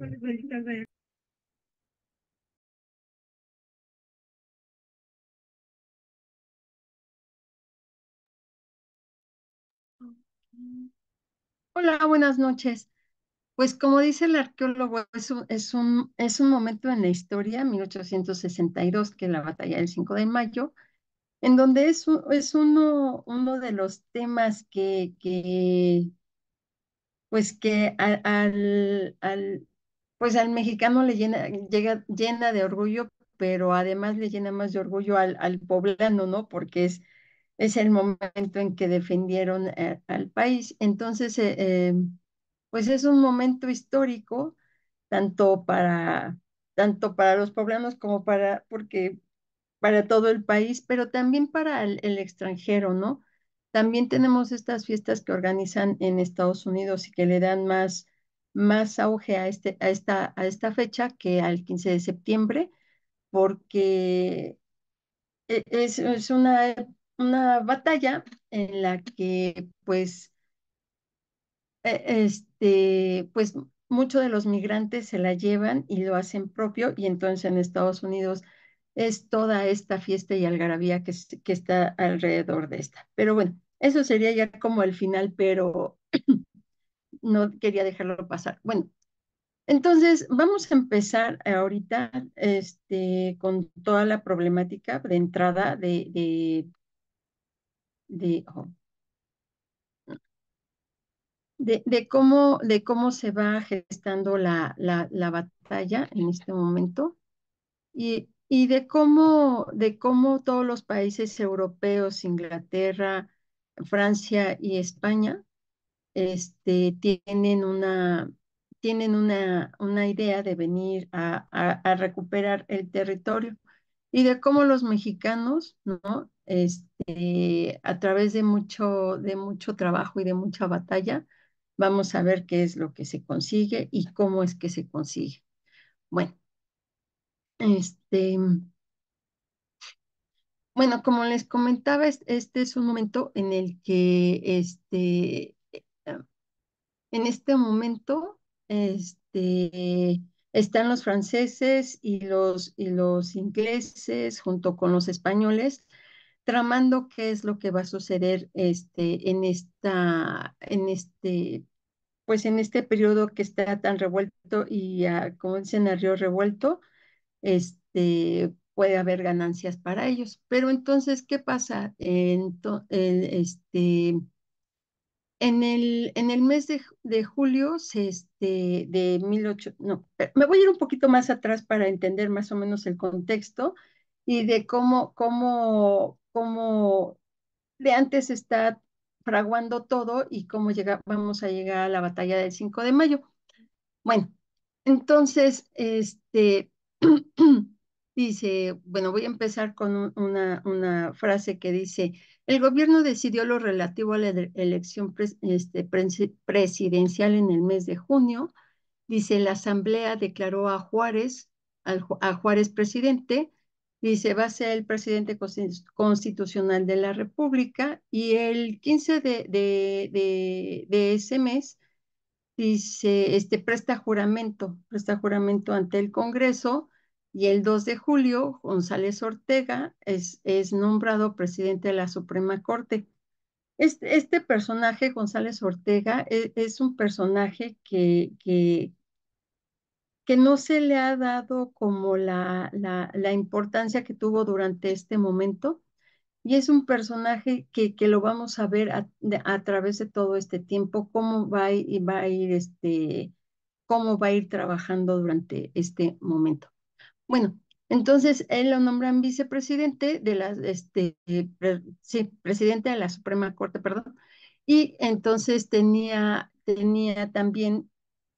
Pues, Hola, buenas noches. Pues como dice el arqueólogo, es un, es un, es un momento en la historia, 1862, que es la batalla del 5 de mayo, en donde es, es uno, uno de los temas que, que pues que al, al, pues al mexicano le llena, llega, llena de orgullo, pero además le llena más de orgullo al, poblano, ¿no? Porque es, es el momento en que defendieron eh, al país. Entonces, eh, eh, pues es un momento histórico, tanto para, tanto para los poblanos como para, porque para todo el país, pero también para el, el, extranjero, ¿no? También tenemos estas fiestas que organizan en Estados Unidos y que le dan más, más auge a, este, a, esta, a esta fecha que al 15 de septiembre, porque e, es, es una, una, batalla en la que pues, e, este, pues muchos de los migrantes se la llevan y lo hacen propio y entonces en Estados Unidos es toda esta fiesta y algarabía que, que está alrededor de esta. Pero bueno, eso sería ya como el final, pero no quería dejarlo pasar. Bueno, entonces vamos a empezar ahorita este, con toda la problemática de entrada oh, de... cómo, de cómo se va gestando la, la, la batalla en este momento y, y, de, cómo, de cómo todos los países europeos, Inglaterra, Francia y España, este, tienen una tienen una, una idea de venir a, recuperar el territorio y de cómo los mexicanos, ¿no? Este, a través de mucho, de mucho trabajo y de mucha batalla, vamos a ver qué es lo que se consigue y cómo es que se consigue. Bueno, este, bueno, como les comentaba, este es un momento en el que este, en este momento este, están los franceses y los, y los ingleses junto con los españoles tramando qué es lo que va a suceder este, en, esta, en, este, pues en este periodo que está tan revuelto y ah, como dicen el río revuelto, este, puede haber ganancias para ellos. Pero entonces, ¿qué pasa? En eh, este, en el, en el mes de, julio se, este, de 18, no, me voy a ir un poquito más atrás para entender más o menos el contexto y de cómo, cómo, cómo de antes está fraguando todo y cómo llega, vamos a llegar a la batalla del 5 de mayo. Bueno, entonces, este, Dice, bueno, voy a empezar con una, frase que dice, el gobierno decidió lo relativo a la elección este, presidencial en el mes de junio. Dice, la asamblea declaró a Juárez, a Juárez presidente. Dice, va a ser el presidente constitucional de la República. Y el 15 de, ese mes, dice, este, presta juramento, presta juramento ante el Congreso y el 2 de julio, González Ortega es, es nombrado presidente de la Suprema Corte. Este, este personaje, González Ortega, e, es, un personaje que, que, que, no se le ha dado como la, la, importancia que tuvo durante este momento. Y es un personaje que, que lo vamos a ver a, través de todo este tiempo, cómo va, y va a ir este, cómo va a ir trabajando durante este momento. Bueno, entonces él lo nombran vicepresidente de la, este, eh, sí, presidente de la Suprema Corte, perdón. Y entonces tenía, tenía también,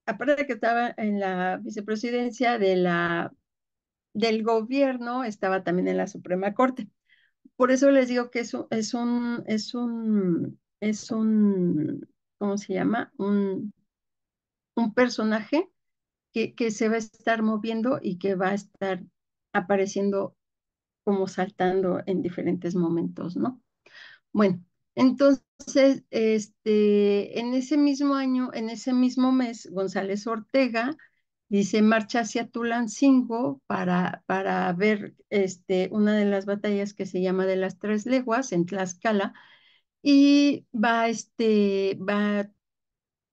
aparte de que estaba en la vicepresidencia de la, del gobierno, estaba también en la Suprema Corte. Por eso les digo que es es un, es un, es un ¿cómo se llama? Un, un personaje que, se va a estar moviendo y que va a estar apareciendo como saltando en diferentes momentos, ¿no? Bueno, entonces, este, en ese mismo año, en ese mismo mes, González Ortega dice, marcha hacia Tulancingo para, para ver este, una de las batallas que se llama de las Tres Leguas en Tlaxcala y va, este, va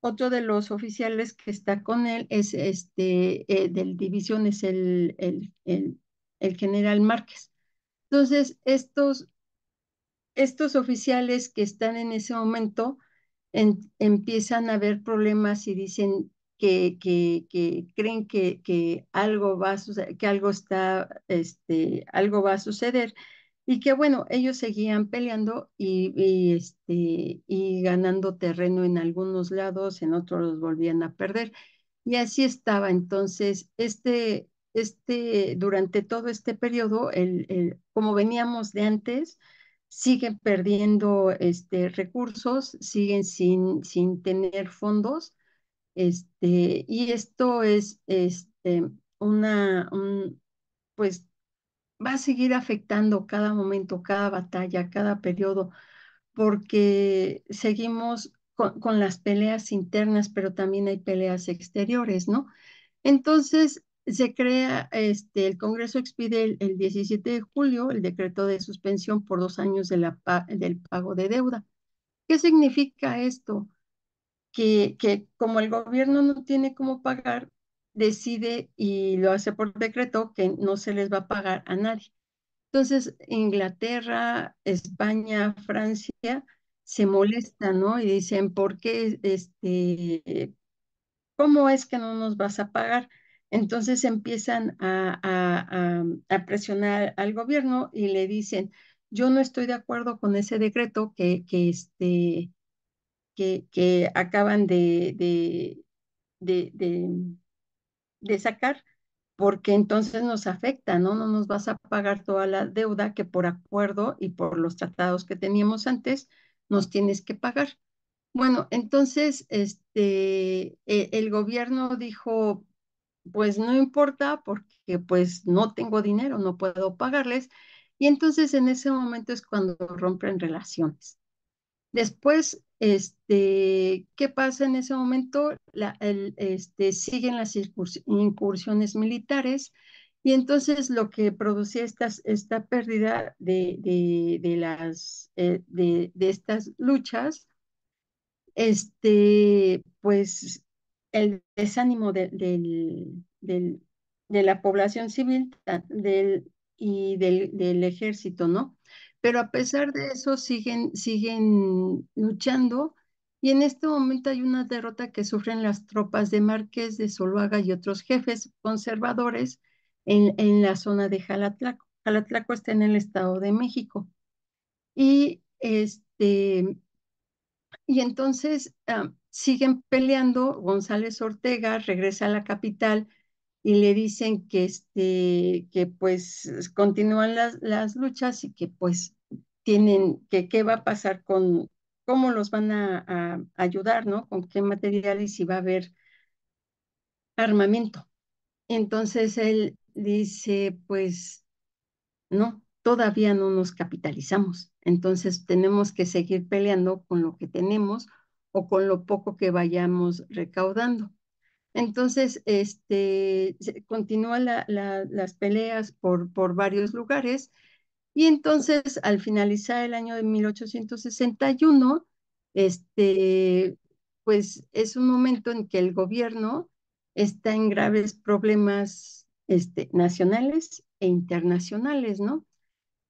otro de los oficiales que está con él es este, eh, del división, es el, el, general Márquez. Entonces, estos, estos oficiales que están en ese momento empiezan a ver problemas y dicen que, que, creen que, que, algo va a que algo está, este, algo va a suceder y que bueno, ellos seguían peleando y, este, y ganando terreno en algunos lados, en otros los volvían a perder. Y así estaba. Entonces, este, este, durante todo este periodo, el, como veníamos de antes, siguen perdiendo este, recursos, siguen sin, sin tener fondos. Este, y esto es este, una, pues va a seguir afectando cada momento, cada batalla, cada periodo, porque seguimos con, las peleas internas, pero también hay peleas exteriores, ¿no? Entonces, se crea, este, el Congreso expide el, 17 de julio el decreto de suspensión por dos años del pago de deuda. ¿Qué significa esto? Que, que como el gobierno no tiene cómo pagar, decide y lo hace por decreto que no se les va a pagar a nadie. Entonces, Inglaterra, España, Francia se molestan, ¿no? Y dicen, ¿por qué, este, cómo es que no nos vas a pagar? Entonces empiezan a, presionar al gobierno y le dicen, yo no estoy de acuerdo con ese decreto que, que, este, que, que acaban de de sacar, porque entonces nos afecta, ¿no? No nos vas a pagar toda la deuda que por acuerdo y por los tratados que teníamos antes nos tienes que pagar. Bueno, entonces este, e, el gobierno dijo, pues no importa porque pues no tengo dinero, no puedo pagarles. Y entonces en ese momento es cuando rompen relaciones. Después este, ¿Qué pasa en ese momento? el, este, siguen las incursiones militares y entonces lo que producía esta pérdida de, las, eh, de, estas luchas, este, pues el desánimo del, de la población civil del, y del, del ejército, ¿no? pero a pesar de eso siguen, siguen luchando y en este momento hay una derrota que sufren las tropas de Márquez de Zuluaga y otros jefes conservadores en, la zona de Jalatlaco. Jalatlaco está en el Estado de México. Y, este, y entonces ah, siguen peleando, González Ortega regresa a la capital y le dicen que, este, que pues continúan las, las luchas y que pues tienen, que qué va a pasar con, cómo los van a, a ayudar, ¿no? Con qué materiales y si va a haber armamento. Entonces él dice, pues no, todavía no nos capitalizamos. Entonces tenemos que seguir peleando con lo que tenemos o con lo poco que vayamos recaudando. Entonces, este, continúan las peleas por, por varios lugares y entonces al finalizar el año de 1861, este, pues es un momento en que el gobierno está en graves problemas este, nacionales e internacionales, ¿no?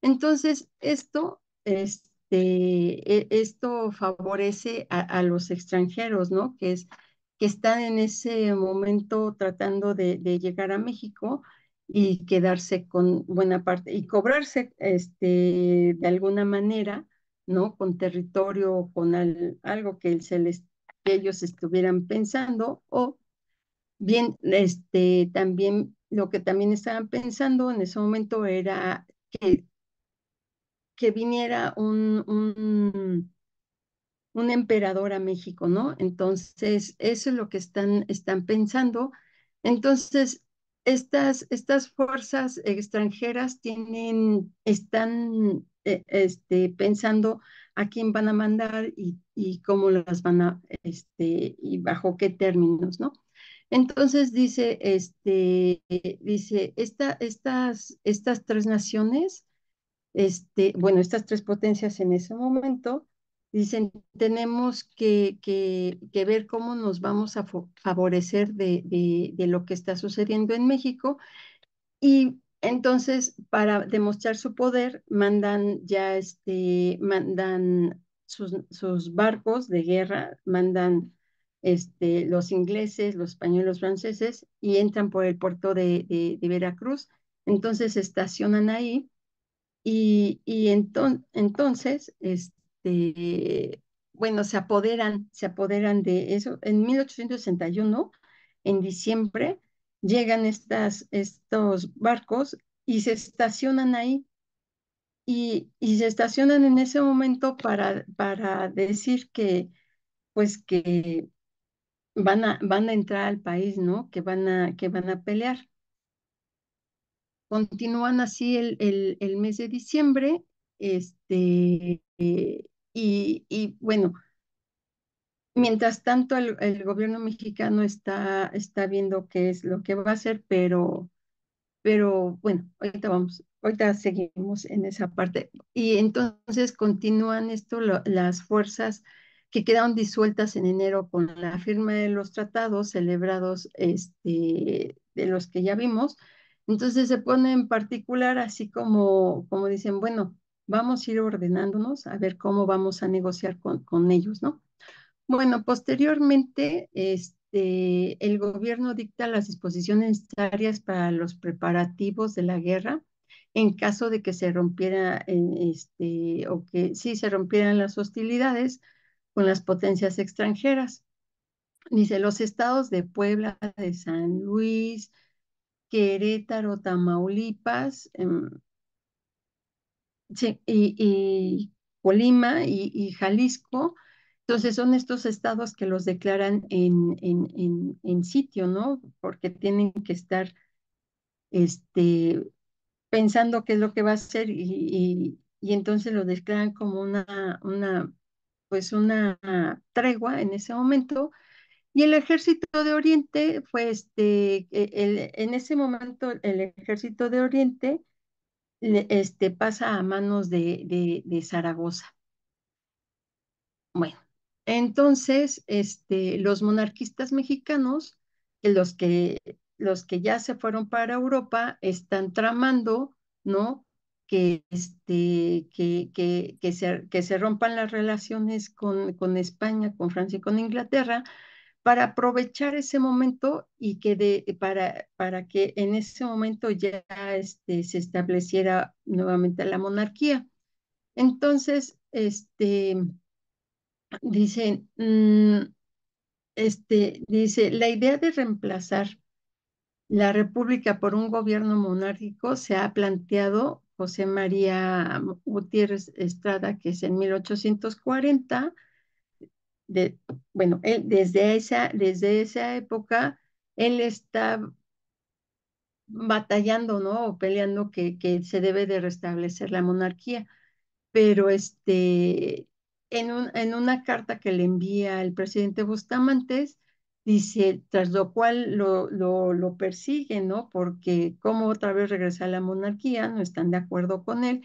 Entonces, esto, este, e, esto favorece a, a, los extranjeros, ¿no? Que es que está en ese momento tratando de, llegar a México y quedarse con buena parte y cobrarse este, de alguna manera, ¿no? Con territorio, con algo que, ellos estuvieran pensando o bien, este, también lo que también estaban pensando en ese momento era que, que viniera un un emperador a México, ¿no? Entonces, eso es lo que están, están pensando. Entonces, estas, estas fuerzas extranjeras tienen, están eh, este, pensando a quién van a mandar y, cómo las van a, este, y bajo qué términos, ¿no? Entonces dice, este, dice, esta, estas, estas tres naciones, este, bueno, estas tres potencias en ese momento, Dicen, tenemos que, que, ver cómo nos vamos a favorecer de, de, lo que está sucediendo en México. Y entonces, para demostrar su poder, mandan ya, este, mandan sus, sus barcos de guerra, mandan este, los ingleses, los españoles, los franceses, y entran por el puerto de, de, Veracruz. Entonces, estacionan ahí. Y, y entonces, este, este, bueno, se apoderan, se apoderan de eso. En 1861, en diciembre, llegan estas, estos barcos y se estacionan ahí. Y, se estacionan en ese momento para, para decir que, pues que van a, van a entrar al país, ¿no? Que van a, que van a pelear. Continúan así el, el, mes de diciembre, este, y, bueno, mientras tanto el, gobierno mexicano está, está viendo qué es lo que va a hacer, pero, pero bueno, ahorita vamos, ahorita seguimos en esa parte. Y entonces continúan esto las fuerzas que quedaron disueltas en enero con la firma de los tratados celebrados este, de los que ya vimos. Entonces se pone en particular así como, como dicen, bueno, vamos a ir ordenándonos a ver cómo vamos a negociar con, ellos, ¿no? Bueno, posteriormente, este, el gobierno dicta las disposiciones necesarias para los preparativos de la guerra en caso de que se rompiera, eh, este, o que sí se rompieran las hostilidades con las potencias extranjeras. Dice, los estados de Puebla, de San Luis, Querétaro, Tamaulipas, em, y, Colima y, Jalisco. Entonces son estos estados que los declaran en, en, sitio, ¿no? Porque tienen que estar este, pensando qué es lo que va a hacer y, entonces lo declaran como una, una, pues una tregua en ese momento. Y el ejército de Oriente fue, este, e, el, en ese momento el ejército de Oriente este, pasa a manos de, de, Zaragoza. Bueno, entonces, este, los monarquistas mexicanos, los que, los que ya se fueron para Europa, están tramando, ¿no? Que, este, que, que, que, se, que se rompan las relaciones con, con España, con Francia y con Inglaterra, para aprovechar ese momento y que de, eh, para, para que en ese momento ya este, se estableciera nuevamente la monarquía. Entonces, este, mm, este, dice, la idea de reemplazar la república por un gobierno monárquico se ha planteado José María Gutiérrez Estrada, que es en 1840, bueno, él, desde, esa, desde esa época, él está batallando, ¿no? O peleando que, que se debe de restablecer la monarquía. Pero este, en, un, en una carta que le envía el presidente Bustamantes, dice, tras lo cual lo, lo, persigue, ¿no? Porque cómo otra vez regresa a la monarquía, no están de acuerdo con él.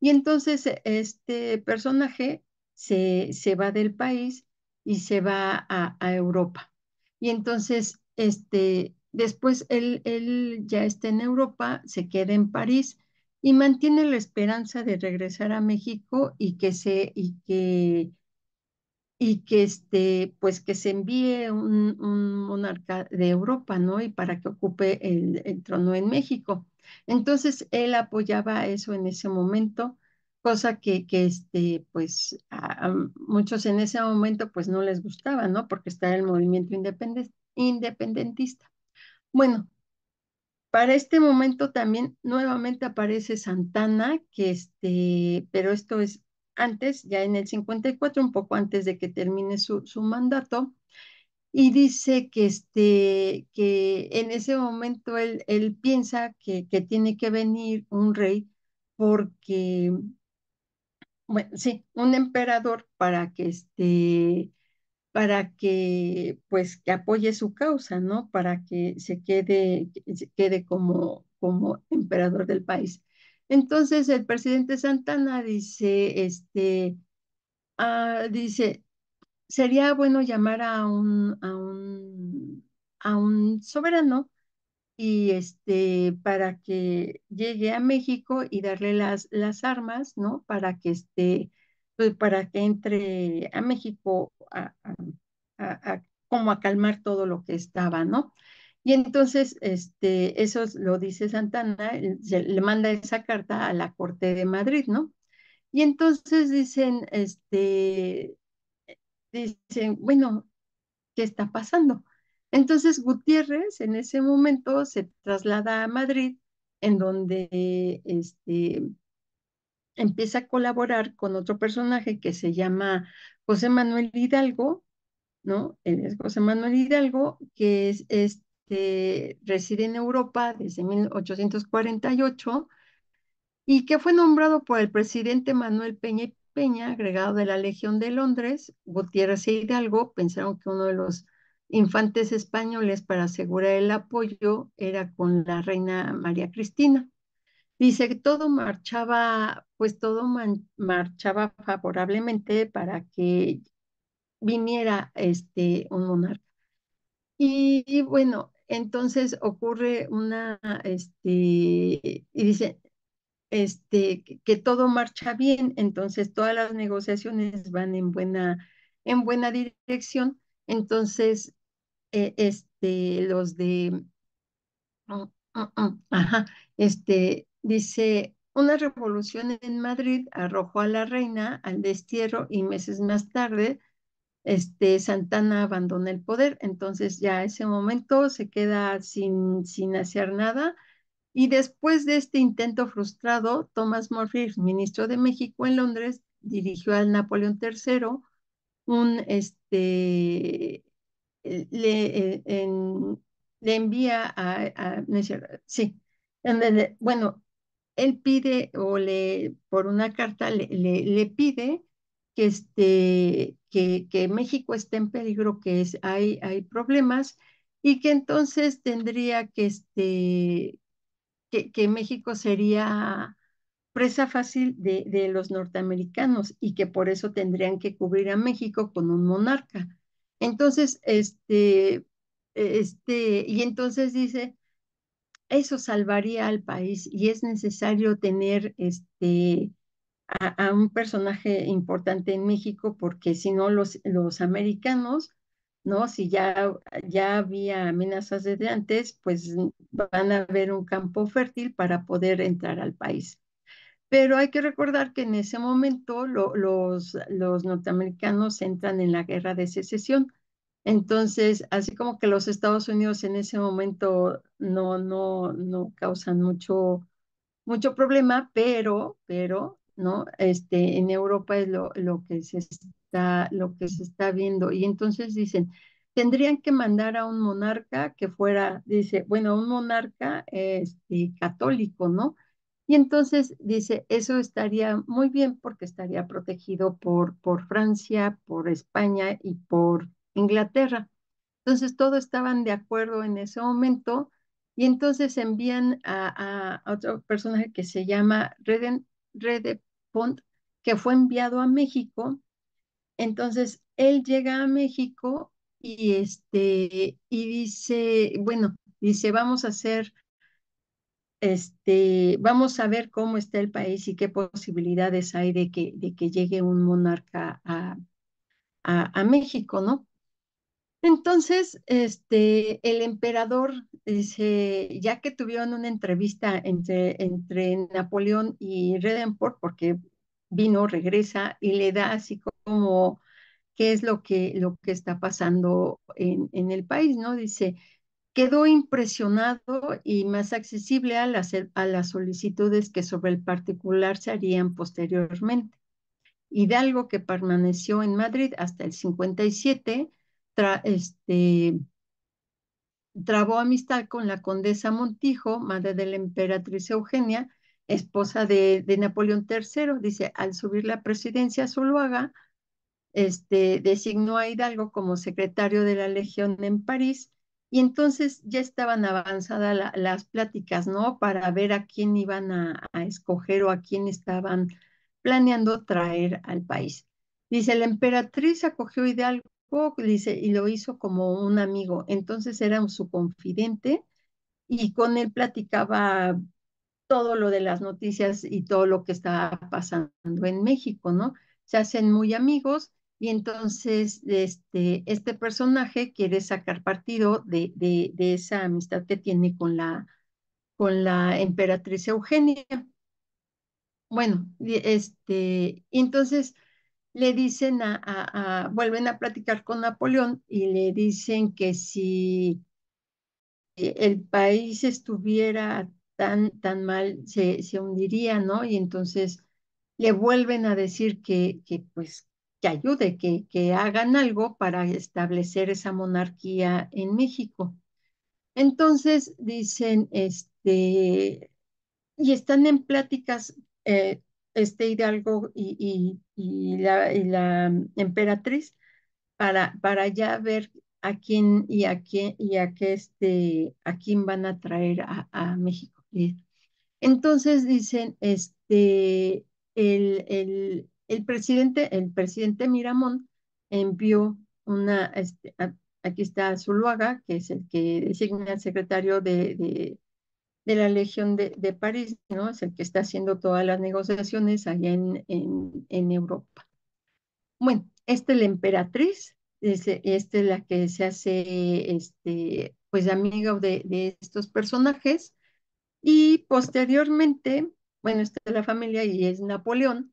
Y entonces este personaje se, se va del país y se va a, Europa. Y entonces, este, después él, él ya está en Europa, se queda en París y mantiene la esperanza de regresar a México y que se, y que, y que este, pues que se envíe un, monarca de Europa, ¿no? Y para que ocupe el trono en México. Entonces, él apoyaba eso en ese momento cosa que, que este, pues a, muchos en ese momento pues no les gustaba, ¿no? Porque está el movimiento independentista. Bueno, para este momento también nuevamente aparece Santana, que este, pero esto es antes, ya en el 54, un poco antes de que termine su, su mandato, y dice que, este, que en ese momento él, él piensa que, que tiene que venir un rey porque sí, un emperador para que este, para que pues que apoye su causa, ¿no? Para que se quede, quede como, como emperador del país. Entonces el presidente Santana dice, este, ah, dice, sería bueno llamar a un, a un, a un soberano y este, para que llegue a México y darle las, las armas, ¿no? Para que esté pues para que entre a México a, como a calmar todo lo que estaba, ¿no? Y entonces, este, eso lo dice Santana, le manda esa carta a la Corte de Madrid, ¿no? Y entonces dicen, este, dicen, bueno, ¿qué está pasando? Entonces Gutiérrez en ese momento se traslada a Madrid, en donde este, empieza a colaborar con otro personaje que se llama José Manuel Hidalgo, ¿no? Él es José Manuel Hidalgo, que es, este, reside en Europa desde 1848 y que fue nombrado por el presidente Manuel Peña Peña, agregado de la Legión de Londres. Gutiérrez y e Hidalgo pensaron que uno de los infantes españoles para asegurar el apoyo era con la reina María Cristina. Dice que todo marchaba, pues todo marchaba favorablemente para que viniera este, un monarca. Y, bueno, entonces ocurre una, este, y dice, este, que todo marcha bien, entonces todas las negociaciones van en buena, en buena dirección. Entonces, eh, este, los de, mm, mm, mm, ajá, este, dice, una revolución en Madrid arrojó a la reina al destierro y meses más tarde, este, Santana abandona el poder, entonces ya ese momento se queda sin, sin hacer nada. Y después de este intento frustrado, Thomas Murphy, ministro de México en Londres, dirigió al Napoleón III un, este, eh, eh, le, envía a, sí, bueno, él pide o le, por una carta le, pide que, este, que, que, México esté en peligro, que es, hay, hay problemas y que entonces tendría que, este, que, México sería presa fácil de, los norteamericanos y que por eso tendrían que cubrir a México con un monarca. Entonces, este, este, y entonces dice, eso salvaría al país y es necesario tener este, a, un personaje importante en México porque si no los, los americanos, ¿no? Si ya, ya había amenazas desde antes, pues van a haber un campo fértil para poder entrar al país. Pero hay que recordar que en ese momento los, los norteamericanos entran en la guerra de secesión. Entonces, así como que los Estados Unidos en ese momento no, no, causan mucho, mucho problema, pero, pero, ¿no? Este, en Europa es lo, lo, que se está, lo que se está viendo. Y entonces dicen, tendrían que mandar a un monarca que fuera, dice, bueno, un monarca este, católico, ¿no? Y entonces dice, eso estaría muy bien porque estaría protegido por, por Francia, por España y por Inglaterra. Entonces todos estaban de acuerdo en ese momento y entonces envían a, otro personaje que se llama Reden, Rede Pont, que fue enviado a México. Entonces él llega a México y, este, y dice, bueno, dice, vamos a hacer este, vamos a ver cómo está el país y qué posibilidades hay de que, llegue un monarca a, México, ¿no? Entonces, este, el emperador, dice, ya que tuvieron una entrevista entre, Napoleón y Redenport, porque vino, regresa y le da así como qué es lo que, está pasando en, en el país, ¿no? Dice, quedó impresionado y más accesible a las, a las solicitudes que sobre el particular se harían posteriormente. Hidalgo, que permaneció en Madrid hasta el 57, este, trabó amistad con la condesa Montijo, madre de la emperatriz Eugenia, esposa de, Napoleón III. Dice, al subir la presidencia Zuluaga, este, designó a Hidalgo como secretario de la Legión en París y entonces ya estaban avanzadas las pláticas, ¿no? Para ver a quién iban a, escoger o a quién estaban planeando traer al país. Dice, la emperatriz acogió Hidalgo, dice, y lo hizo como un amigo. Entonces era su confidente y con él platicaba todo lo de las noticias y todo lo que estaba pasando en México, ¿no? Se hacen muy amigos y entonces este, este personaje quiere sacar partido de, de, esa amistad que tiene con la, con la emperatriz Eugenia. Bueno, este, entonces le dicen a, vuelven a platicar con Napoleón y le dicen que si el país estuviera tan, tan mal, se, se hundiría, ¿no? Y entonces le vuelven a decir que, que pues que ayude, que, hagan algo para establecer esa monarquía en México. Entonces dicen, este, y están en pláticas eh, este Hidalgo y, la, la, emperatriz para, para ya ver a quién y a quién y a qué este a quién van a traer a, a México. Entonces dicen, este, el, el, el presidente, el presidente Miramón envió una, este, aquí está Zuluaga, que es el que designa al secretario de, la Legión de, París, ¿no? Es el que está haciendo todas las negociaciones allá en, en, Europa. Bueno, esta es la emperatriz, esta es la que se hace este, pues amiga de, estos personajes y posteriormente, bueno, es la familia y es Napoleón,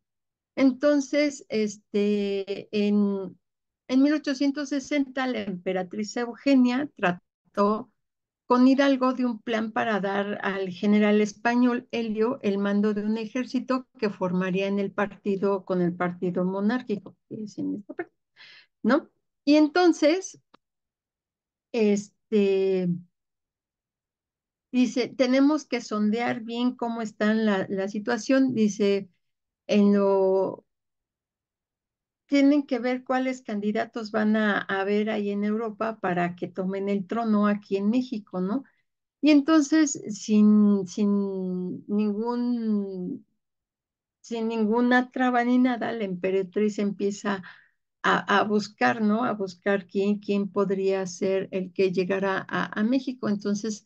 entonces, este, en, 1860 la emperatriz Eugenia trató con Hidalgo de un plan para dar al general español Helio el mando de un ejército que formaría en el partido con el partido monárquico, ¿no? Y entonces, este, dice, tenemos que sondear bien cómo está la, la situación, dice, en lo tienen que ver cuáles candidatos van a haber ahí en Europa para que tomen el trono aquí en México, ¿no? Y entonces, sin, sin ningún, sin ninguna traba ni nada, la emperatriz empieza a, buscar, ¿no? A buscar quién, quién podría ser el que llegara a, México. Entonces,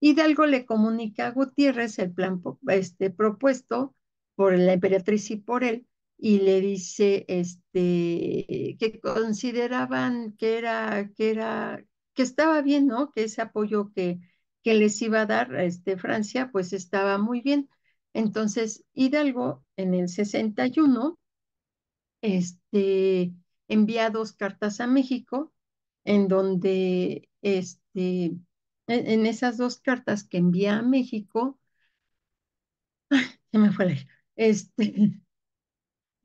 Hidalgo le comunica a Gutiérrez el plan este, propuesto por la emperatriz y por él, y le dice este, que consideraban que era, que era, que estaba bien, ¿no? Que ese apoyo que, que les iba a dar este, Francia, pues estaba muy bien. Entonces, Hidalgo en el 61 este, envía dos cartas a México, en donde este, en, esas dos cartas que envía a México, se me fue la este,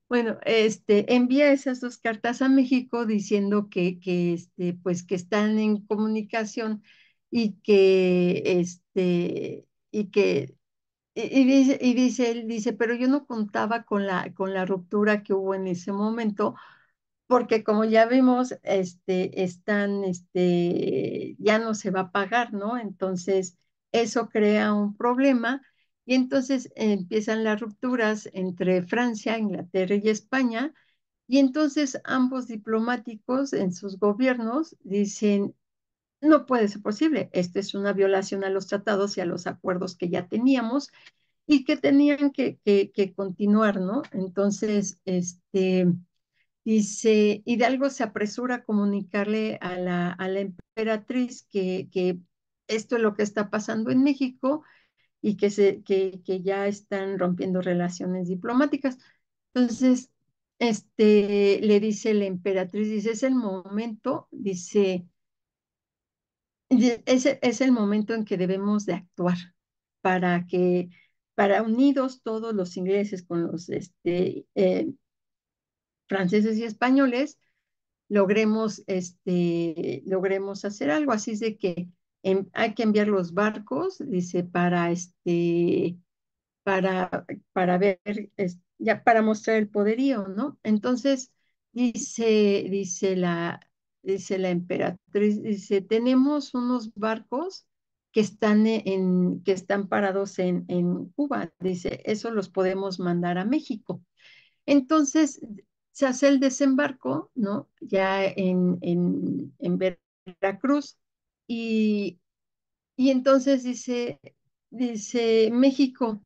bueno, este, envía esas dos cartas a México diciendo que, que, este, pues que están en comunicación y que, este, y que, y, dice, y dice, él dice, pero yo no contaba con la, con la ruptura que hubo en ese momento, porque como ya vimos, este, están, este, ya no se va a pagar, ¿no? Entonces, eso crea un problema y entonces eh, empiezan las rupturas entre Francia, Inglaterra y España. Y entonces ambos diplomáticos en sus gobiernos dicen, no puede ser posible, esto es una violación a los tratados y a los acuerdos que ya teníamos y que tenían que, que, continuar, ¿no? Entonces, este, dice, Hidalgo se apresura a comunicarle a la, a la emperatriz que, que esto es lo que está pasando en México y que, se, que, que ya están rompiendo relaciones diplomáticas. Entonces, este, le dice la emperatriz, dice, es el momento, dice, es, es el momento en que debemos de actuar para que, para unidos todos los ingleses con los este, eh, franceses y españoles, logremos, este, logremos hacer algo. Así es de que Em, hay que enviar los barcos, dice, para este, para, para ver, ya para mostrar el poderío, ¿no? Entonces, dice, dice la, dice la emperatriz, dice, tenemos unos barcos que están e, en, que están parados en, en Cuba, dice, eso los podemos mandar a México. Entonces, se hace el desembarco, ¿no? Ya en, en, en Veracruz, y, entonces dice, dice México,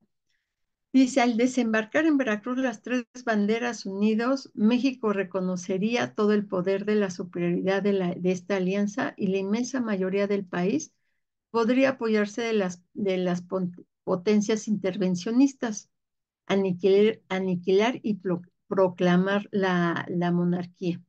dice, al desembarcar en Veracruz las tres banderas unidos, México reconocería todo el poder de la superioridad de, de esta alianza y la inmensa mayoría del país podría apoyarse de las, de las potencias intervencionistas, aniquilar, aniquilar y proclamar la monarquía.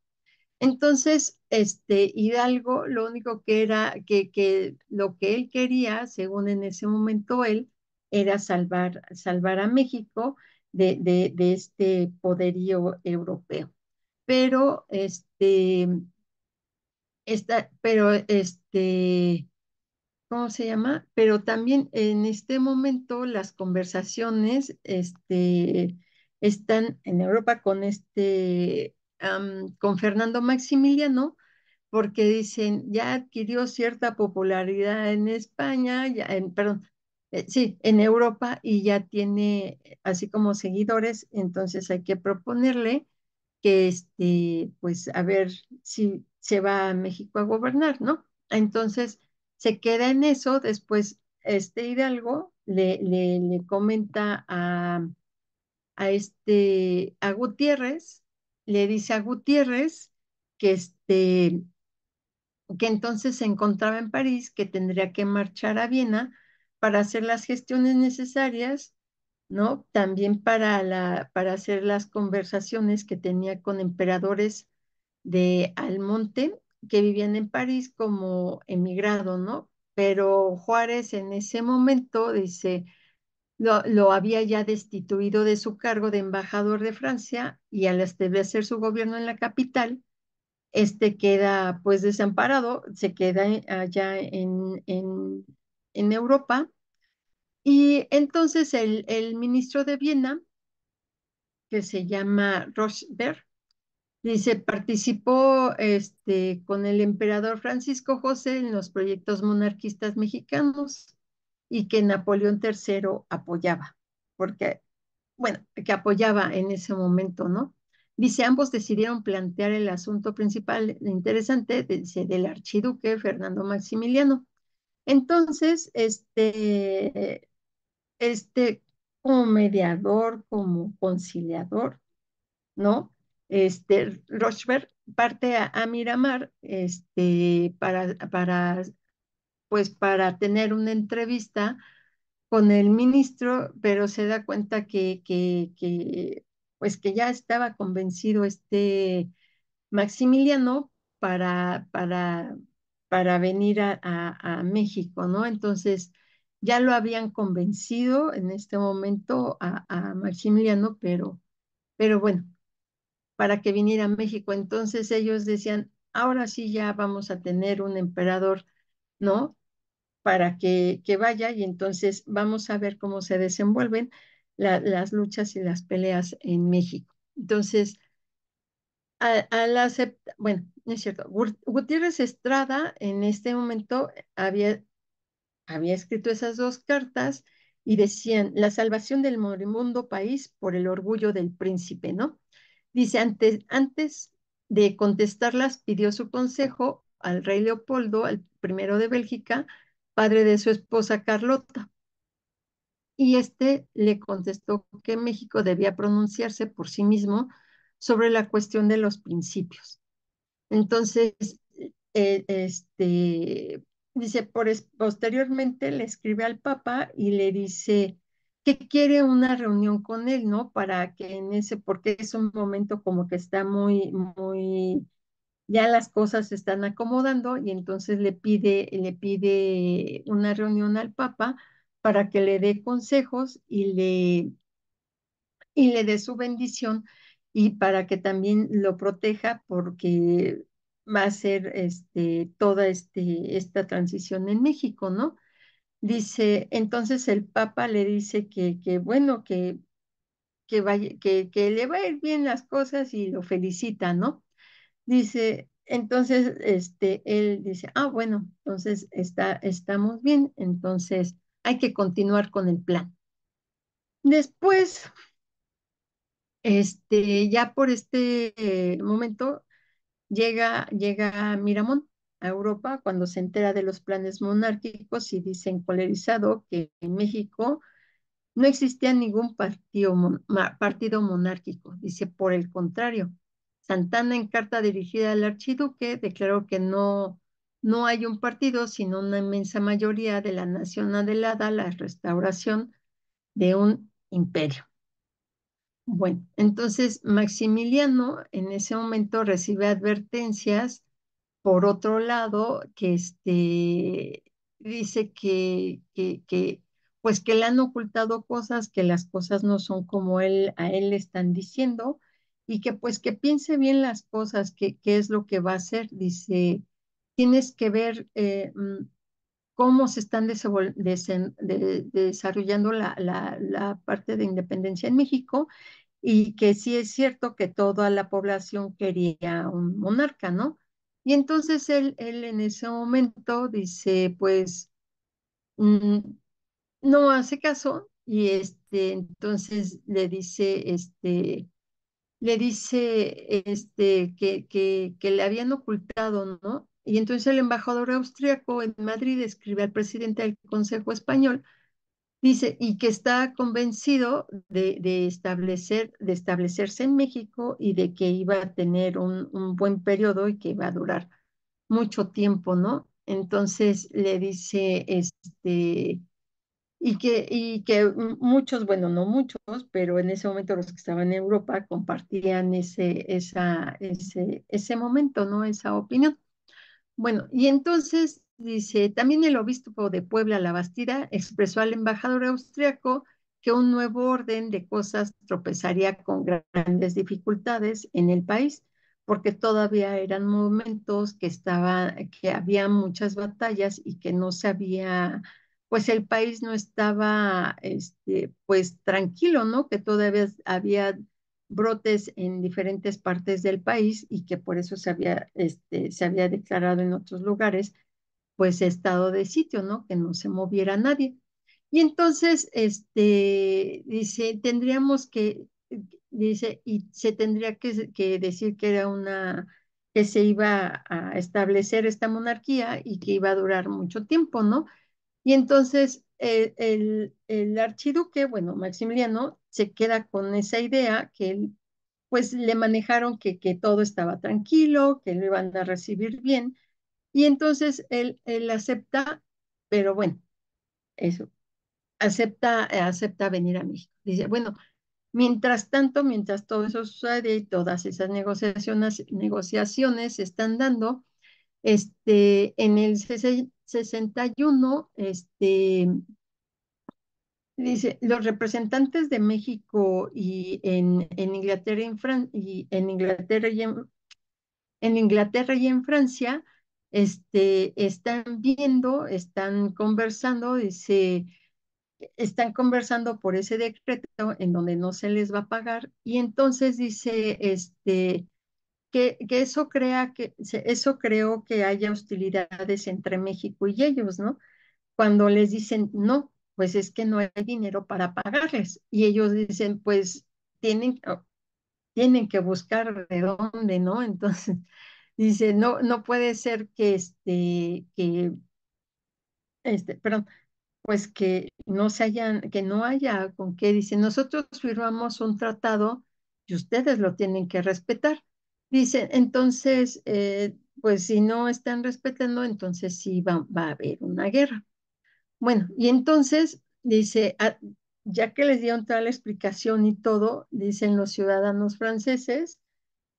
Entonces, este Hidalgo, lo único que era, que, que lo que él quería, según en ese momento él, era salvar, salvar a México de, de, este poderío europeo. Pero este, pero este, ¿cómo se llama? Pero también en este momento las conversaciones este, están en Europa con este con Fernando Maximiliano porque dicen, ya adquirió cierta popularidad en España, en, perdón, eh, sí, en Europa y ya tiene eh, así como seguidores, entonces hay que proponerle que este, pues a ver si se va a México a gobernar, ¿no? Entonces se queda en eso, después este Hidalgo le, le, comenta a, a, este, a Gutiérrez le dice a Gutiérrez que, este, que entonces se encontraba en París, que tendría que marchar a Viena para hacer las gestiones necesarias, ¿no? También para, la, para hacer las conversaciones que tenía con emperadores de Almonte que vivían en París como emigrado, ¿no? Pero Juárez en ese momento dice, lo, había ya destituido de su cargo de embajador de Francia y al establecer su gobierno en la capital, este queda pues desamparado, se queda eh, allá en, Europa. Y entonces el, ministro de Viena, que se llama Rochberg, dice, participó este, con el emperador Francisco José en los proyectos monarquistas mexicanos y que Napoleón III apoyaba, porque, bueno, que apoyaba en ese momento, ¿no? Dice, ambos decidieron plantear el asunto principal interesante, dice, del archiduque Fernando Maximiliano. Entonces, este, este como mediador, como conciliador, ¿no? Este, Rochberg parte a, a Miramar este, para, para pues para tener una entrevista con el ministro, pero se da cuenta que, que, pues que ya estaba convencido este Maximiliano para, para, para venir a, México, ¿no? Entonces, ya lo habían convencido en este momento a, Maximiliano, pero, pero bueno, para que viniera a México. Entonces ellos decían, ahora sí ya vamos a tener un emperador ¿no? Para que, que vaya y entonces vamos a ver cómo se desenvuelven las luchas y las peleas en México. Entonces, al, aceptar, bueno, es cierto, Gutiérrez Estrada en este momento había, había escrito esas dos cartas y decían, la salvación del moribundo país por el orgullo del príncipe, ¿no? Dice, antes, antes de contestarlas, pidió su consejo al rey Leopoldo, el primero de Bélgica, padre de su esposa Carlota. Y este le contestó que México debía pronunciarse por sí mismo sobre la cuestión de los principios. Entonces, eh, este, dice, posteriormente le escribe al Papa y le dice que quiere una reunión con él, ¿no? Para que en ese, porque es un momento como que está muy, muy ya las cosas se están acomodando y entonces le pide, le pide una reunión al Papa para que le dé consejos y le, y le dé su bendición y para que también lo proteja porque va a ser este, toda este, esta transición en México, ¿no? Dice, entonces el Papa le dice que, que bueno, que, que, que le va a ir bien las cosas y lo felicita, ¿no? Dice, entonces, este, él dice, ah, bueno, entonces está, estamos bien, entonces hay que continuar con el plan. Después, este, ya por este eh, momento, llega, llega Miramón a Europa cuando se entera de los planes monárquicos y dice encolerizado que en México no existía ningún partido, partido monárquico. Dice, por el contrario, Santana en carta dirigida al archiduque declaró que no, no hay un partido, sino una inmensa mayoría de la nación a la restauración de un imperio. Bueno, entonces Maximiliano en ese momento recibe advertencias, por otro lado, que este, dice que, que, pues que le han ocultado cosas, que las cosas no son como él, a él le están diciendo, y que pues que piense bien las cosas, que, es lo que va a hacer. Dice, tienes que ver eh, mm, cómo se están desarrollando la, la, parte de independencia en México y que sí es cierto que toda la población quería un monarca, ¿no? Y entonces él, él en ese momento dice, pues, mm, no hace caso y este, entonces le dice, este, le dice este, que, que, le habían ocultado, ¿no? Y entonces el embajador austriaco en Madrid escribe al presidente del Consejo Español, dice, y que está convencido de, de establecer, de establecerse en México y de que iba a tener un, un, buen periodo y que iba a durar mucho tiempo, ¿no? Entonces le dice, este, y que, y que muchos, bueno, no muchos, pero en ese momento los que estaban en Europa compartían ese, esa, ese, ese momento, ¿no? Esa opinión. Bueno, y entonces dice, también el obispo de Puebla, la Bastida, expresó al embajador austriaco que un nuevo orden de cosas tropezaría con grandes dificultades en el país, porque todavía eran momentos que, estaba, que había muchas batallas y que no se había pues el país no estaba este, pues tranquilo, ¿no? Que todavía había brotes en diferentes partes del país y que por eso se había, este, se había declarado en otros lugares pues estado de sitio, ¿no? Que no se moviera nadie. Y entonces, este, dice, tendríamos que, dice, y se tendría que, que decir que era una, que se iba a establecer esta monarquía y que iba a durar mucho tiempo, ¿no? Y entonces el, archiduque, bueno, Maximiliano, se queda con esa idea que pues le manejaron que, que todo estaba tranquilo, que lo iban a recibir bien. Y entonces él, él acepta, pero bueno, eso, acepta, acepta venir a México. Dice, bueno, mientras tanto, mientras todo eso sucede y todas esas negociaciones, negociaciones se están dando, este, en el 61, este, dice, los representantes de México y en, en Inglaterra y en, Inglaterra y en, Inglaterra y en Francia este, están viendo, están conversando, dice, están conversando por ese decreto en donde no se les va a pagar y entonces dice, este, que, eso crea que eso creo que haya hostilidades entre México y ellos, ¿no? Cuando les dicen no, pues es que no hay dinero para pagarles. Y ellos dicen, pues tienen, oh, tienen que buscar de dónde, ¿no? Entonces, dice, no, no puede ser que este, que este, perdón, pues que no se hayan, que no haya con qué, dice, nosotros firmamos un tratado y ustedes lo tienen que respetar. Dice, entonces, eh, pues si no están respetando, entonces sí va, a haber una guerra. Bueno, y entonces dice, ah, ya que les dieron toda la explicación y todo, dicen los ciudadanos franceses,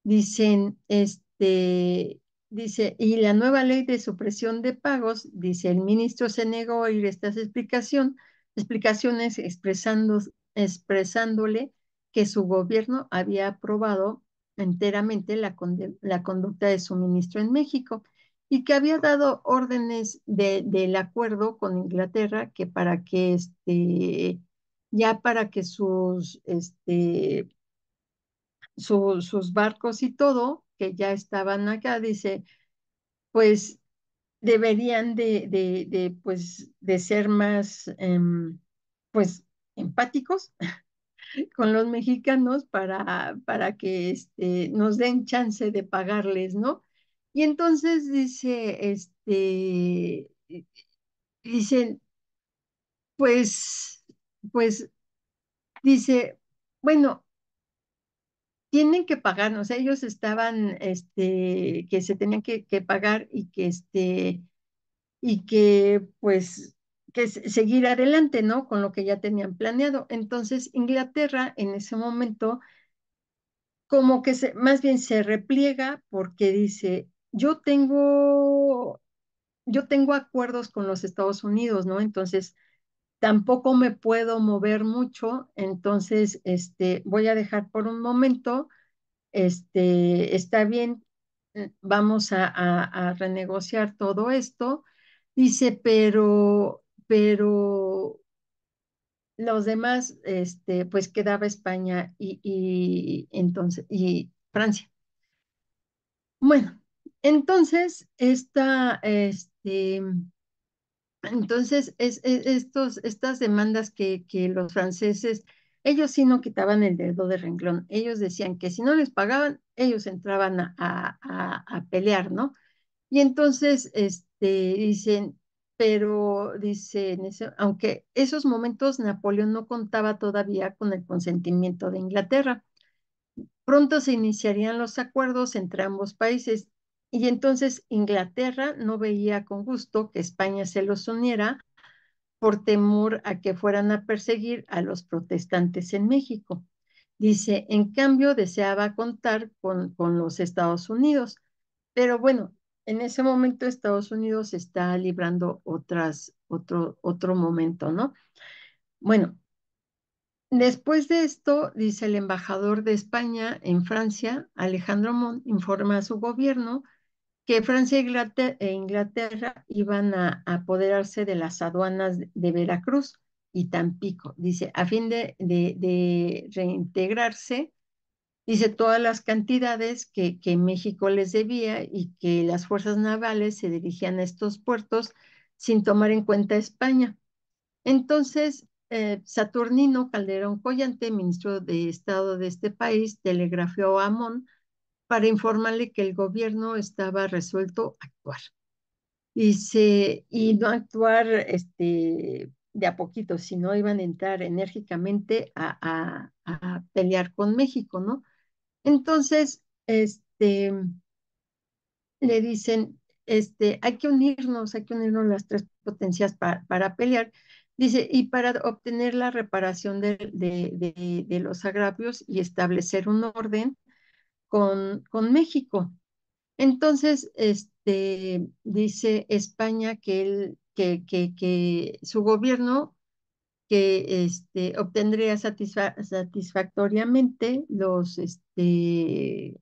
dicen, este, dice, y la nueva ley de supresión de pagos, dice, el ministro se negó a oír estas explicación, explicaciones expresando, expresándole que su gobierno había aprobado enteramente la, conducta de suministro en México y que había dado órdenes del acuerdo con Inglaterra que para que este, ya para que sus, este, sus barcos y todo, que ya estaban acá, dice, pues deberían de, de, pues, de ser más, em, pues, empáticos con los mexicanos para, para que este, nos den chance de pagarles, ¿no? Y entonces dice, este, dicen, pues, pues, dice, bueno, tienen que pagarnos, ellos estaban, este, que se tenían que, que pagar y que, este, y que, pues, que seguir adelante, ¿no? Con lo que ya tenían planeado. Entonces, Inglaterra en ese momento, como que se, más bien se repliega porque dice, yo tengo, yo tengo acuerdos con los Estados Unidos, ¿no? Entonces, tampoco me puedo mover mucho, entonces, este, voy a dejar por un momento, este, está bien, vamos a, a renegociar todo esto. Dice, pero pero los demás, este, pues quedaba España y, entonces, y Francia. Bueno, entonces, esta, este, entonces, es, e, estos, estas demandas que, que los franceses, ellos sí no quitaban el dedo de renglón, ellos decían que si no les pagaban, ellos entraban a, a, a pelear, ¿no? Y entonces, este, dicen, pero dice, en aunque esos momentos Napoleón no contaba todavía con el consentimiento de Inglaterra. Pronto se iniciarían los acuerdos entre ambos países y entonces Inglaterra no veía con gusto que España se los uniera por temor a que fueran a perseguir a los protestantes en México. Dice, en cambio, deseaba contar con, con los Estados Unidos. Pero bueno, en ese momento Estados Unidos está librando otras, otro, otro momento, ¿no? Bueno, después de esto, dice el embajador de España en Francia, Alejandro Montt, informa a su gobierno que Francia e, e Inglaterra iban a, apoderarse de las aduanas de Veracruz y Tampico, dice, a fin de reintegrarse Dice todas las cantidades que, México les debía y que las fuerzas navales se dirigían a estos puertos sin tomar en cuenta España. Entonces, eh, Saturnino Calderón Collante, ministro de Estado de este país, telegrafió a Amón para informarle que el gobierno estaba resuelto a actuar y, se, no actuar este, de a poquito, sino iban a entrar enérgicamente a, a pelear con México, ¿no? Entonces, este, le dicen, este, hay que unirnos, hay que unirnos las tres potencias para pelear. Dice, y para obtener la reparación de, los agravios y establecer un orden con, México. Entonces, este, dice España que su gobierno que este, obtendría satisfactoriamente los, este,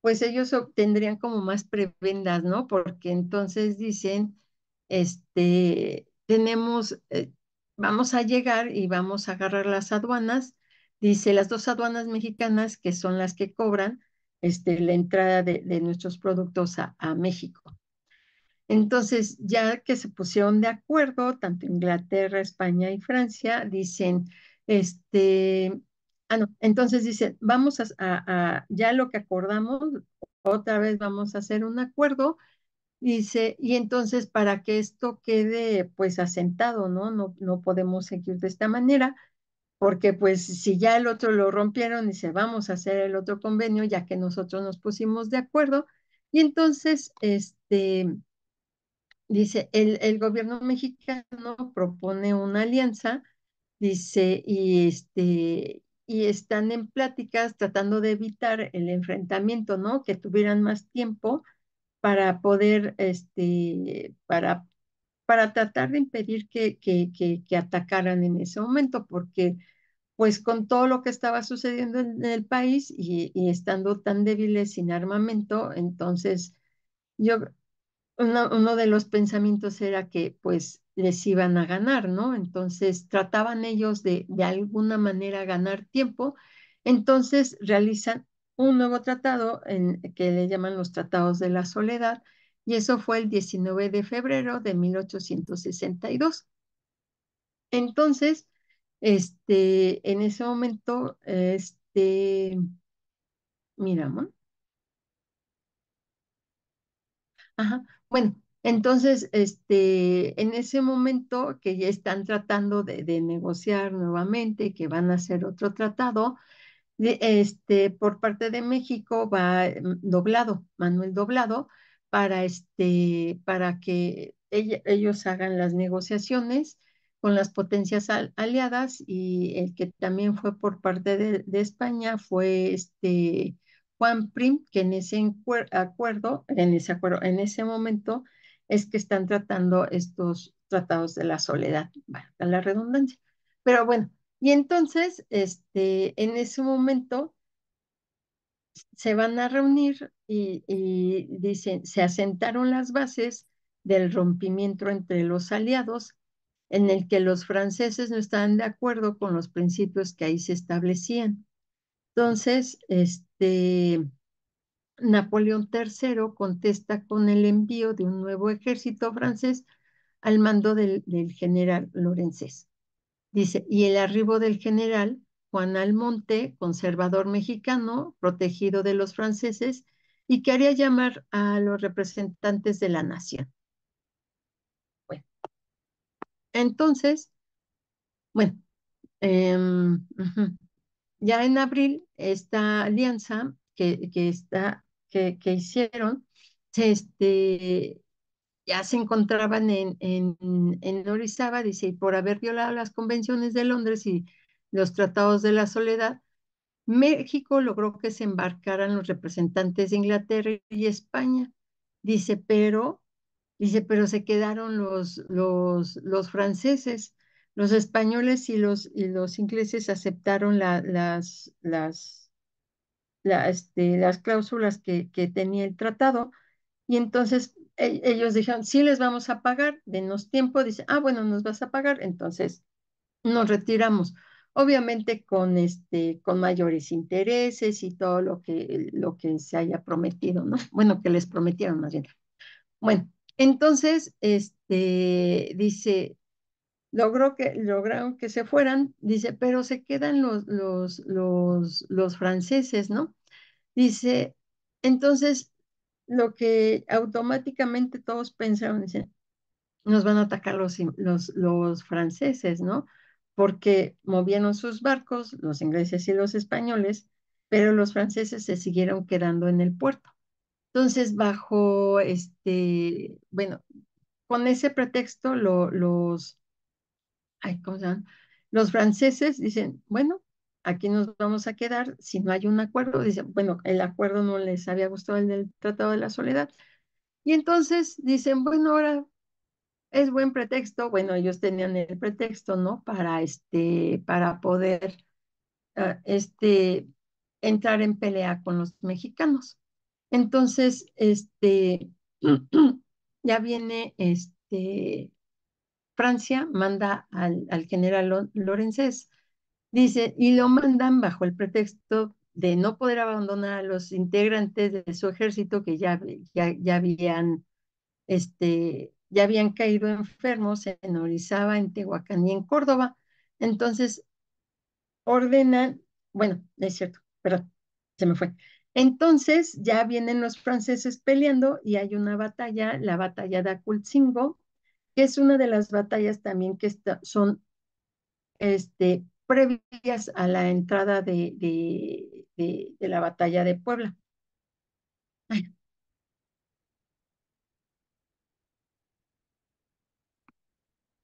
pues ellos obtendrían como más prebendas, ¿no? Porque entonces dicen, este, tenemos, eh, vamos a llegar y vamos a agarrar las aduanas, dice las dos aduanas mexicanas que son las que cobran este, la entrada de, nuestros productos a México. Entonces, ya que se pusieron de acuerdo, tanto Inglaterra, España y Francia, dicen, este, ah, no, entonces dicen, vamos a, ya lo que acordamos, otra vez vamos a hacer un acuerdo, dice, y entonces para que esto quede pues asentado, ¿no? No, no podemos seguir de esta manera, porque pues si ya el otro lo rompieron, dice, vamos a hacer el otro convenio, ya que nosotros nos pusimos de acuerdo, y entonces, este, dice, el, el gobierno mexicano propone una alianza, dice, y, este, y están en pláticas tratando de evitar el enfrentamiento, ¿no? Que tuvieran más tiempo para poder, este, para, para tratar de impedir que, que, que, atacaran en ese momento, porque pues con todo lo que estaba sucediendo en el país y, estando tan débiles sin armamento, entonces yo uno, de los pensamientos era que pues les iban a ganar, ¿no? Entonces trataban ellos de de alguna manera ganar tiempo, entonces realizan un nuevo tratado en, que le llaman los Tratados de la Soledad, y eso fue el 19 de febrero de 1862. Entonces, este, en ese momento, este, miramos. Ajá. Bueno, entonces, este, en ese momento que ya están tratando de, negociar nuevamente, que van a hacer otro tratado, este, por parte de México va mm, Doblado, Manuel Doblado, para, este, para que ellos hagan las negociaciones con las potencias aliadas y el que también fue por parte de, de España fue este, Juan Prim, que en ese acuerdo, en ese acuerdo, en ese momento, es que están tratando estos tratados de la soledad, bueno, la redundancia. Pero bueno, y entonces, este, en ese momento, se van a reunir y, y dicen, se asentaron las bases del rompimiento entre los aliados, en el que los franceses no estaban de acuerdo con los principios que ahí se establecían. Entonces, este, Napoleón III contesta con el envío de un nuevo ejército francés al mando del, general Lorenzés. Dice, y el arribo del general Juan Almonte, conservador mexicano, protegido de los franceses, y que haría llamar a los representantes de la nación. Bueno, entonces, bueno, em, ya en abril, esta alianza que, que, está, que, hicieron, este, ya se encontraban en, en, Orizaba, dice, y por haber violado las convenciones de Londres y los tratados de la soledad, México logró que se embarcaran los representantes de Inglaterra y España. Dice, pero, dice, pero se quedaron los, los, los franceses. Los españoles y los, los ingleses aceptaron las, las, este, las cláusulas que, tenía el tratado y entonces e, ellos dijeron, sí les vamos a pagar, denos tiempo, dice, ah, bueno, nos vas a pagar, entonces nos retiramos. Obviamente con, este, con mayores intereses y todo lo que, lo que se haya prometido, ¿no? Bueno, que les prometieron más bien. Bueno, entonces, este, dice, logró que, lograron que se fueran, dice, pero se quedan los, los, los, los franceses, ¿no? Dice, entonces, lo que automáticamente todos pensaron, dice nos van a atacar los, los, los franceses, ¿no? Porque movieron sus barcos, los ingleses y los españoles, pero los franceses se siguieron quedando en el puerto. Entonces, bajo este, bueno, con ese pretexto, los, los franceses dicen, bueno, aquí nos vamos a quedar si no hay un acuerdo. Dicen, bueno, el acuerdo no les había gustado el del Tratado de la Soledad. Y entonces dicen, bueno, ahora es buen pretexto. Bueno, ellos tenían el pretexto, ¿no? Para, este, para poder ah, este, entrar en pelea con los mexicanos. Entonces, este, ya viene este, Francia manda al, general Lorenzés, dice, y lo mandan bajo el pretexto de no poder abandonar a los integrantes de su ejército que ya, ya, habían, este, ya habían caído enfermos en Orizaba, en Tehuacán y en Córdoba. Entonces, ordenan, bueno, es cierto, perdón, se me fue. Entonces ya vienen los franceses peleando y hay una batalla, la batalla de Acultzingo, que es una de las batallas también que son este, previas a la entrada de, de, de, la batalla de Puebla.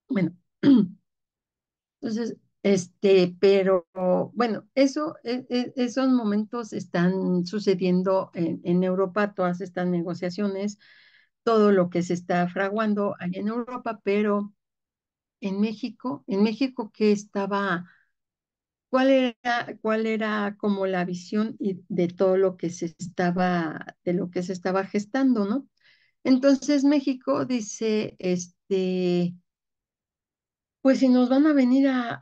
Bueno, entonces, este, pero bueno, eso, e, e, esos momentos están sucediendo en, en Europa, todas estas negociaciones todo lo que se está fraguando allá en Europa, pero en México, en México que estaba, cuál era, cuál era como la visión de todo lo que se estaba, de lo que se estaba gestando, ¿no? Entonces México dice, este, pues si nos van a venir a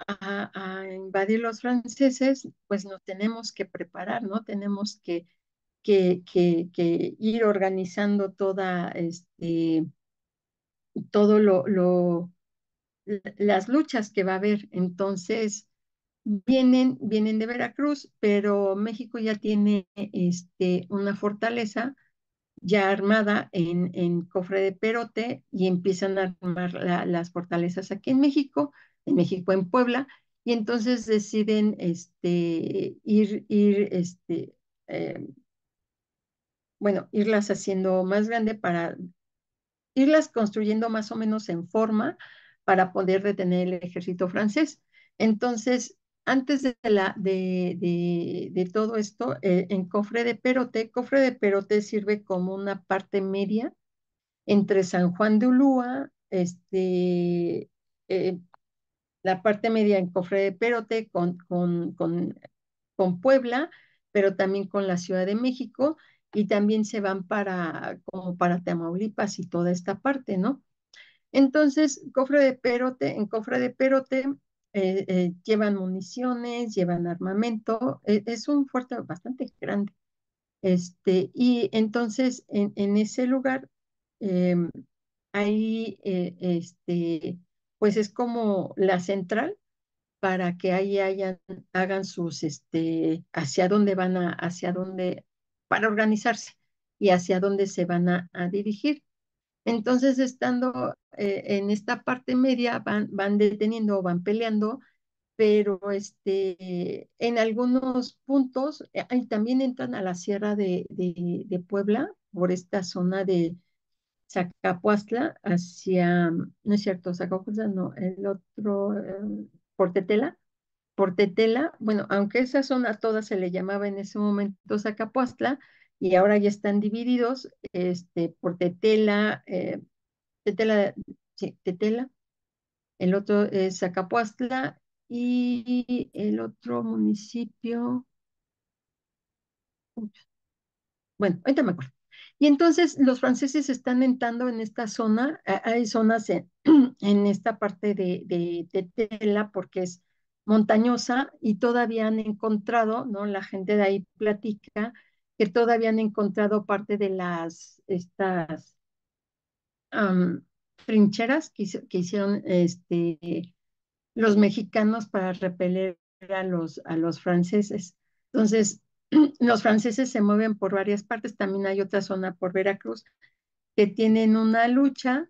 invadir los franceses, pues nos tenemos que preparar, ¿no? Tenemos que que, ir organizando toda este, todo lo, las luchas que va a haber. Entonces, vienen, vienen de Veracruz, pero México ya tiene este, una fortaleza ya armada en, en Cofre de Perote y empiezan a armar las fortalezas aquí en México, en México, en Puebla, y entonces deciden este, ir, ir este, em, bueno, irlas haciendo más grande para irlas construyendo más o menos en forma para poder detener el ejército francés. Entonces, antes de, de, todo esto, eh, en cofre de Perote, cofre de Perote sirve como una parte media entre San Juan de Ulúa, este, eh, la parte media en cofre de Perote con Puebla, pero también con la Ciudad de México, y también se van para, como para Tamaulipas y toda esta parte, ¿no? Entonces, cofre de Perote, en cofre de Perote eh, eh, llevan municiones, llevan armamento, e, es un fuerte bastante grande. Este, y entonces en, ese lugar, em, ahí, eh, este, pues es como la central para que ahí hayan, hagan sus, este, hacia dónde van a, hacia dónde para organizarse y hacia dónde se van a, dirigir. Entonces, estando eh, en esta parte media, van, van deteniendo o van peleando, pero este, en algunos puntos, eh, también entran a la sierra de, Puebla, por esta zona de, Zacapuastla hacia, no es cierto, Zacapuastla no, el otro, eh, Portetela, por Tetela, bueno, aunque esa zona toda se le llamaba en ese momento Zacapuastla, y ahora ya están divididos este, por Tetela, eh, Tetela, sí, Tetela, el otro es Zacapuastla y el otro municipio, bueno, ahorita me acuerdo. Y entonces los franceses están entrando en esta zona, hay zonas en, esta parte de Tetela porque es montañosa y todavía han encontrado, ¿no? La gente de ahí platica que todavía han encontrado parte de las, estas trincheras que, hicieron este, los mexicanos para repeler a los, a los franceses. Entonces, los franceses se mueven por varias partes, también hay otra zona por Veracruz que tienen una lucha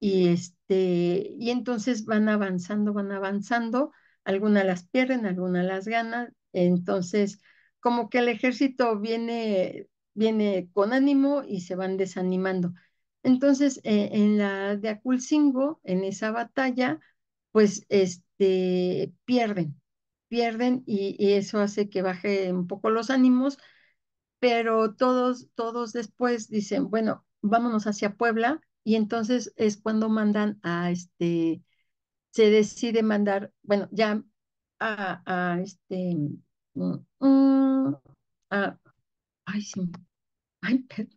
y este y entonces van avanzando, van avanzando algunas las pierden, algunas las ganan. Entonces, como que el ejército viene, viene con ánimo y se van desanimando. Entonces, eh, en la de Aculcingo, en esa batalla, pues este, pierden, pierden y, y, eso hace que baje un poco los ánimos, pero todos, todos después dicen, bueno, vámonos hacia Puebla y entonces es cuando mandan a este se decide mandar, bueno, ya a, este, mm, mm, a, ay, sí, ay, perdón.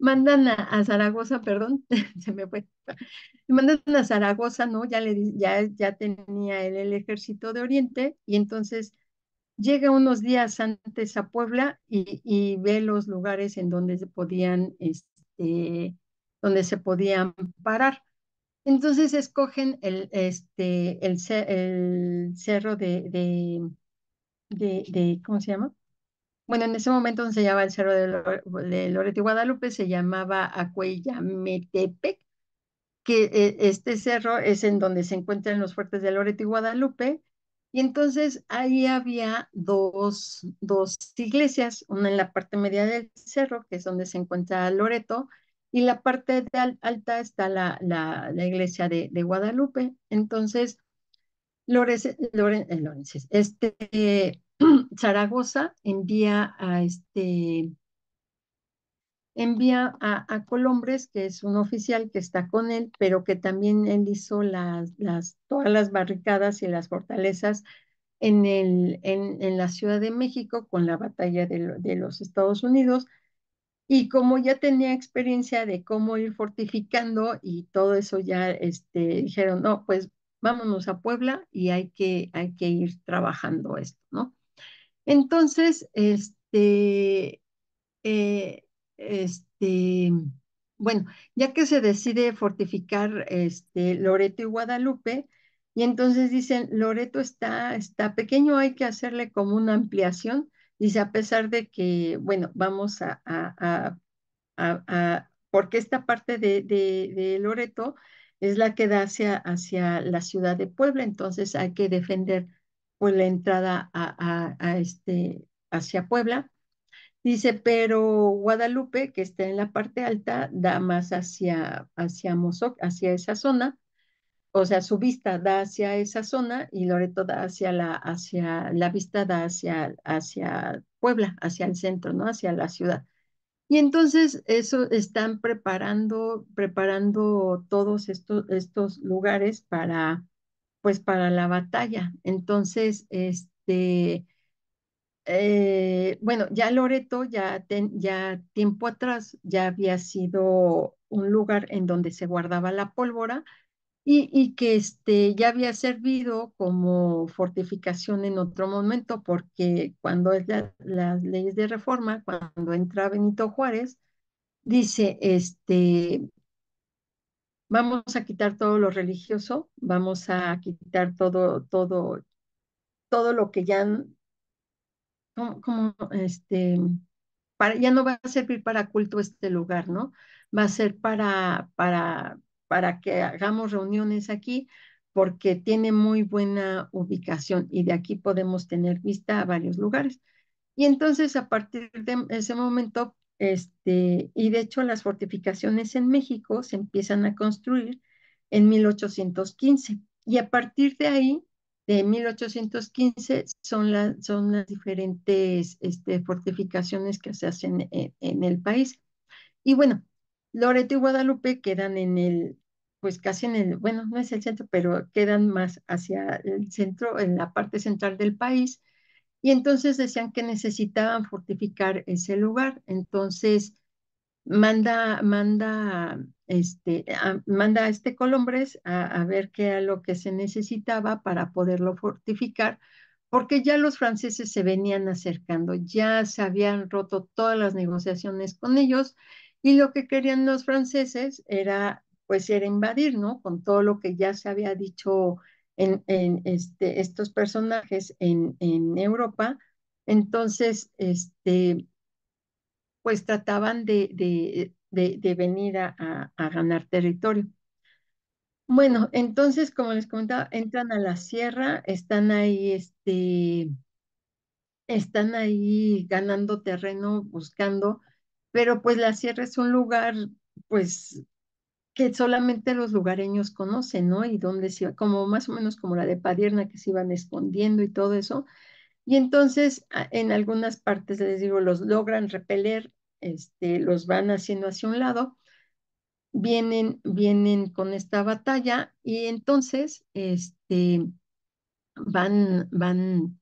Mandan a, Zaragoza, perdón, se me fue. Mandan a Zaragoza, ¿no? Ya, le, ya, ya tenía el, el ejército de Oriente y entonces llega unos días antes a Puebla y, y, ve los lugares en donde se podían, este, donde se podían parar. Entonces escogen el, este, el, cerro de, de, ¿cómo se llama? Bueno, en ese momento donde se llamaba el cerro de, Loreto y Guadalupe, se llamaba Metepec, que eh, este cerro es en donde se encuentran los fuertes de Loreto y Guadalupe, y entonces ahí había dos, dos iglesias, una en la parte media del cerro, que es donde se encuentra Loreto, y la parte de alta está la, la, iglesia de, Guadalupe. Entonces, eh, Lorenzo este, Zaragoza envía a este envía a, Colombres, que es un oficial que está con él, pero que también él hizo las, las, todas las barricadas y las fortalezas en, el, en, la Ciudad de México con la batalla de los Estados Unidos, y como ya tenía experiencia de cómo ir fortificando y todo eso, ya este, dijeron, no, pues vámonos a Puebla y hay que, hay que ir trabajando esto, ¿no? Entonces, este, eh, este, bueno, ya que se decide fortificar este, Loreto y Guadalupe, y entonces dicen, Loreto está, está pequeño, hay que hacerle como una ampliación Dice, a pesar de que, bueno, vamos a, porque esta parte de, Loreto es la que da hacia, hacia la ciudad de Puebla, entonces hay que defender pues la entrada a, este, hacia Puebla. Dice, pero Guadalupe, que está en la parte alta, da más hacia, hacia hacia esa zona, o sea, su vista da hacia esa zona y Loreto da hacia la, hacia, la vista da hacia, hacia Puebla, hacia el centro, ¿no? Hacia la ciudad. Y entonces eso están preparando, preparando todos estos, estos lugares para, pues para la batalla. Entonces, este, eh, bueno, ya Loreto, ya, ya tiempo atrás, ya había sido un lugar en donde se guardaba la pólvora, y, que este, ya había servido como fortificación en otro momento, porque cuando es las leyes de reforma, cuando entra Benito Juárez, dice, este, vamos a quitar todo lo religioso, vamos a quitar todo, todo, todo lo que ya, este, ya no va a servir para culto este lugar, ¿no? Va a ser para, para para que hagamos reuniones aquí porque tiene muy buena ubicación y de aquí podemos tener vista a varios lugares. Y entonces a partir de ese momento, este, y de hecho las fortificaciones en México se empiezan a construir en 1815 y a partir de ahí, de 1815, son, son las diferentes este, fortificaciones que se hacen en el país. Y bueno, Loreto y Guadalupe quedan en el, pues casi en el, bueno, no es el centro, pero quedan más hacia el centro, en la parte central del país. Y entonces decían que necesitaban fortificar ese lugar. Entonces manda, manda, este, a, manda a este Colombres a, a ver qué era lo que se necesitaba para poderlo fortificar, porque ya los franceses se venían acercando, ya se habían roto todas las negociaciones con ellos y lo que querían los franceses era, pues, era invadir, ¿no? Con todo lo que ya se había dicho en, en este, estos personajes en, en Europa. Entonces, este, pues trataban de, de, venir a, ganar territorio. Bueno, entonces, como les comentaba, entran a la sierra, están ahí, este, están ahí ganando terreno, buscando, pero pues la sierra es un lugar, pues que solamente los lugareños conocen, ¿no? Y donde se, como más o menos como la de Padierna, que se iban escondiendo y todo eso. Y entonces, en algunas partes, les digo, los logran repeler, este, los van haciendo hacia un lado, vienen, vienen con esta batalla y entonces, este, van, van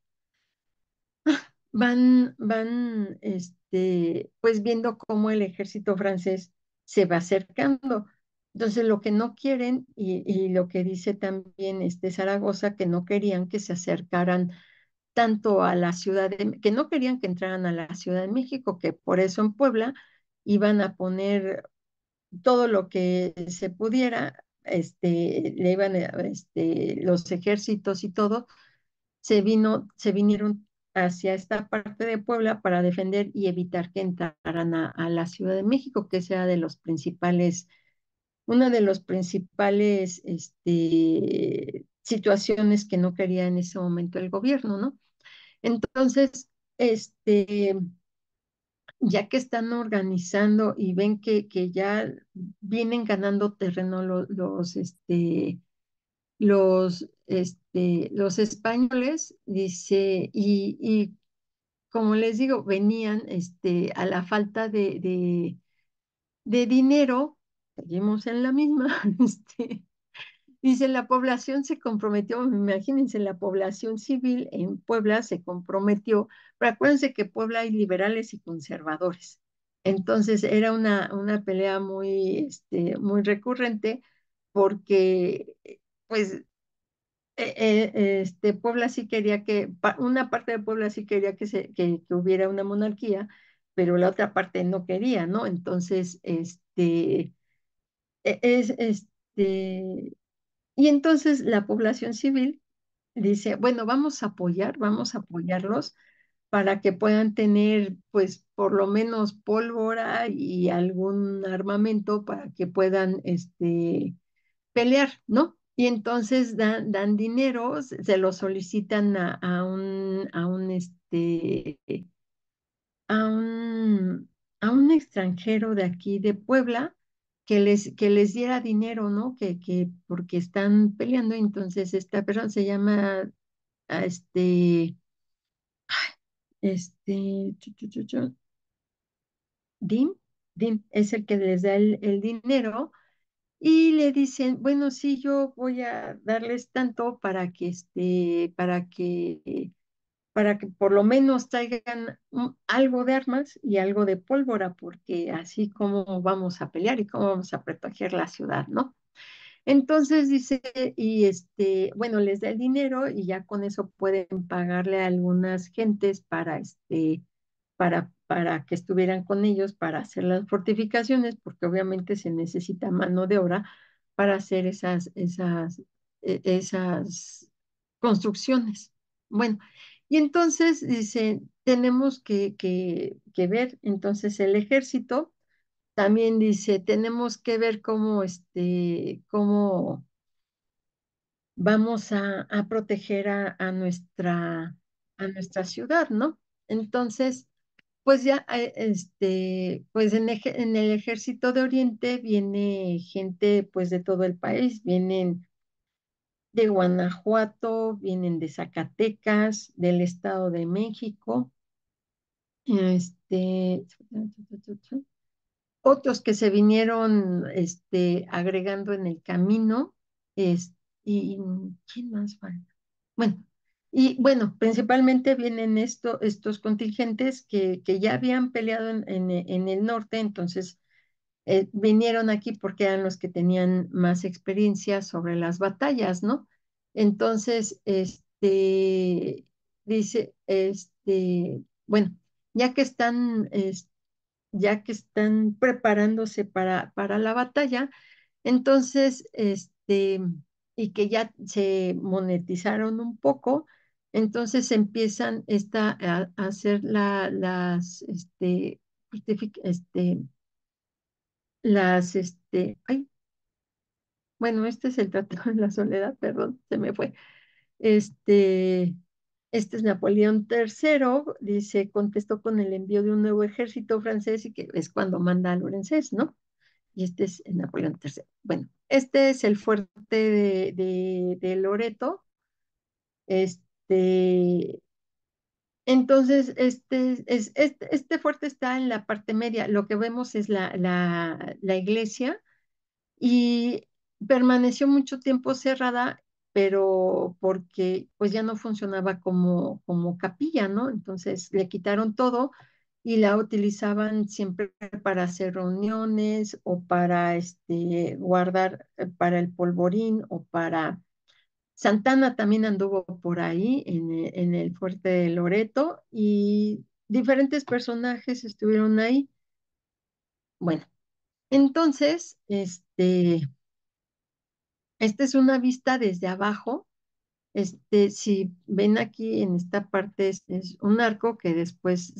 van, van este, pues viendo cómo el ejército francés se va acercando. Entonces, lo que no quieren, y, lo que dice también este Zaragoza, que no querían que se acercaran tanto a la ciudad, de, que no querían que entraran a la Ciudad de México, que por eso en Puebla iban a poner todo lo que se pudiera, este, le iban a, este, los ejércitos y todo, se vino, se vinieron hacia esta parte de Puebla para defender y evitar que entraran a, la Ciudad de México, que sea de los principales, una de las principales este, situaciones que no quería en ese momento el gobierno, ¿no? Entonces, este, ya que están organizando y ven que, que ya vienen ganando terreno los, este, los, este, los españoles, dice, y, como les digo, venían este, a la falta de, de, dinero, seguimos en la misma, este, dice, la población se comprometió, imagínense, la población civil en Puebla se comprometió, pero acuérdense que Puebla hay liberales y conservadores. Entonces era una, una pelea muy, este, muy recurrente porque pues eh, eh, este, Puebla sí quería que, una parte de Puebla sí quería que, se, que, hubiera una monarquía, pero la otra parte no quería, ¿no? Entonces, este, e, es, este, y entonces la población civil dice, bueno, vamos a apoyar, vamos a apoyarlos para que puedan tener, pues, por lo menos pólvora y algún armamento para que puedan, este, pelear, ¿no? y entonces dan, dan dinero, se lo solicitan a, un, a un, este, a un, a un extranjero de aquí, de Puebla, que les, que les diera dinero, ¿no? Que, que, porque están peleando, entonces esta persona se llama, a este, este, es el que les da el, el dinero, y le dicen, bueno, sí, yo voy a darles tanto para que este, para que, para que por lo menos traigan algo de armas y algo de pólvora, porque así como vamos a pelear y cómo vamos a proteger la ciudad, ¿no? Entonces dice, y este, bueno, les da el dinero y ya con eso pueden pagarle a algunas gentes para este, para para que estuvieran con ellos para hacer las fortificaciones, porque obviamente se necesita mano de obra para hacer esas, esas, e, esas construcciones. Bueno, y entonces dice, tenemos que, que, que, ver entonces el ejército, también dice, tenemos que ver cómo, este, cómo vamos a, proteger a, nuestra, a nuestra ciudad, ¿no? Entonces, pues ya, eh, este, pues en, el ejército de Oriente viene gente pues de todo el país, vienen de Guanajuato, vienen de Zacatecas, del Estado de México, este, otros que se vinieron este, agregando en el camino, y ¿quién más falta? Bueno, y bueno, principalmente vienen esto, estos contingentes que, que, ya habían peleado en, el norte, entonces eh, vinieron aquí porque eran los que tenían más experiencia sobre las batallas, ¿no? Entonces, este, dice, este, bueno, ya que están, ya que están preparándose para, para la batalla, entonces, este, y que ya se monetizaron un poco, entonces empiezan esta, a, hacer las, este, este, las, este, ay, bueno, este es el tratado de la soledad, perdón, se me fue. Este, este es Napoleón III, dice, contestó con el envío de un nuevo ejército francés y que es cuando manda a Lorenzés, ¿no? Y este es Napoleón III. Bueno, este es el fuerte de, de Loreto. Este, este, entonces, este, este, este, fuerte está en la parte media. Lo que vemos es la, la, la iglesia y permaneció mucho tiempo cerrada, pero porque pues ya no funcionaba como, como capilla, ¿no? Entonces le quitaron todo y la utilizaban siempre para hacer reuniones o para este, guardar eh, para el polvorín o para Santana también anduvo por ahí e, en, el fuerte de Loreto y diferentes personajes estuvieron ahí. Bueno, entonces, este, esta es una vista desde abajo. Este, si ven aquí en esta parte es, un arco que después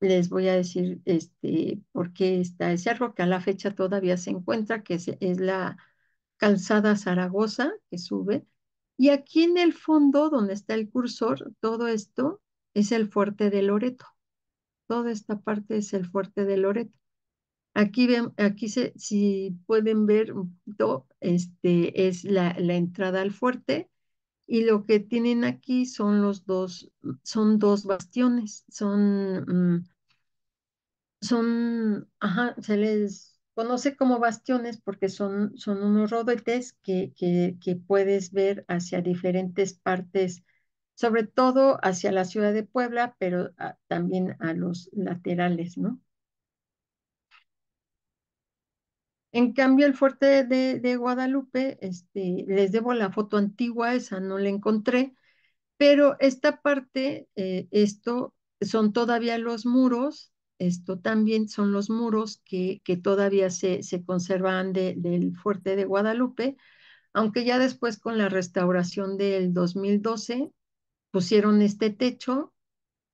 les voy a decir este, por qué está ese arco que a la fecha todavía se encuentra, que es la calzada Zaragoza que sube y aquí en el fondo, donde está el cursor, todo esto es el fuerte de Loreto. Toda esta parte es el fuerte de Loreto. Aquí, ven, aquí si pueden ver, este, es la, la, entrada al fuerte y lo que tienen aquí son los dos, son dos bastiones, son, mm, son, ajá, se les, conoce como bastiones porque son, son unos rodetes que, que, puedes ver hacia diferentes partes, sobre todo hacia la ciudad de Puebla, pero ah, también a los laterales, ¿no? En cambio, el fuerte de, Guadalupe, este, les debo la foto antigua, esa no la encontré, pero esta parte, eh, esto, son todavía los muros esto también son los muros que, que todavía se, se conservan del fuerte de Guadalupe, aunque ya después con la restauración del 2012 pusieron este techo,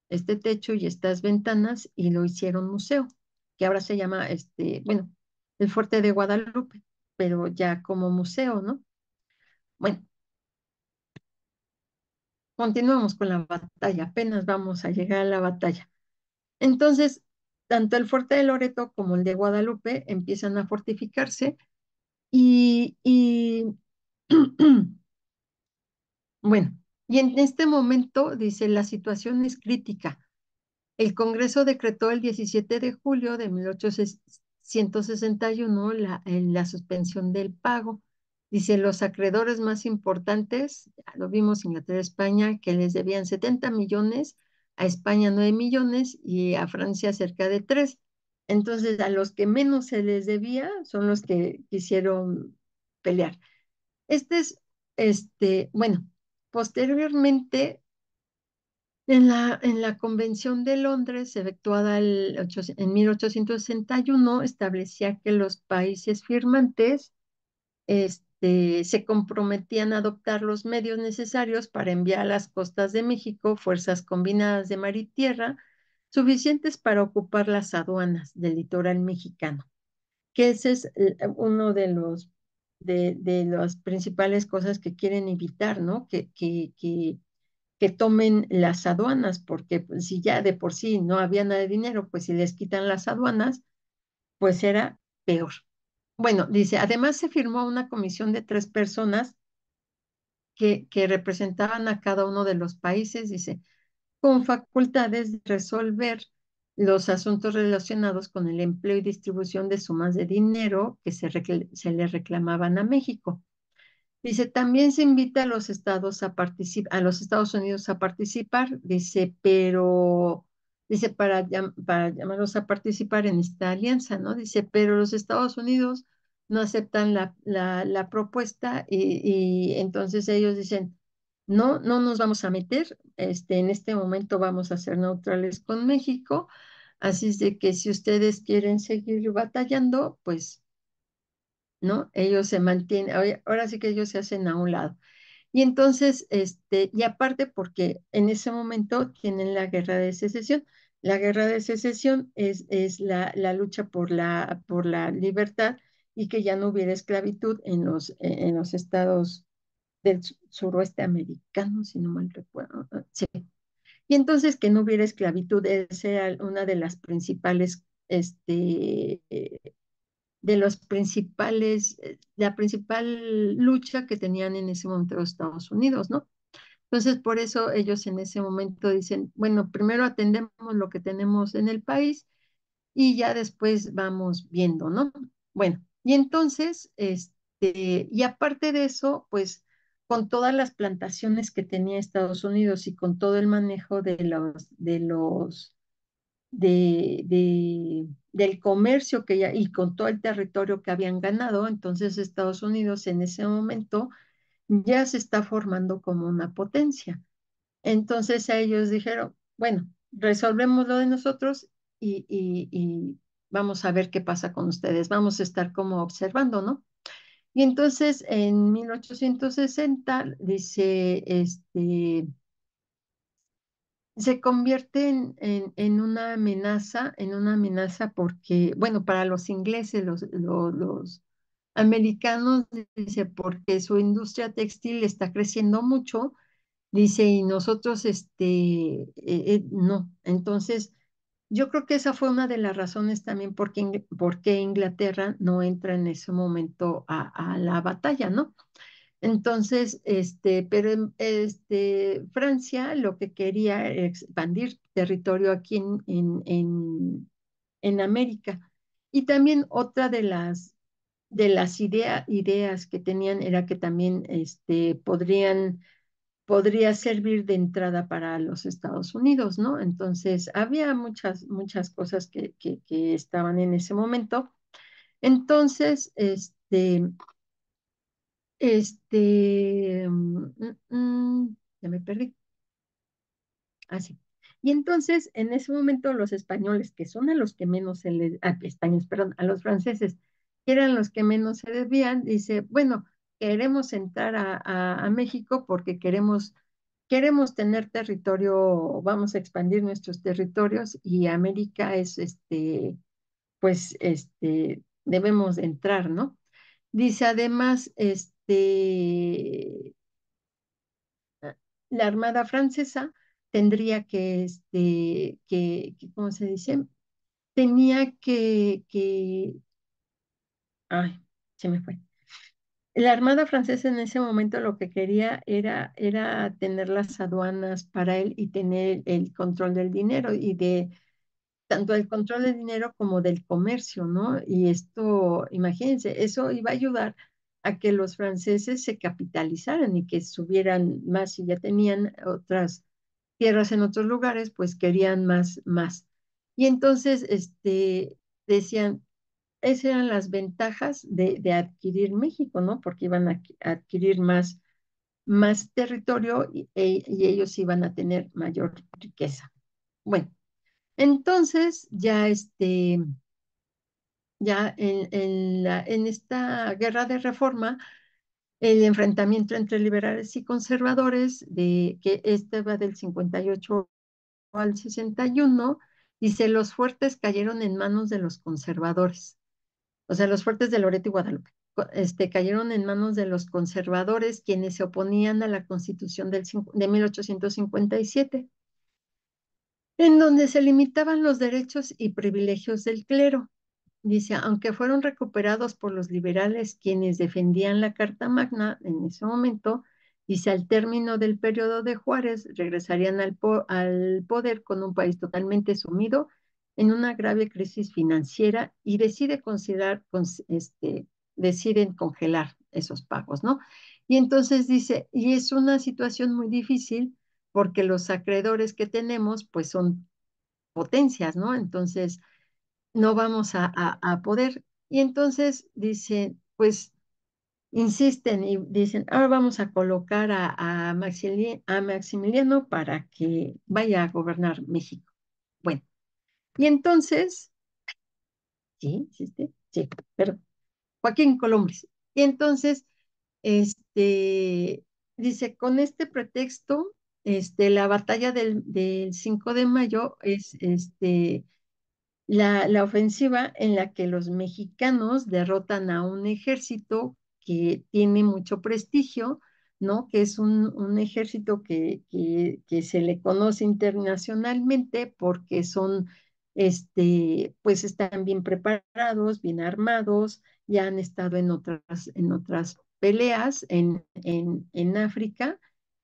este techo y estas ventanas y lo hicieron museo, que ahora se llama, este, bueno, el fuerte de Guadalupe, pero ya como museo, ¿no? Bueno, continuamos con la batalla, apenas vamos a llegar a la batalla. Entonces, tanto el fuerte de Loreto como el de Guadalupe empiezan a fortificarse y, bueno, y en este momento, dice, la situación es crítica. El Congreso decretó el 17 de julio de 1861 la, suspensión del pago. Dice, los acreedores más importantes, ya lo vimos Inglaterra, España, que les debían 70 millones, a España 9 millones y a Francia cerca de 3. Entonces, a los que menos se les debía son los que quisieron pelear. Este es, este, bueno, posteriormente, en la, en la Convención de Londres, efectuada el en 1861, establecía que los países firmantes este, eh, se comprometían a adoptar los medios necesarios para enviar a las costas de México fuerzas combinadas de mar y tierra suficientes para ocupar las aduanas del litoral mexicano, que ese es eh, uno de los de, las principales cosas que quieren evitar, ¿no? Que, que, que, que tomen las aduanas, porque pues, si ya de por sí no había nada de dinero, pues si les quitan las aduanas, pues era peor. Bueno, dice, además se firmó una comisión de tres personas que, representaban a cada uno de los países, dice, con facultades de resolver los asuntos relacionados con el empleo y distribución de sumas de dinero que se, le reclamaban a México. Dice, también se invita a los estados a participar, a los Estados Unidos a participar, dice, pero, dice, para, para llamarlos a participar en esta alianza, ¿no? Dice, pero los Estados Unidos no aceptan la, propuesta y, entonces ellos dicen, no, no nos vamos a meter, este, en este momento vamos a ser neutrales con México, así es de que si ustedes quieren seguir batallando, pues, ¿no? Ellos se mantienen, ahora, sí que ellos se hacen a un lado. Y entonces, este, y aparte porque en ese momento tienen la guerra de secesión, la guerra de secesión es, es la, lucha por la, por la libertad, y que ya no hubiera esclavitud en los, e-, en los estados del suroeste americano, si no mal recuerdo. Ah, sí. Y entonces que no hubiera esclavitud, esa era una de las principales, este, de los principales, eh, la principal lucha que tenían en ese momento los Estados Unidos, ¿no? Entonces, por eso ellos en ese momento dicen, bueno, primero atendemos lo que tenemos en el país y ya después vamos viendo, ¿no? Bueno, y entonces, este, y aparte de eso, pues con todas las plantaciones que tenía Estados Unidos y con todo el manejo de los, de los, de, del comercio que ya, y con todo el territorio que habían ganado, entonces Estados Unidos en ese momento ya se está formando como una potencia. Entonces ellos dijeron, bueno, resolvemos lo de nosotros y, y vamos a ver qué pasa con ustedes, vamos a estar como observando, ¿no? Y entonces en 1860 dice, este, se convierte en, una amenaza, en una amenaza porque, bueno, para los ingleses, los, los, americanos, dice, porque su industria textil está creciendo mucho, dice, y nosotros, este, eh, eh, no. Entonces, yo creo que esa fue una de las razones también por qué, Inglaterra no entra en ese momento a, la batalla, ¿no? Entonces, este, pero este, Francia lo que quería era expandir territorio aquí en, en, América. Y también otra de las, de las ideas que tenían era que también este, podrían podría servir de entrada para los Estados Unidos, ¿no? Entonces, había muchas, muchas cosas que, que, estaban en ese momento. Entonces, este, este, mm, mm, mm, ya me perdí. Así. Ah, y entonces, en ese momento, los españoles, que son a los que menos se les, a españoles, perdón, a los franceses, que eran los que menos se debían, dice, bueno, queremos entrar a, México porque queremos, queremos tener territorio, vamos a expandir nuestros territorios y América es, este, pues, este, debemos entrar, ¿no? Dice además, este, la Armada Francesa tendría que, este, que, ¿cómo se dice? Tenía que, que, ay, se me fue la Armada Francesa en ese momento lo que quería era, era tener las aduanas para él y tener el control del dinero y de tanto el control del dinero como del comercio, ¿no? Y esto, imagínense, eso iba a ayudar a que los franceses se capitalizaran y que subieran más si ya tenían otras tierras en otros lugares, pues querían más, más. Y entonces, este, decían, esas eran las ventajas de, adquirir México, ¿no? Porque iban a adquirir más, más territorio e, y, ellos iban a tener mayor riqueza. Bueno, entonces ya este, ya en, esta guerra de reforma, el enfrentamiento entre liberales y conservadores, de, que este va del 58 al 61, dice, los fuertes cayeron en manos de los conservadores o sea, los fuertes de Loreto y Guadalupe, este, cayeron en manos de los conservadores quienes se oponían a la constitución del, de 1857, en donde se limitaban los derechos y privilegios del clero. Dice, aunque fueron recuperados por los liberales quienes defendían la Carta Magna en ese momento, dice, al término del periodo de Juárez regresarían al, al poder con un país totalmente sumido en una grave crisis financiera y decide considerar, este, deciden congelar esos pagos, ¿no? Y entonces dice, y es una situación muy difícil porque los acreedores que tenemos, pues son potencias, ¿no? Entonces, no vamos a, poder. Y entonces dice, pues, insisten y dicen, ahora vamos a colocar a Maximiliano para que vaya a gobernar México. Y entonces, sí, sí, sí, perdón, Joaquín Colombres. Y entonces, este, dice, con este pretexto, este, la batalla del, del 5 de mayo es este, la, la ofensiva en la que los mexicanos derrotan a un ejército que tiene mucho prestigio, ¿no? Que es un, ejército que, que, que, se le conoce internacionalmente porque son este, pues están bien preparados, bien armados, ya han estado en otras, en otras peleas en, en, en África,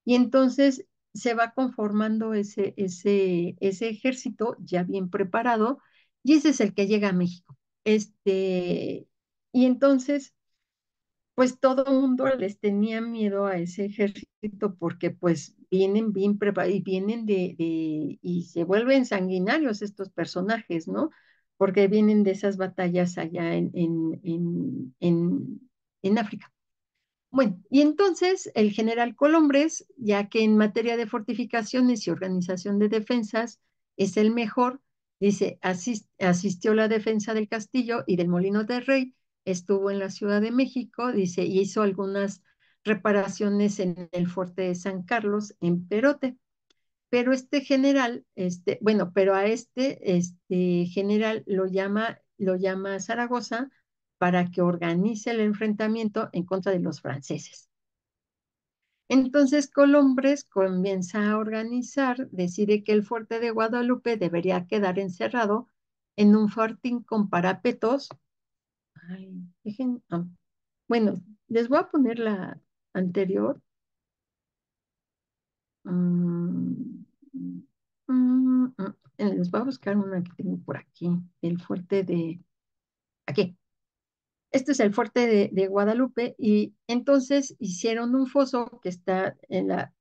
y entonces se va conformando ese, ese, ese ejército ya bien preparado, y ese es el que llega a México. Este, y entonces pues todo mundo les tenía miedo a ese ejército porque pues vienen bien preparados y vienen de, y se vuelven sanguinarios estos personajes, ¿no? Porque vienen de esas batallas allá en, en, en, África. Bueno, y entonces el general Colombres, ya que en materia de fortificaciones y organización de defensas es el mejor, dice, asistió asistió la defensa del castillo y del molino del rey estuvo en la Ciudad de México, dice, y hizo algunas reparaciones en el fuerte de San Carlos, en Perote. Pero este general, este, bueno, pero a este, este general lo llama, lo llama Zaragoza para que organice el enfrentamiento en contra de los franceses. Entonces Colombres comienza a organizar, decide que el fuerte de Guadalupe debería quedar encerrado en un fortín con parapetos Ah, bueno, les voy a poner la anterior. Mm, mm, mm, eh, les voy a buscar una que tengo por aquí, el fuerte de... Aquí. Este es el fuerte de, de Guadalupe y entonces hicieron un foso que está en la,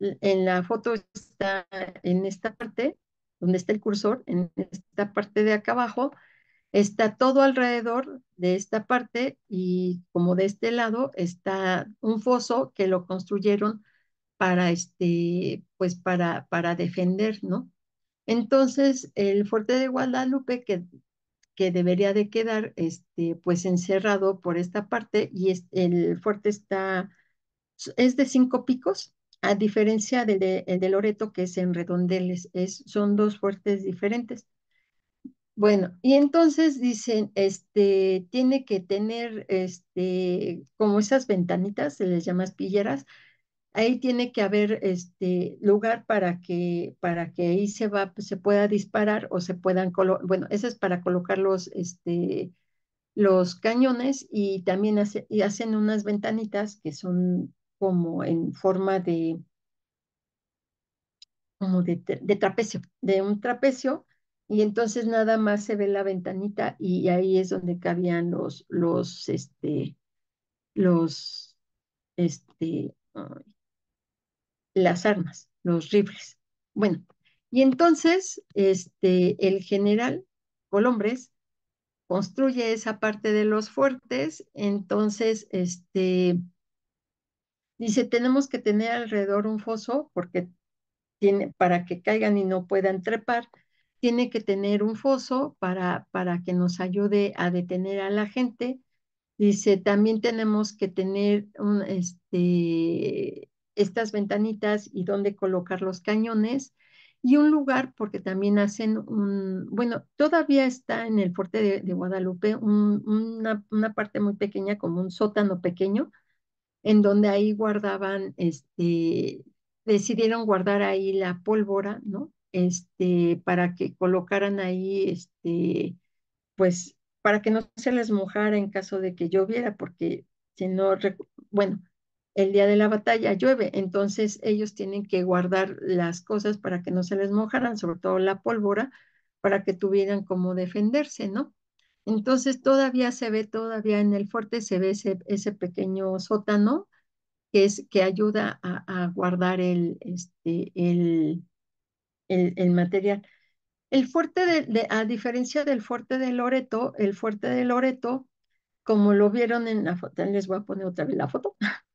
en la foto, está en esta parte, donde está el cursor, en esta parte de acá abajo, está todo alrededor de esta parte y como de este lado está un foso que lo construyeron para este, pues para, para defender, ¿no? Entonces, el fuerte de Guadalupe, que, que debería de quedar, este, pues encerrado por esta parte, y el fuerte está, es de cinco picos, a diferencia del de, Loreto, que es en redondeles, es, son dos fuertes diferentes. Bueno, y entonces dicen, este, tiene que tener, este, como esas ventanitas, se les llama espilleras, ahí tiene que haber, este, lugar para que, para que ahí se va, se pueda disparar o se puedan, bueno, eso es para colocar los, este, los cañones y también y hacen unas ventanitas que son como en forma de, como de trapecio, de un trapecio, y entonces nada más se ve la ventanita y ahí es donde cabían los, los, este, los, este, las armas, los rifles. Bueno, y entonces, este, el general Colombres construye esa parte de los fuertes, entonces, este, dice, tenemos que tener alrededor un foso porque tiene, para que caigan y no puedan trepar, tiene que tener un foso para, para que nos ayude a detener a la gente. Dice, también tenemos que tener este, estas ventanitas y dónde colocar los cañones y un lugar, porque también hacen un, bueno, todavía está en el fuerte de, Guadalupe una, una, parte muy pequeña, como un sótano pequeño, en donde ahí guardaban, este, decidieron guardar ahí la pólvora, ¿no? este, para que colocaran ahí, este, pues, para que no se les mojara en caso de que lloviera, porque si no, bueno, el día de la batalla llueve, entonces ellos tienen que guardar las cosas para que no se les mojaran, sobre todo la pólvora, para que tuvieran cómo defenderse, ¿no? Entonces todavía se ve, todavía en el fuerte se ve ese, ese pequeño sótano que es que ayuda a, a guardar el, este, el, el, material. El fuerte de, a diferencia del fuerte de Loreto, el fuerte de Loreto, como lo vieron en la foto, les voy a poner otra vez la foto.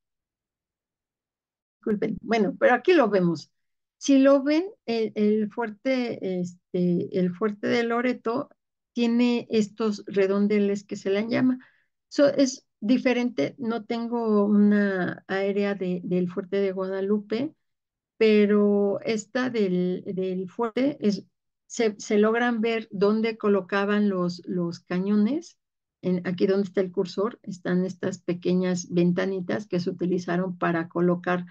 Disculpen. Bueno, pero aquí lo vemos. Si lo ven, el, fuerte, este, el fuerte de Loreto tiene estos redondeles que se le llama. eso es diferente, no tengo una área del fuerte de Guadalupe, pero esta del, fuerte es, se, se, logran ver dónde colocaban los, los cañones. En, aquí donde está el cursor están estas pequeñas ventanitas que se utilizaron para colocar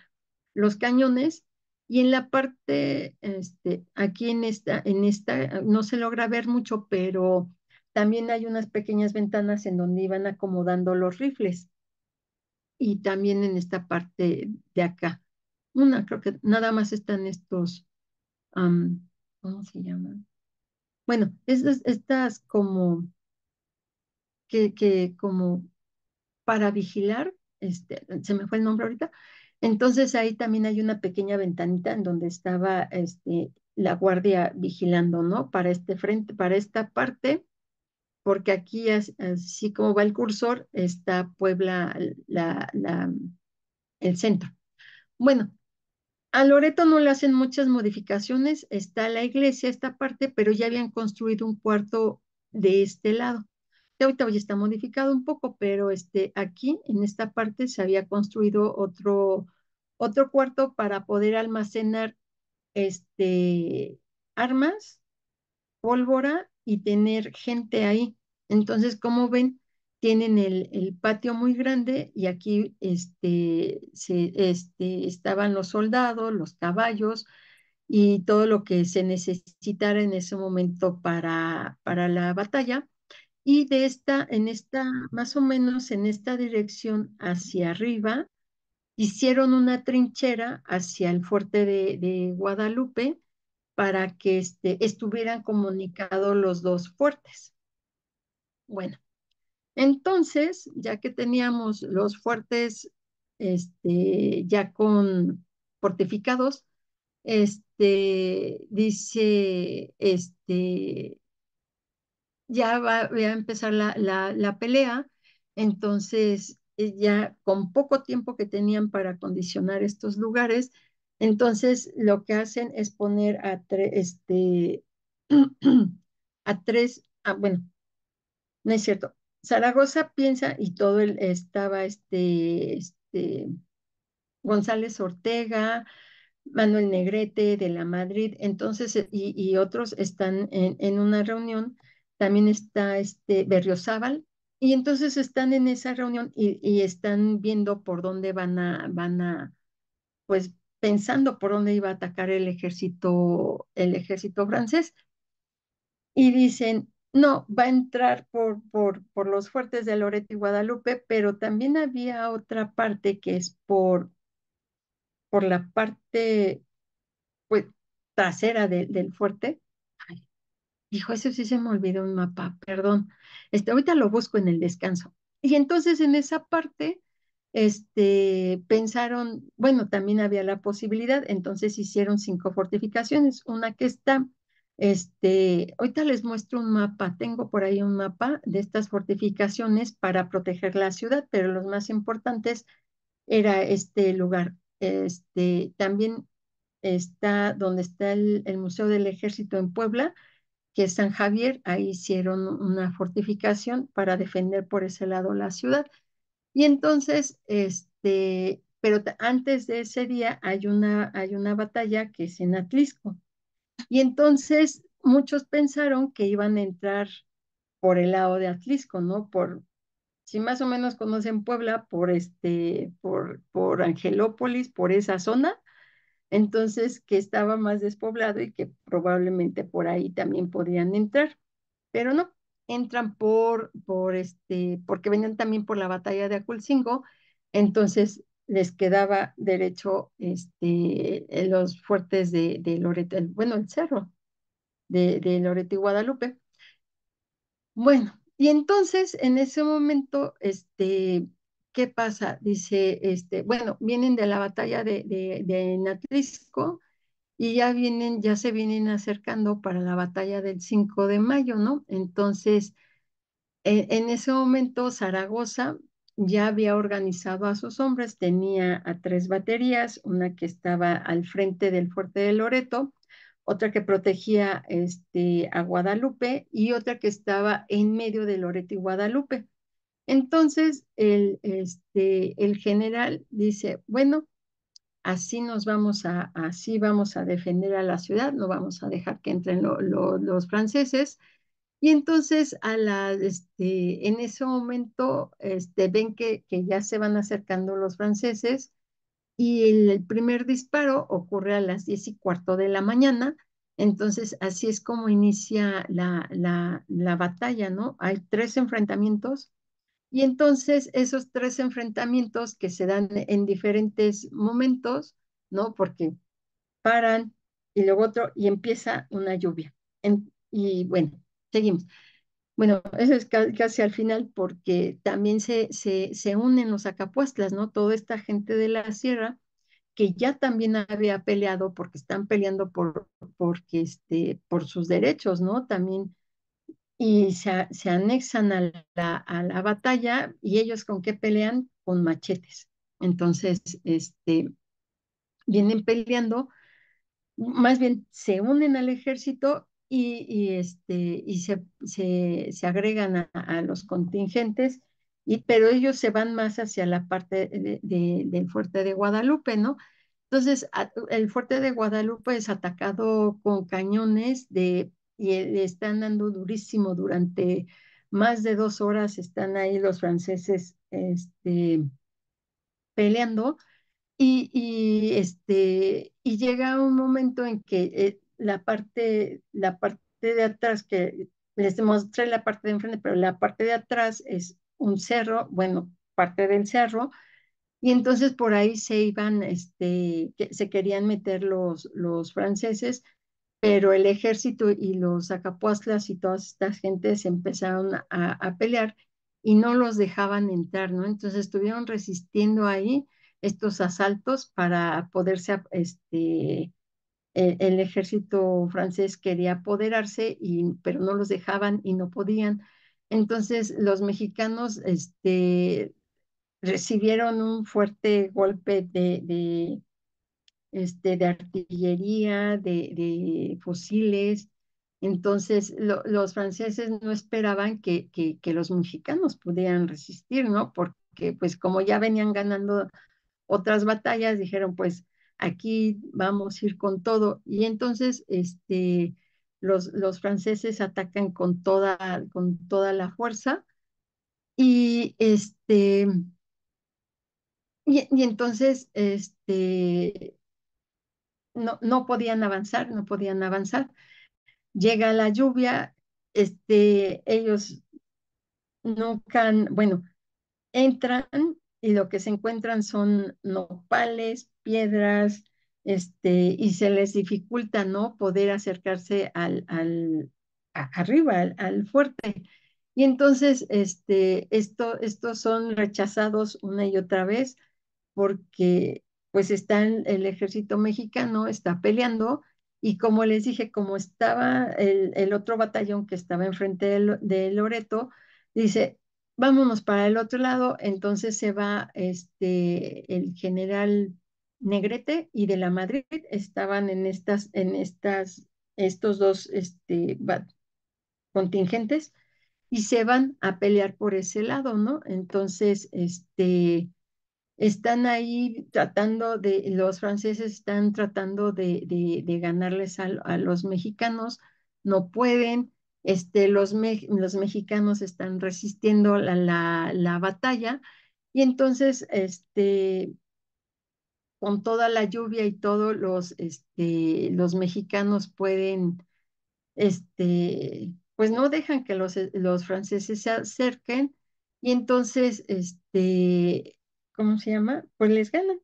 los cañones. Y en la parte, este, aquí en esta, en esta, no se logra ver mucho, pero también hay unas pequeñas ventanas en donde iban acomodando los rifles. Y también en esta parte de acá una, creo que nada más están estos, ¿cómo se llaman? Bueno, estas, estas como, que, que como para vigilar, este, se me fue el nombre ahorita, entonces ahí también hay una pequeña ventanita en donde estaba este, la guardia vigilando, ¿no? Para este frente, para esta parte, porque aquí así como va el cursor, está Puebla, la, la, el centro. Bueno, a Loreto no le hacen muchas modificaciones, está la iglesia, esta parte, pero ya habían construido un cuarto de este lado. ahorita ya está modificado un poco, pero este, aquí en esta parte se había construido otro, otro cuarto para poder almacenar este, armas, pólvora y tener gente ahí. Entonces, como ven, tienen el, patio muy grande y aquí este, se, este, estaban los soldados, los caballos y todo lo que se necesitara en ese momento para, para la batalla. Y de esta, en esta, más o menos en esta dirección hacia arriba, hicieron una trinchera hacia el fuerte de, de Guadalupe para que este, estuvieran comunicados los dos fuertes. Bueno, entonces, ya que teníamos los fuertes este, ya con fortificados, este, dice, este, ya va, a empezar la, la, pelea, entonces eh, ya con poco tiempo que tenían para condicionar estos lugares, entonces lo que hacen es poner a, tres, este, a tres, ah, bueno, no es cierto, Zaragoza piensa, y todo estaba este, este González Ortega, Manuel Negrete de la Madrid, entonces, eh, y, otros están en, una reunión, también está este Berriozábal, y entonces están en esa reunión y, y, están viendo por dónde van a, van a, pues pensando por dónde iba a atacar el ejército, el ejército francés. Y dicen, no, va a entrar por, por, por los fuertes de Loreto y Guadalupe, pero también había otra parte que es por, por la parte pues, trasera del fuerte. dijo, eso sí se me olvidó un mapa, perdón. Este, ahorita lo busco en el descanso. Y entonces en esa parte este, pensaron, bueno, también había la posibilidad, entonces hicieron cinco fortificaciones, una que está este, ahorita les muestro un mapa, tengo por ahí un mapa de estas fortificaciones para proteger la ciudad, pero los más importantes era este lugar. Este, también está donde está el, Museo del Ejército en Puebla, que es San Javier, ahí hicieron una fortificación para defender por ese lado la ciudad. Y entonces, este, pero antes de ese día hay una, hay una batalla que es en Atlisco y entonces muchos pensaron que iban a entrar por el lado de Atlisco, ¿no? Por, si más o menos conocen Puebla, por este, por, por Angelópolis, por esa zona, entonces que estaba más despoblado y que probablemente por ahí también podían entrar, pero no, entran por, por este, porque venían también por la batalla de Aculcingo, entonces les quedaba derecho este, eh, los fuertes de, de Loreto, bueno, el cerro de, de Loreto y Guadalupe. Bueno, y entonces en ese momento, este, ¿qué pasa? Dice, este, bueno, vienen de la batalla de, de, Natrisco y ya vienen, ya se vienen acercando para la batalla del 5 de mayo, ¿no? Entonces, e, en ese momento Zaragoza ya había organizado a sus hombres, tenía a tres baterías, una que estaba al frente del fuerte de Loreto, otra que protegía este, a Guadalupe y otra que estaba en medio de Loreto y Guadalupe. Entonces el, este, el general dice, bueno, así nos vamos a, así vamos a defender a la ciudad, no vamos a dejar que entren los franceses y entonces este, en ese momento este, ven que, ya se van acercando los franceses y el, primer disparo ocurre a las diez y cuarto de la mañana. Entonces así es como inicia la, la, batalla, ¿no? Hay tres enfrentamientos y entonces esos tres enfrentamientos que se dan en diferentes momentos, ¿no? Porque paran y luego otro y empieza una lluvia. y bueno, Seguimos. Bueno, eso es casi al final porque también se, se, se unen los acapuastlas, ¿no? Toda esta gente de la sierra que ya también había peleado porque están peleando por, porque este, por sus derechos, ¿no? También y se, anexan a la, batalla y ellos con qué pelean? Con machetes. Entonces, este, vienen peleando, más bien se unen al ejército y, este, y se, se, agregan a, los contingentes, y, pero ellos se van más hacia la parte del fuerte de Guadalupe, ¿no? Entonces, el fuerte de Guadalupe es atacado con cañones de, y eh, le están dando durísimo durante más de dos horas, están ahí los franceses este, peleando. Y, este, y llega un momento en que eh, la parte, la parte de atrás, que les este mostré la parte de enfrente, pero la parte de atrás es un cerro, bueno, parte del cerro, y entonces por ahí se iban, este, que se querían meter los, los franceses, pero el ejército y los acapuastlas y todas estas gentes empezaron a, a pelear y no los dejaban entrar, ¿no? Entonces estuvieron resistiendo ahí estos asaltos para poderse este, el, ejército francés quería apoderarse, y, pero no los dejaban y no podían. Entonces los mexicanos este, recibieron un fuerte golpe de, este, de artillería, de, fusiles. Entonces los franceses no esperaban que, que, los mexicanos pudieran resistir, ¿no? Porque pues como ya venían ganando otras batallas, dijeron pues aquí vamos a ir con todo. Y entonces, este, los, franceses atacan con toda, con toda la fuerza. Y este, y, entonces, este, no, no podían avanzar, no podían avanzar. Llega la lluvia, este, ellos nunca, bueno, entran y lo que se encuentran son nopales, piedras, este, y se les dificulta, ¿no? Poder acercarse al, al arriba, al, fuerte. Y entonces, este, esto, estos son rechazados una y otra vez porque, pues, están, el ejército mexicano está peleando y como les dije, como estaba el, otro batallón que estaba enfrente de Loreto, dice, vámonos para el otro lado, entonces se va este, el general Negrete y de la Madrid, estaban en estas, en estas, estos dos este, contingentes y se van a pelear por ese lado, ¿no? Entonces, este, están ahí tratando de, los franceses están tratando de, de, ganarles a los mexicanos, no pueden, este, los, mexicanos están resistiendo la, batalla y entonces este, con toda la lluvia y todo, los, este, los mexicanos pueden, este, pues no dejan que eh, los, franceses se acerquen y entonces, este, ¿cómo se llama? Pues les ganan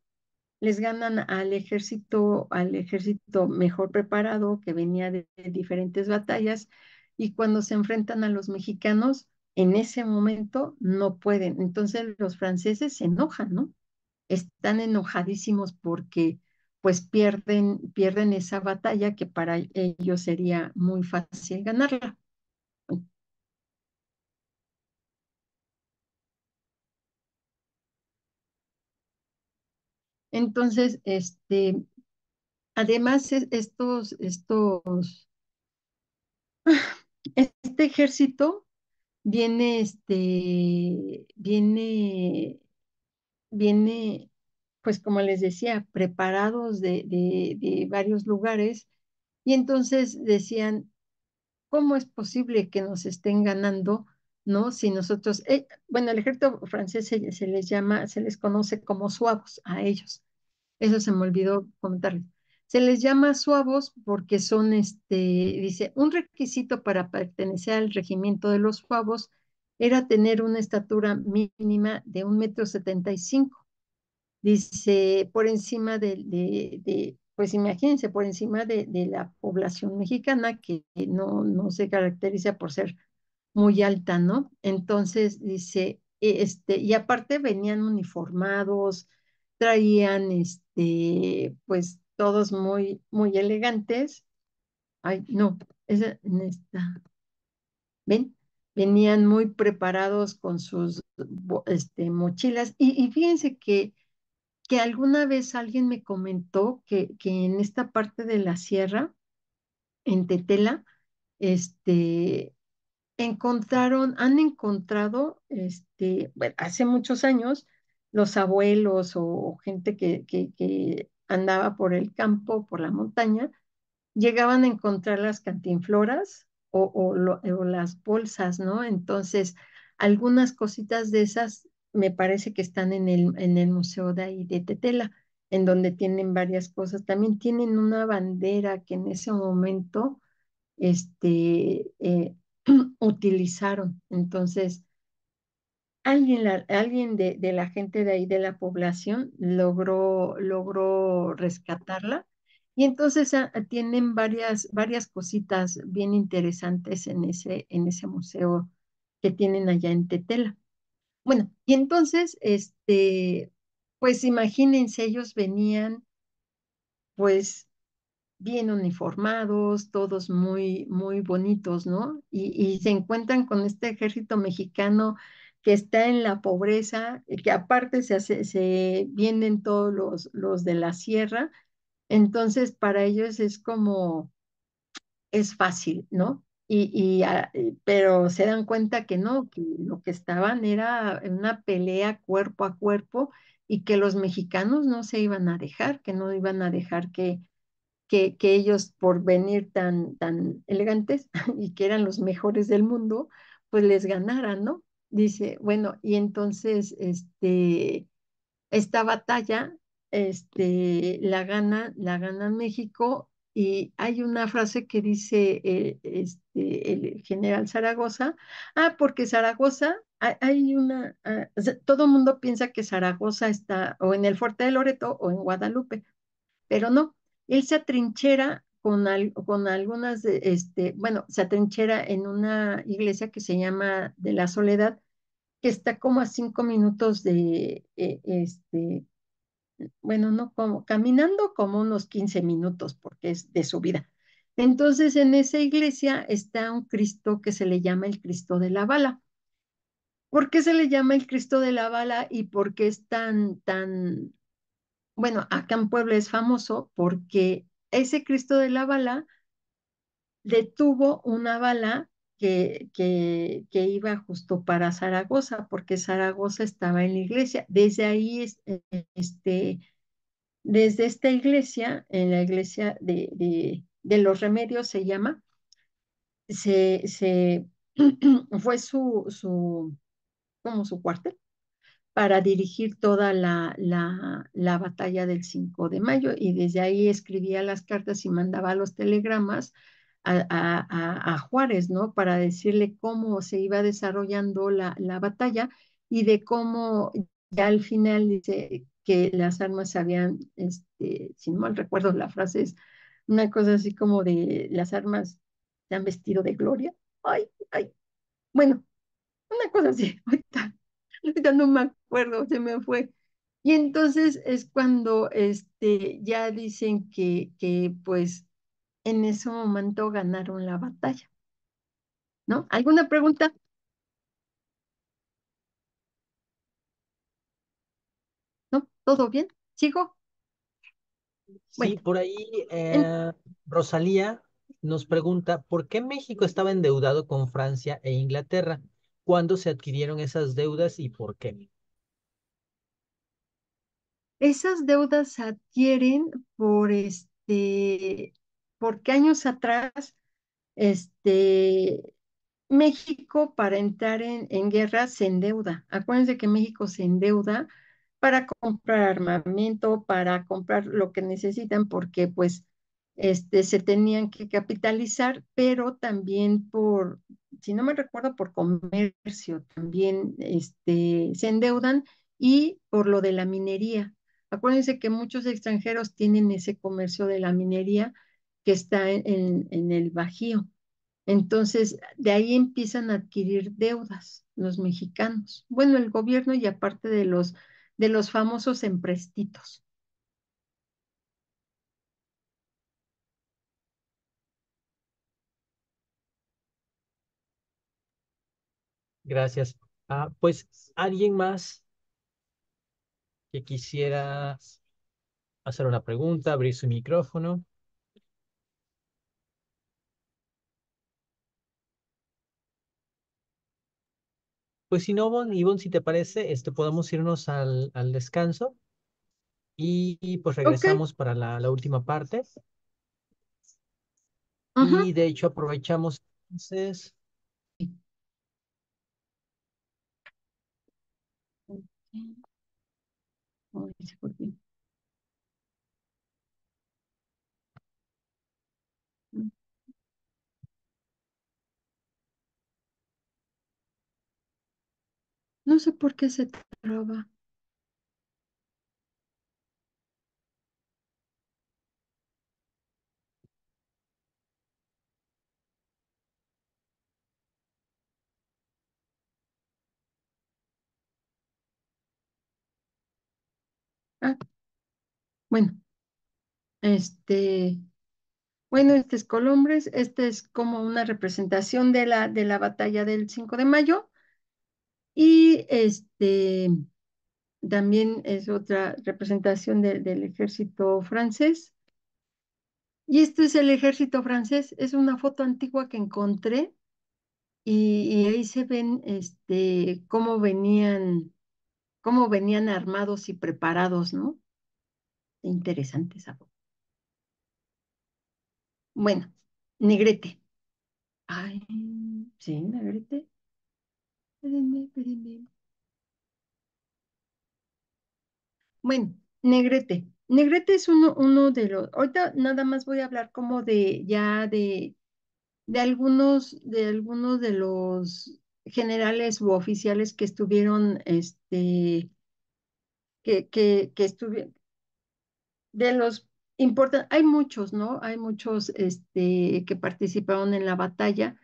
les ganan al ejército, al ejército mejor preparado que venía de diferentes batallas y cuando se enfrentan a los mexicanos, en ese momento no pueden. Entonces los franceses se enojan, ¿no? Están enojadísimos porque pues pierden, pierden esa batalla que para ellos sería muy fácil ganarla. Entonces, este, además, estos, estos este ejército viene, este, viene, viene, pues como les decía, preparados de, de, varios lugares. Y entonces decían, ¿cómo es posible que nos estén ganando? ¿no? Si nosotros, eh, bueno, el ejército francés se, les llama, se les conoce como suavos a ellos. Eso se me olvidó comentarles. Se les llama suavos porque son, este, dice, un requisito para pertenecer al regimiento de los suavos era tener una estatura mínima de un metro setenta y cinco. Dice, por encima de, de, pues imagínense, por encima de, la población mexicana, que no, no se caracteriza por ser muy alta, ¿no? Entonces, dice, e, este, y aparte venían uniformados, traían, este, pues, todos muy, muy elegantes. Ay, no, esa en esta. ¿Ven? Venían muy preparados con sus este, mochilas. Y, fíjense que, que alguna vez alguien me comentó que, que en esta parte de la sierra, en Tetela, este, encontraron, han encontrado, este, bueno, hace muchos años, los abuelos o, gente que, que, que andaba por el campo, por la montaña, llegaban a encontrar las cantinfloras o, las bolsas, ¿no? Entonces, algunas cositas de esas me parece que están en el, en el museo de ahí de Tetela, en donde tienen varias cosas. También tienen una bandera que en ese momento este, eh, utilizaron. Entonces, alguien, alguien de, la gente de ahí, de la población, logró, logró rescatarla. Y entonces ah, tienen varias, varias cositas bien interesantes en ese, en ese museo que tienen allá en Tetela. Bueno, y entonces, este, pues imagínense, ellos venían pues bien uniformados, todos muy, muy bonitos, ¿no? y se encuentran con este ejército mexicano que está en la pobreza, eh, que aparte se, se vienen todos los, los de la sierra, entonces para ellos es como, es fácil, ¿no? Ah, y, pero se dan cuenta que no, que lo que estaban era una pelea cuerpo a cuerpo y que los mexicanos no se iban a dejar, que no iban a dejar que, que, que ellos por venir tan, tan elegantes y que eran los mejores del mundo, pues les ganaran, ¿no? dice, bueno, y entonces este, esta batalla este, la gana, la gana México, y hay una frase que dice eh, este, el general Zaragoza, ah, porque Zaragoza, hay, una, ah, todo el mundo piensa que Zaragoza está o en el fuerte de Loreto o en Guadalupe, pero no, él se atrinchera con, con algunas, este, bueno, se atrinchera en una iglesia que se llama de la Soledad, que está como a cinco minutos de, eh, este, bueno, no como, caminando como unos 15 minutos, porque es de su vida. Entonces, en esa iglesia está un Cristo que se le llama el Cristo de la Bala. ¿Por qué se le llama el Cristo de la Bala y por qué es tan, tan, bueno, acá en Puebla es famoso porque ese Cristo de la bala detuvo una bala que, que, iba justo para Zaragoza, porque Zaragoza estaba en la iglesia. Desde ahí, eh, este, desde esta iglesia, en la iglesia de, de, de los remedios se llama, se, se fue su, su, como su cuartel, para dirigir toda la, la, la, batalla del 5 de mayo y desde ahí escribía las cartas y mandaba los telegramas a, Juárez, ¿no? Para decirle cómo se iba desarrollando la, la, batalla y de cómo ya al final dice que las armas habían, este, si no mal recuerdo la frase es una cosa así como de las armas se han vestido de gloria. Ay, ay. Bueno, una cosa así, no me acuerdo, se me fue. Y entonces es cuando este, ya dicen que, que pues en ese momento ganaron la batalla. ¿No? ¿Alguna pregunta? ¿No? ¿Todo bien? ¿Sigo? Sí, por ahí eh, Rosalía nos pregunta, ¿por qué México estaba endeudado con Francia e Inglaterra? ¿Cuándo se adquirieron esas deudas y por qué? Esas deudas se adquieren por este, porque años atrás, este, México para entrar en, en guerra se endeuda. Acuérdense que México se endeuda para comprar armamento, para comprar lo que necesitan, porque pues este, se tenían que capitalizar, pero también por, si no me recuerdo, por comercio también este, se endeudan y por lo de la minería. Acuérdense que muchos extranjeros tienen ese comercio de la minería que está en, el Bajío. Entonces, de ahí empiezan a adquirir deudas los mexicanos. Bueno, el gobierno y aparte de los, de los famosos emprestitos. Gracias. Ah, pues, ¿alguien más que quisiera hacer una pregunta, abrir su micrófono? Pues si no, Ivonne, si te parece, este, podemos irnos al, descanso y, pues regresamos para la, última parte. Y de hecho aprovechamos entonces Mm. No sé por qué se roba. Ah, bueno. Este, bueno, este es Colombres, este es como una representación de la, de la batalla del 5 de mayo. Y este también es otra representación del ejército francés. Y este es el ejército francés, es una foto antigua que encontré y, ahí se ven este, cómo venían cómo venían armados y preparados, ¿no? Interesante esa voz. Bueno, Negrete. Ay, sí, Negrete. Espérenme, espérenme. Bueno, Negrete. Negrete es uno, de los... Ahorita nada más voy a hablar como de ya de, de algunos, de algunos de los generales u oficiales que estuvieron, este, que, que, que estuvieron, de los importantes, hay muchos, ¿no? Hay muchos este, que participaron en la batalla,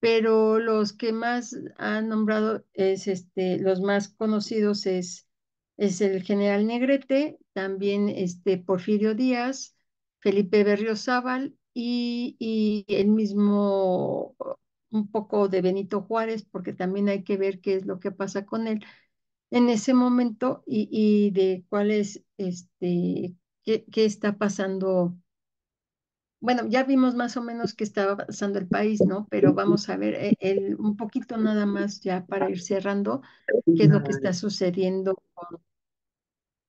pero los que más han nombrado es, este, los más conocidos es, es el general Negrete, también este, Porfirio Díaz, Felipe Berriozábal y, y el mismo un poco de Benito Juárez, porque también hay que ver qué es lo que pasa con él en ese momento y, de cuál es, este, qué, está pasando. Bueno, ya vimos más o menos qué estaba pasando el país, ¿no? Pero vamos a ver eh, el, un poquito nada más ya para ir cerrando qué es lo que está sucediendo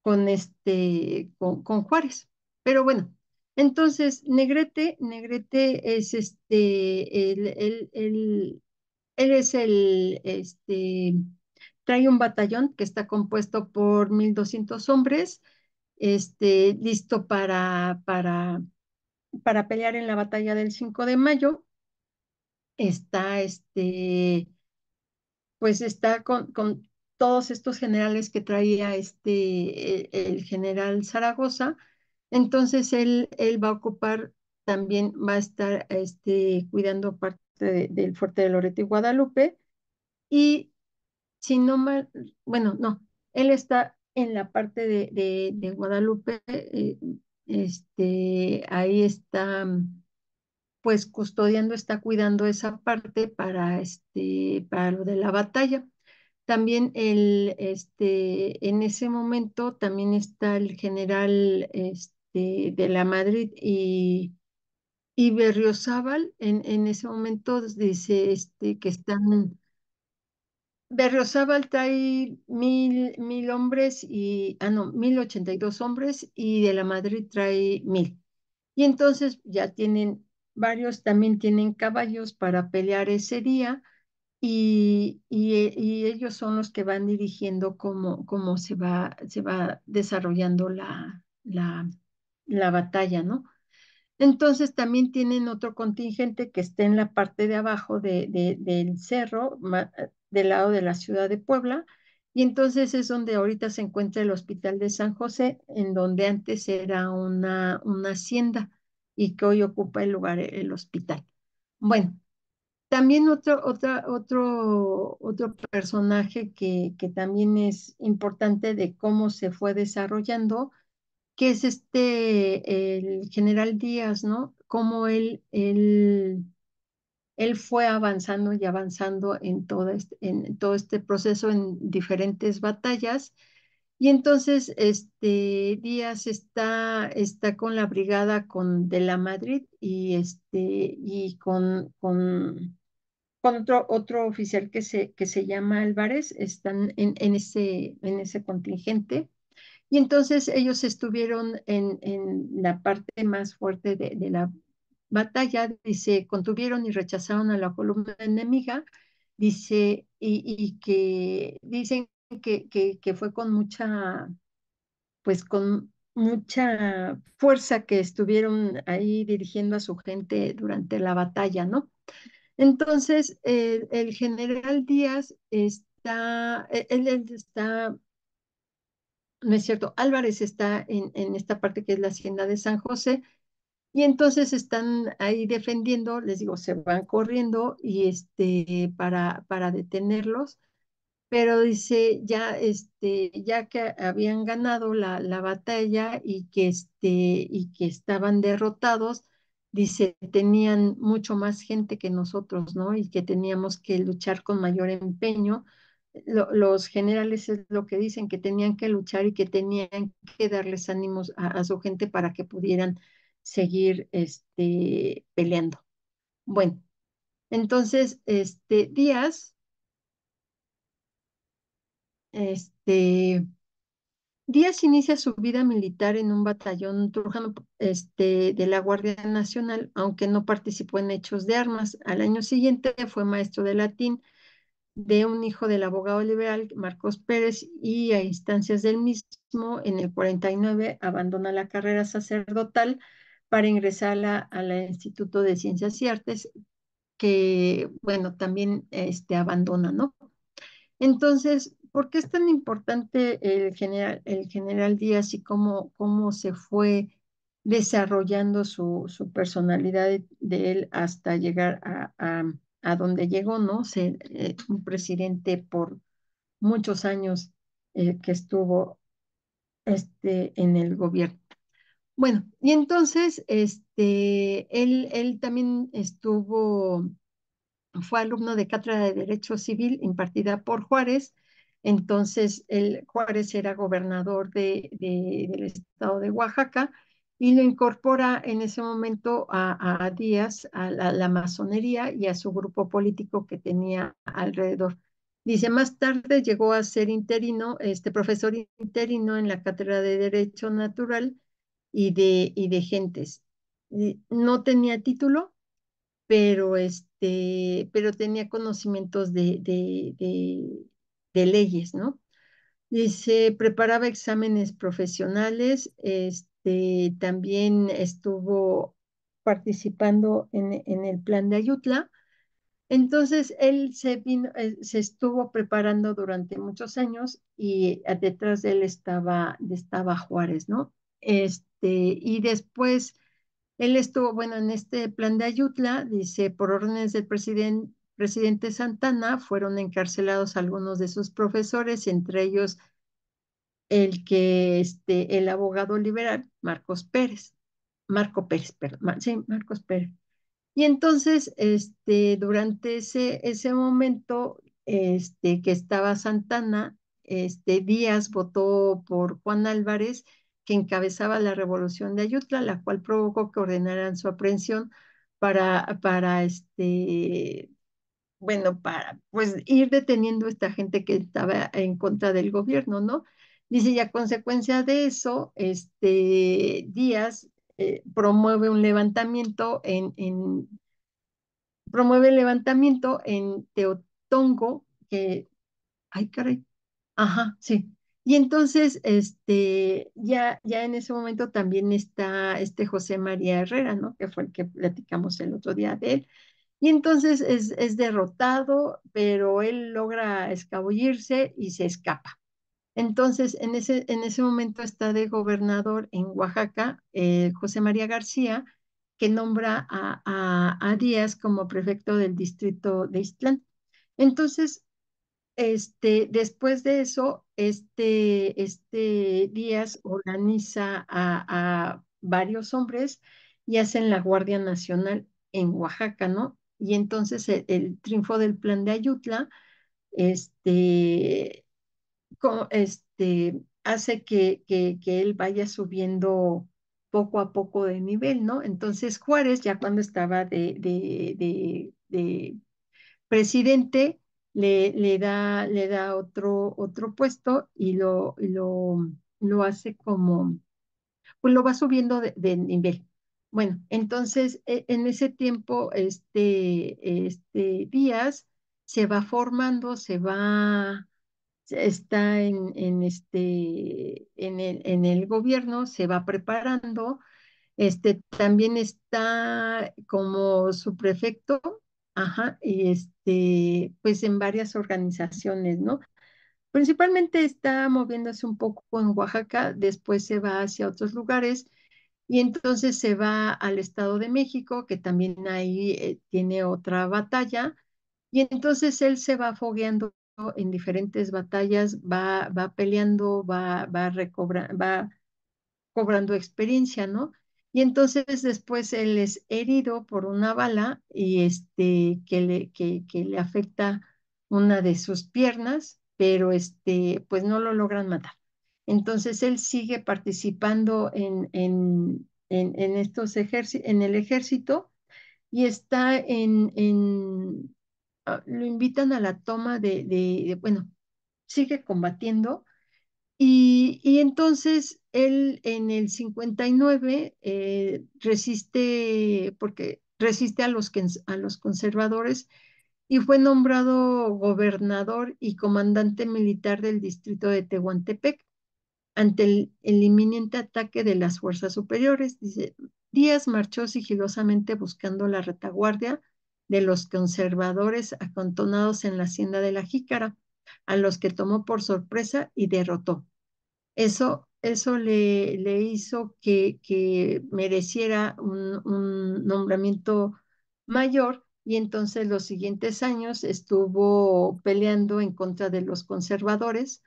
con, este, con Juárez. Pero bueno, entonces, Negrete, Negrete es este, él, es el, este, trae un batallón que está compuesto por 1.200 hombres, este, listo para, para, para pelear en la batalla del 5 de mayo. Está, este, pues está con, todos estos generales que traía este, e, el general Zaragoza, entonces él, él va a ocupar, también va a estar este, cuidando parte del fuerte de Loreto y Guadalupe. Y si no mal, bueno, no, él está en la parte de, Guadalupe, eh, este, ahí está pues custodiando, está cuidando esa parte para, este, para lo de la batalla. También el, este, en ese momento también está el general este, de, la Madrid y, y Berriozábal en, en ese momento dice este, que están... Berriozábal trae mil, mil hombres y, ah no, mil ochenta y dos hombres y de la Madrid trae mil. Y entonces ya tienen varios, también tienen caballos para pelear ese día y, y, eh, ellos son los que van dirigiendo cómo, cómo se, va, se va desarrollando la, la, la batalla, ¿no? Entonces también tienen otro contingente que está en la parte de abajo del cerro, eh, del lado de la ciudad de Puebla, y entonces es donde ahorita se encuentra el Hospital de San José, en donde antes era una, hacienda y que hoy ocupa el lugar e, el hospital. Bueno, también otro, otra, otro, otro personaje que, que también es importante de cómo se fue desarrollando que es este, el general Díaz, ¿no? Cómo él, él fue avanzando y avanzando en todo, este, en todo este proceso en diferentes batallas. Y entonces este, Díaz está, está con la brigada con, de la Madrid y, este, y con, con, otro, oficial que se, que se llama Álvarez, están en, en, ese, en ese contingente. Y entonces ellos estuvieron en, en la parte más fuerte de, la batalla, dice, contuvieron y rechazaron a la columna enemiga, dice, y, que dicen que, que, fue con mucha, pues con mucha fuerza que estuvieron ahí dirigiendo a su gente durante la batalla, ¿no? Entonces, eh, el general Díaz está, él está no es cierto, Álvarez está en, esta parte que es la hacienda de San José, y entonces están ahí defendiendo, les digo, se van corriendo y este, para, para detenerlos, pero dice, ya, este, ya que habían ganado la, la batalla y que, este, y que estaban derrotados, dice, tenían mucho más gente que nosotros, ¿no? Y que teníamos que luchar con mayor empeño los generales es lo que dicen, que tenían que luchar y que tenían que darles ánimos a, su gente para que pudieran seguir este, peleando. Bueno, entonces, este, Díaz, este, Díaz inicia su vida militar en un batallón turjano este, de la Guardia Nacional, aunque no participó en hechos de armas. Al año siguiente fue maestro de latín de un hijo del abogado liberal, Marcos Pérez, y a instancias del mismo, en el 49 abandona la carrera sacerdotal para ingresar al Instituto de Ciencias y Artes, que, bueno, también este, abandona, ¿no? Entonces, ¿por qué es tan importante el general, el general Díaz y cómo, cómo se fue desarrollando su, su personalidad de, él hasta llegar a a donde llegó, ¿no? Se, eh, un presidente por muchos años eh, que estuvo este, en el gobierno. Bueno, y entonces, este, él, él también estuvo, fue alumno de cátedra de Derecho Civil impartida por Juárez, entonces, el Juárez era gobernador de, del estado de Oaxaca y lo incorpora en ese momento a, a Díaz, a la, masonería y a su grupo político que tenía alrededor. Dice, más tarde llegó a ser interino, este profesor interino en la Cátedra de Derecho Natural y de, y de Gentes. No tenía título, pero, este, pero tenía conocimientos de, de, de, leyes, ¿no? Dice, preparaba exámenes profesionales, este, este, también estuvo participando en, el plan de Ayutla. Entonces, él se, eh, se estuvo preparando durante muchos años y eh, detrás de él estaba, estaba Juárez, ¿no? Este, y después él estuvo, bueno, en este plan de Ayutla, dice, por órdenes del presidente presidente Santana fueron encarcelados algunos de sus profesores, entre ellos el que este, el abogado liberal, Marcos Pérez, Marco Pérez, perdón, sí, Marcos Pérez. Y entonces, este, durante ese, ese momento este, que estaba Santana, este, Díaz votó por Juan Álvarez, que encabezaba la revolución de Ayutla, la cual provocó que ordenaran su aprehensión para, para este, bueno, para pues ir deteniendo a esta gente que estaba en contra del gobierno, ¿no? Dice, y a consecuencia de eso, este, Díaz eh, promueve un levantamiento en, promueve el levantamiento en Teotongo, que, ay caray, ajá, sí. Y entonces, este, ya, ya en ese momento también está este José María Herrera, ¿no? Que fue el que platicamos el otro día de él. Y entonces es, es derrotado, pero él logra escabullirse y se escapa. Entonces, en ese, en ese momento está de gobernador en Oaxaca eh, José María García, que nombra a, a, Díaz como prefecto del distrito de Istlán. Entonces, este, después de eso, este, este Díaz organiza a, varios hombres y hacen la Guardia Nacional en Oaxaca, ¿no? Y entonces el, el triunfo del plan de Ayutla, este, este, hace que, que, que, él vaya subiendo poco a poco de nivel, ¿no? Entonces Juárez, ya cuando estaba de, de, de, presidente, le, le, da, le da otro, otro puesto y lo, lo, lo hace como, pues lo va subiendo de, nivel. Bueno, entonces e, en ese tiempo, este, este Díaz se va formando, se va está en, en este, en el, en, el, gobierno, se va preparando. Este, también está como su prefecto, ajá, y este, pues en varias organizaciones, ¿no? Principalmente está moviéndose un poco en Oaxaca, después se va hacia otros lugares y entonces se va al Estado de México, que también ahí eh, tiene otra batalla, y entonces él se va fogueando en diferentes batallas va, va peleando, va, va, recobra, va cobrando experiencia, ¿no? Y entonces después él es herido por una bala y este, que, le, que, que le afecta una de sus piernas, pero este, pues no lo logran matar. Entonces él sigue participando en, en, en, en en el ejército y está en, Ah, lo invitan a la toma de, de, bueno, sigue combatiendo. Y, entonces él en el 59 eh, resiste, porque resiste a los, a los conservadores y fue nombrado gobernador y comandante militar del distrito de Tehuantepec ante el, el inminente ataque de las fuerzas superiores. Dice, Díaz marchó sigilosamente buscando la retaguardia de los conservadores acantonados en la hacienda de la Jícara, a los que tomó por sorpresa y derrotó. Eso, eso le, le hizo que, que mereciera un, un nombramiento mayor y entonces los siguientes años estuvo peleando en contra de los conservadores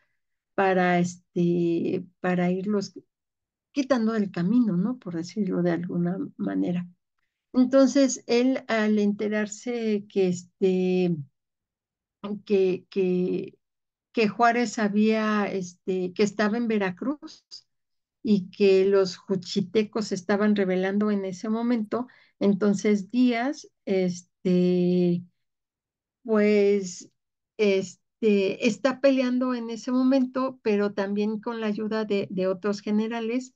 para, este, para irlos quitando el camino, ¿no? Por decirlo de alguna manera. Entonces, él al enterarse que, este, que, Juárez había, este, que estaba en Veracruz y que los juchitecos estaban rebelando en ese momento, entonces Díaz, este, pues, este, está peleando en ese momento, pero también con la ayuda de otros generales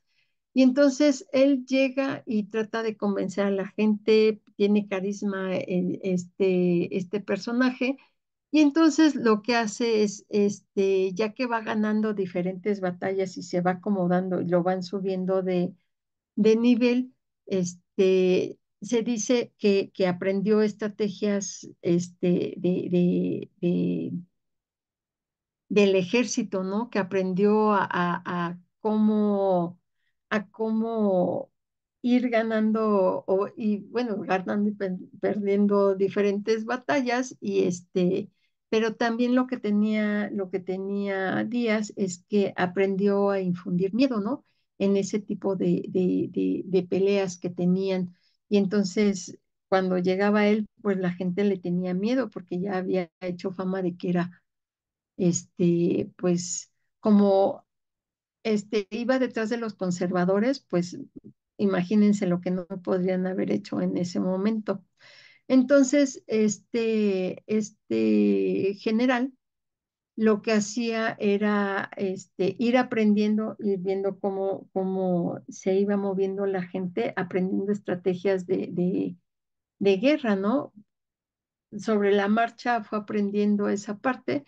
y entonces él llega y trata de convencer a la gente, tiene carisma eh, este, este personaje, y entonces lo que hace es, este, ya que va ganando diferentes batallas y se va acomodando y lo van subiendo de, de nivel, este, se dice que, que aprendió estrategias este, de, de, del ejército, ¿no? Que aprendió a cómo a cómo ir ganando y bueno, ganando y perdiendo diferentes batallas y este, pero también lo que tenía, lo que tenía Díaz es que aprendió a infundir miedo, ¿no? En ese tipo de, de peleas que tenían. Y entonces, cuando llegaba él, pues la gente le tenía miedo porque ya había hecho fama de que era, este, pues, como este, iba detrás de los conservadores, pues imagínense lo que no podrían haber hecho en ese momento. Entonces, este, este general lo que hacía era este, ir aprendiendo, ir viendo cómo, se iba moviendo la gente, aprendiendo estrategias de guerra, ¿no? Sobre la marcha fue aprendiendo esa parte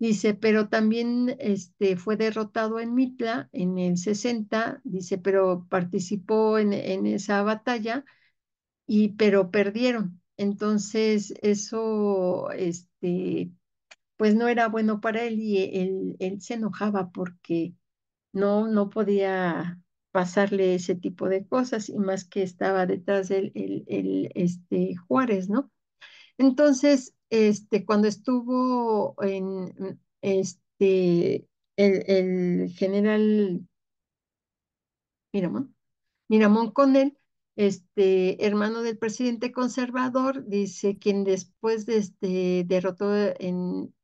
Dice, pero también este, fue derrotado en Mitla en el 60, dice, pero participó en, en esa batalla, y, pero perdieron. Entonces, eso, este, pues no era bueno para él y él, se enojaba porque no, no podía pasarle ese tipo de cosas y más que estaba detrás de el, el, este, Juárez, ¿no? Entonces, este, cuando estuvo en mm, este, el, el general Miramón, Miramón con él, este hermano del presidente conservador, dice, quien después de este, derrotó en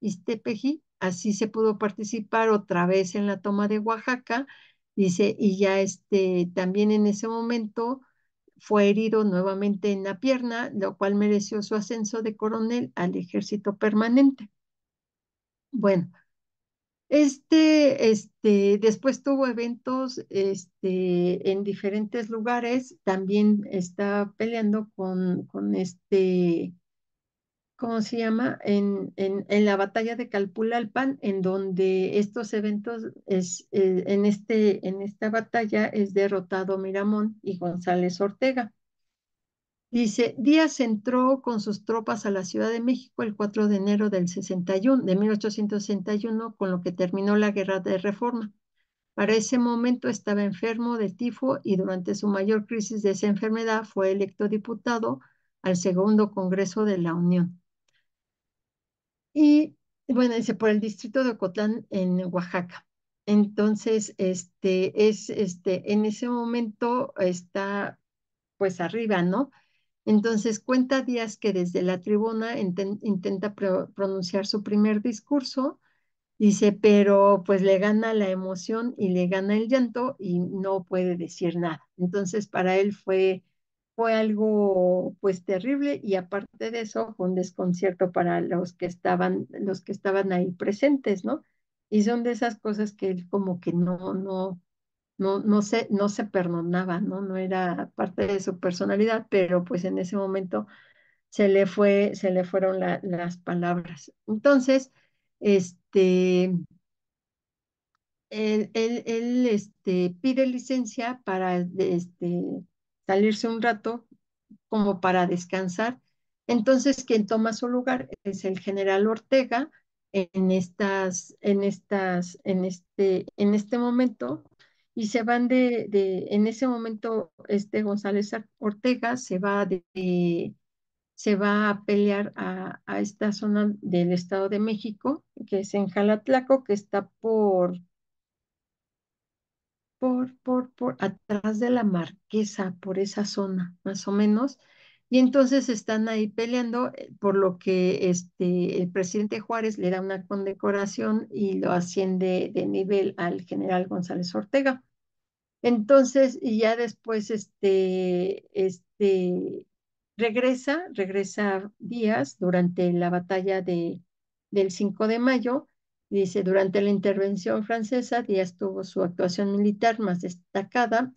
Istepeji, así se pudo participar otra vez en la toma de Oaxaca, dice, y ya este, también en ese momento fue herido nuevamente en la pierna, lo cual mereció su ascenso de coronel al ejército permanente. Bueno, este, este, después tuvo eventos este, en diferentes lugares, también está peleando con, con este ¿cómo se llama? En, en, la batalla de Calpulalpan, en donde estos eventos, es, eh, en, este, en esta batalla es derrotado Miramón y González Ortega. Dice, Díaz entró con sus tropas a la Ciudad de México el 4 de enero del 61, de 1861, con lo que terminó la Guerra de Reforma. Para ese momento estaba enfermo de tifo y durante su mayor crisis de esa enfermedad fue electo diputado al segundo Congreso de la Unión. Y bueno, dice, por el distrito de Ocotlán en Oaxaca. Entonces, este, es, este, en ese momento está, pues, arriba, ¿no? Entonces, cuenta días que desde la tribuna intenta pronunciar su primer discurso, dice, pero pues le gana la emoción y le gana el llanto y no puede decir nada. Entonces, para él fue fue algo pues terrible y aparte de eso fue un desconcierto para los que estaban los que estaban ahí presentes, ¿no? Y son de esas cosas que él como que no no no no se no se perdonaba, ¿no? No era parte de su personalidad, pero pues en ese momento se le fue se le fueron las palabras. Entonces, este él, este, pide licencia para este, salirse un rato como para descansar. Entonces, quien toma su lugar es el general Ortega en estas, en estas, en este, en este momento, y se van de, de en ese momento, este González Ortega se va de, se va a pelear a, a, esta zona del Estado de México, que es en Jalatlaco, que está por por, por, por atrás de la marquesa, por esa zona, más o menos. Y entonces están ahí peleando, eh, por lo que este, el presidente Juárez le da una condecoración y lo asciende de nivel al general González Ortega. Entonces, y ya después, este, este, regresa, regresa Díaz durante la batalla de, del 5 de mayo Dice, durante la intervención francesa, Díaz tuvo su actuación militar más destacada,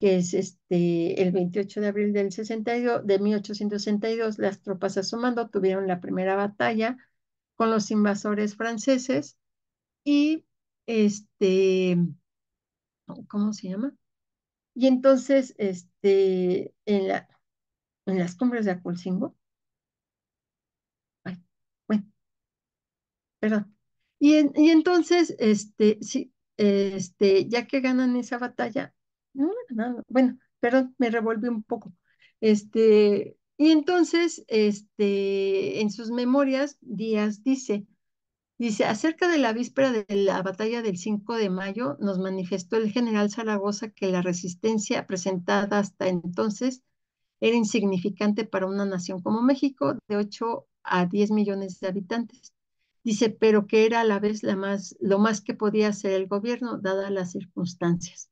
que es este, el 28 de abril del 62, de 1862, las tropas a su mando tuvieron la primera batalla con los invasores franceses y este, ¿cómo se llama? Y entonces, este, en, la, en las cumbres de Aculcingo, bueno, perdón, y, entonces, este, sí, este, ya que ganan esa batalla, no bueno, perdón, me revolví un poco. Este, y entonces, este, en sus memorias, Díaz dice, dice, acerca de la víspera de la batalla del 5 de mayo, nos manifestó el general Zaragoza que la resistencia presentada hasta entonces era insignificante para una nación como México, de 8 a 10 millones de habitantes. Dice, pero que era a la vez la más, lo más que podía hacer el gobierno, dadas las circunstancias.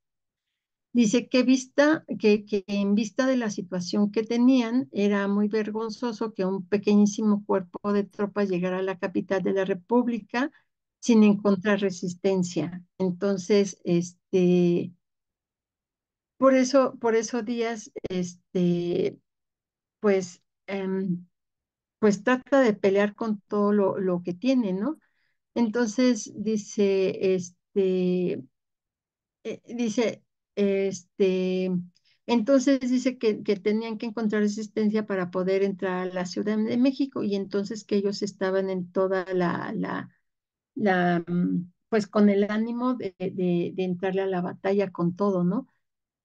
Dice que, vista, que, que en vista de la situación que tenían, era muy vergonzoso que un pequeñísimo cuerpo de tropas llegara a la capital de la República sin encontrar resistencia. Entonces, este, por eso, por Díaz, este, pues, em, pues trata de pelear con todo lo, lo que tiene, ¿no? Entonces dice, este, eh, dice, este, entonces dice que, que, tenían que encontrar resistencia para poder entrar a la Ciudad de México y entonces que ellos estaban en toda la, la, la mm, pues con el ánimo de entrarle a la batalla con todo, ¿no?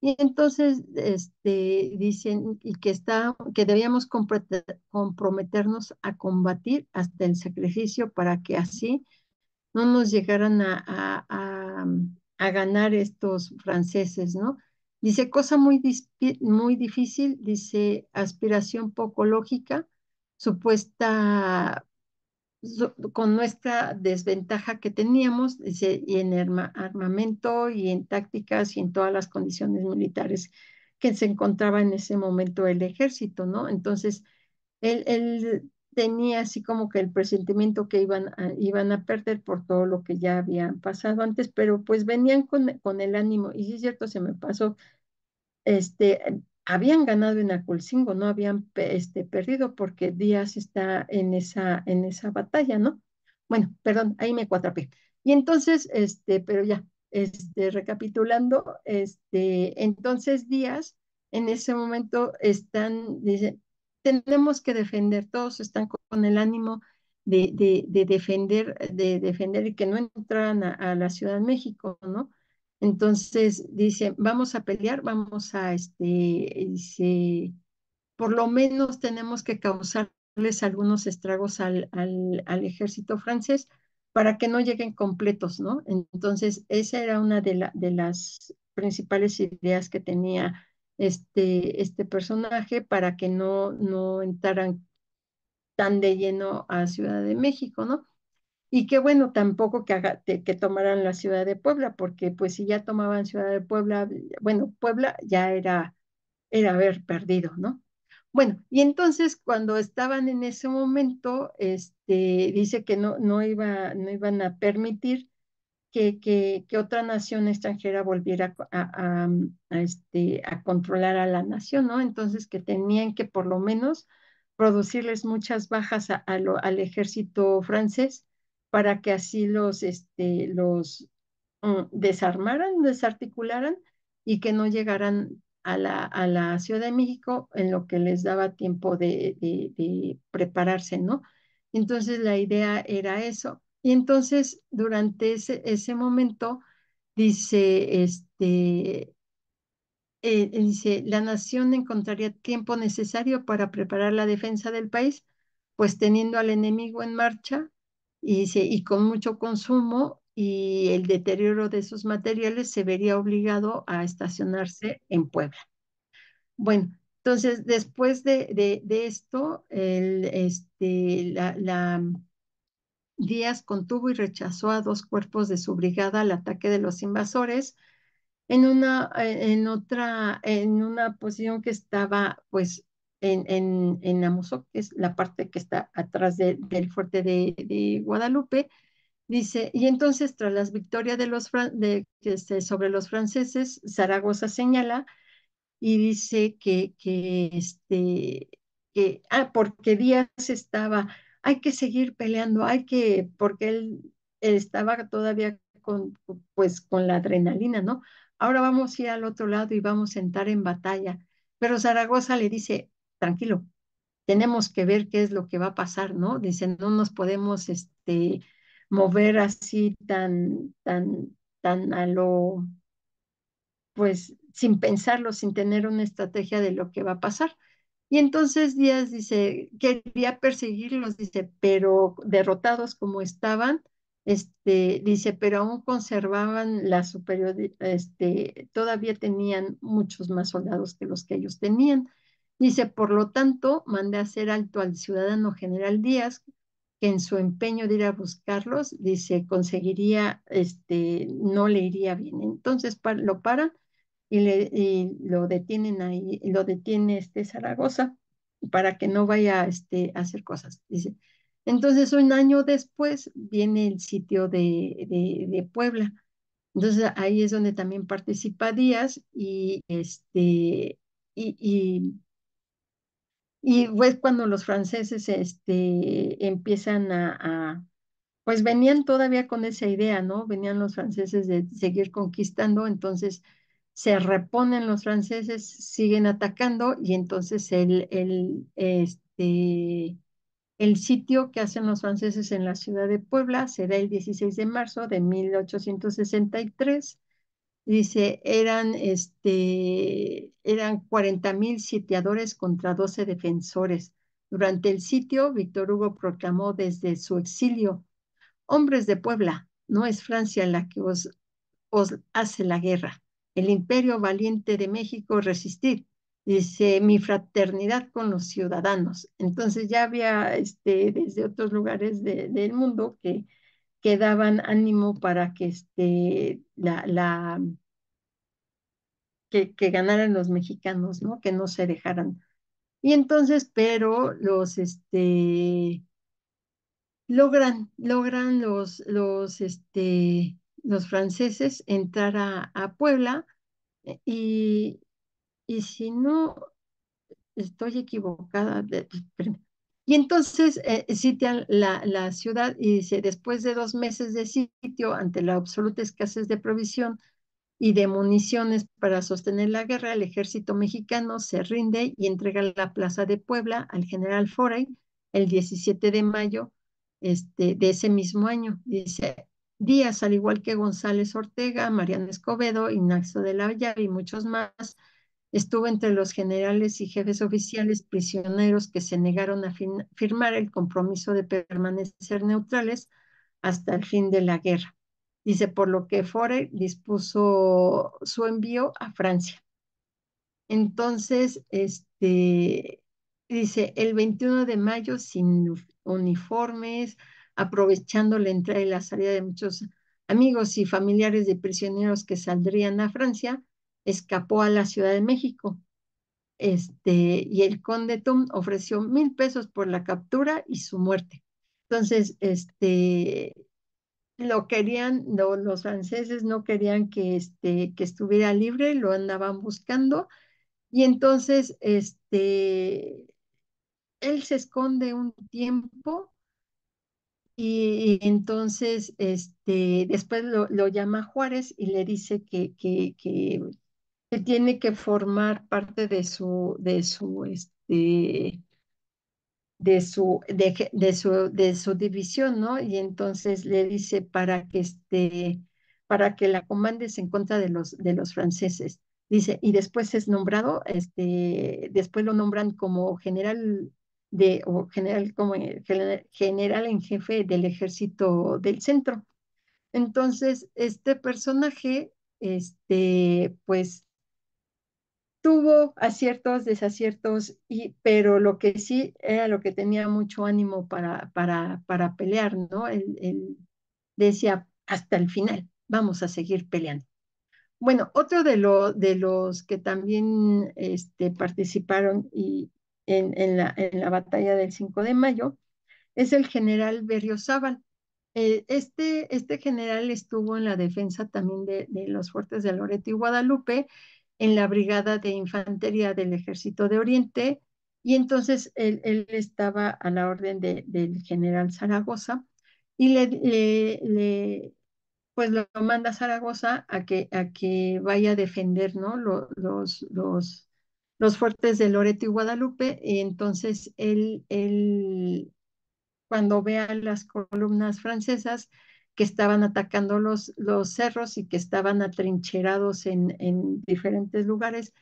Y entonces este, dicen y que, está, que debíamos comprometernos a combatir hasta el sacrificio para que así no nos llegaran a, ganar estos franceses, ¿no? Dice, cosa muy, muy difícil, dice, aspiración poco lógica, supuesta con nuestra desventaja que teníamos y en armamento y en tácticas y en todas las condiciones militares que se encontraba en ese momento el ejército, ¿no? Entonces, él, tenía así como que el presentimiento que iban a, iban a perder por todo lo que ya habían pasado antes, pero pues venían con, con el ánimo, y sí es cierto, se me pasó, este, habían ganado en Aculcingo, no habían este, perdido porque Díaz está en esa, en esa batalla, ¿no? Bueno, perdón, ahí me cuatrapé. Y entonces, este, pero ya, este, recapitulando, este, entonces Díaz en ese momento están, dice, tenemos que defender, todos están con el ánimo de, de, defender, de defender y que no entran a la Ciudad de México, ¿no? Entonces dice, vamos a pelear, vamos a, este, dice, por lo menos tenemos que causarles algunos estragos al, al, ejército francés para que no lleguen completos, ¿no? Entonces, esa era una de, de las principales ideas que tenía este, este personaje para que no, no entraran tan de lleno a Ciudad de México, ¿no? Y que bueno tampoco que, que tomaran la ciudad de Puebla, porque pues si ya tomaban ciudad de Puebla, bueno, Puebla ya era, era haber perdido, ¿no? Bueno, y entonces cuando estaban en ese momento, este, dice que no, no, iba, no iban a permitir que, que, otra nación extranjera volviera a, este, a controlar a la nación, ¿no? Entonces que tenían que por lo menos producirles muchas bajas al ejército francés para que así los, este, los mm, desarmaran, desarticularan y que no llegaran a la, a la, Ciudad de México en lo que les daba tiempo de, prepararse, ¿no? Entonces la idea era eso. Y entonces durante ese, ese momento dice, este, eh, dice, la nación encontraría tiempo necesario para preparar la defensa del país, pues teniendo al enemigo en marcha, y, con mucho consumo y el deterioro de sus materiales se vería obligado a estacionarse en Puebla. Bueno, entonces después de, de, esto, el, este, la, la, mm, Díaz contuvo y rechazó a dos cuerpos de su brigada al ataque de los invasores en una, en otra, en una posición que estaba pues en, en, que es la parte que está atrás del fuerte de, Guadalupe, dice, y entonces tras las victorias de los de, este, sobre los franceses, Zaragoza señala y dice que, que, este, ah, porque Díaz estaba, hay que seguir peleando, hay que, porque él, él estaba todavía con, pues, con la adrenalina, ¿no? Ahora vamos a ir al otro lado y vamos a entrar en batalla. Pero Zaragoza le dice, tranquilo, tenemos que ver qué es lo que va a pasar, ¿no? Dicen, no nos podemos este, mover así tan, tan, tan a lo, pues sin pensarlo, sin tener una estrategia de lo que va a pasar. Y entonces Díaz dice, quería perseguirlos, dice, pero derrotados como estaban, este, dice, pero aún conservaban la superioridad, este, todavía tenían muchos más soldados que los que ellos tenían. Dice, por lo tanto, mandé a hacer alto al ciudadano general Díaz, que en su empeño de ir a buscarlos, dice, conseguiría, este, no le iría bien. Entonces lo paran y, le, lo detienen ahí, lo detiene este Zaragoza para que no vaya este, a hacer cosas. Dice, entonces, un año después viene el sitio de, Puebla. Entonces, ahí es donde también participa Díaz y, este, y, y y pues cuando los franceses este, empiezan a, pues venían todavía con esa idea, ¿no? Venían los franceses de seguir conquistando, entonces se reponen los franceses, siguen atacando y entonces el, el, este, el sitio que hacen los franceses en la ciudad de Puebla será el 16 de marzo de 1863 Dice, eran, este, eran mil sitiadores contra 12 defensores. Durante el sitio, Víctor Hugo proclamó desde su exilio, hombres de Puebla, no es Francia la que os, os hace la guerra. El imperio valiente de México resistir. Dice, mi fraternidad con los ciudadanos. Entonces ya había este, desde otros lugares del mundo que que daban ánimo para que este, la, la que, que, ganaran los mexicanos, ¿no? Que no se dejaran. Y entonces, pero los, este, logran, logran los, los, este, los franceses entrar a, Puebla y, y si no estoy equivocada, de, y entonces eh, eh, sitian la, ciudad y dice, después de dos meses de sitio, ante la absoluta escasez de provisión y de municiones para sostener la guerra, el ejército mexicano se rinde y entrega la plaza de Puebla al general Foray el 17 de mayo este, de ese mismo año. Dice, Díaz, al igual que González Ortega, Mariano Escobedo, Ignacio de la Llave y muchos más, Estuvo entre los generales y jefes oficiales prisioneros que se negaron a firmar el compromiso de permanecer neutrales hasta el fin de la guerra. Dice, por lo que Fore dispuso su envío a Francia. Entonces, este, dice, el 21 de mayo, sin uniformes, aprovechando la entrada y la salida de muchos amigos y familiares de prisioneros que saldrían a Francia, escapó a la Ciudad de México. Este, y el conde Tum ofreció mil pesos por la captura y su muerte. Entonces, este, lo querían, los franceses no querían que, este, que estuviera libre, lo andaban buscando. Y entonces, este, él se esconde un tiempo y, entonces, este, después lo, llama Juárez y le dice que, que, que que tiene que formar parte de su, de su, este, de su, de, de su, de su división, ¿no? Y entonces le dice para que este, para que la comandes en contra de los, de los franceses. Dice, y después es nombrado, este, después lo nombran como general de, o general, como general en jefe del ejército del centro. Entonces, este personaje, este, pues, tuvo aciertos, desaciertos, y, pero lo que sí era lo que tenía mucho ánimo para, para, para pelear, ¿no? Él, decía, hasta el final, vamos a seguir peleando. Bueno, otro de, lo, de los que también este, participaron y, en, en, la, en la batalla del 5 de mayo es el general Berriozábal. Eh, este, este general estuvo en la defensa también de, de los fuertes de Loreto y Guadalupe en la Brigada de Infantería del Ejército de Oriente y entonces él, estaba a la orden del general Zaragoza y le, le, pues lo manda a Zaragoza a que, a que vaya a defender ¿no? los, los, los, fuertes de Loreto y Guadalupe. Y entonces él, él, cuando vea las columnas francesas, que estaban atacando los, los cerros y que estaban atrincherados en, en diferentes lugares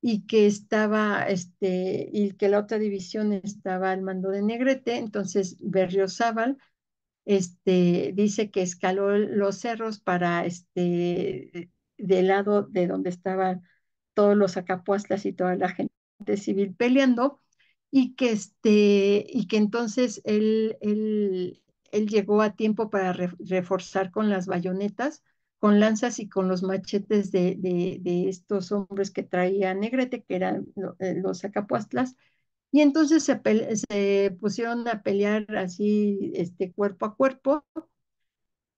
y que estaba, este, y que la otra división estaba al mando de Negrete, entonces Berriozábal este, dice que escaló los cerros para, este, del lado de donde estaban todos los acapuastas y toda la gente civil peleando, y que, este, y que entonces él, él él llegó a tiempo para reforzar con las bayonetas, con lanzas y con los machetes de, estos hombres que traía Negrete, que eran eh, los acapuastlas, y entonces se, pusieron a pelear así, este, cuerpo a cuerpo,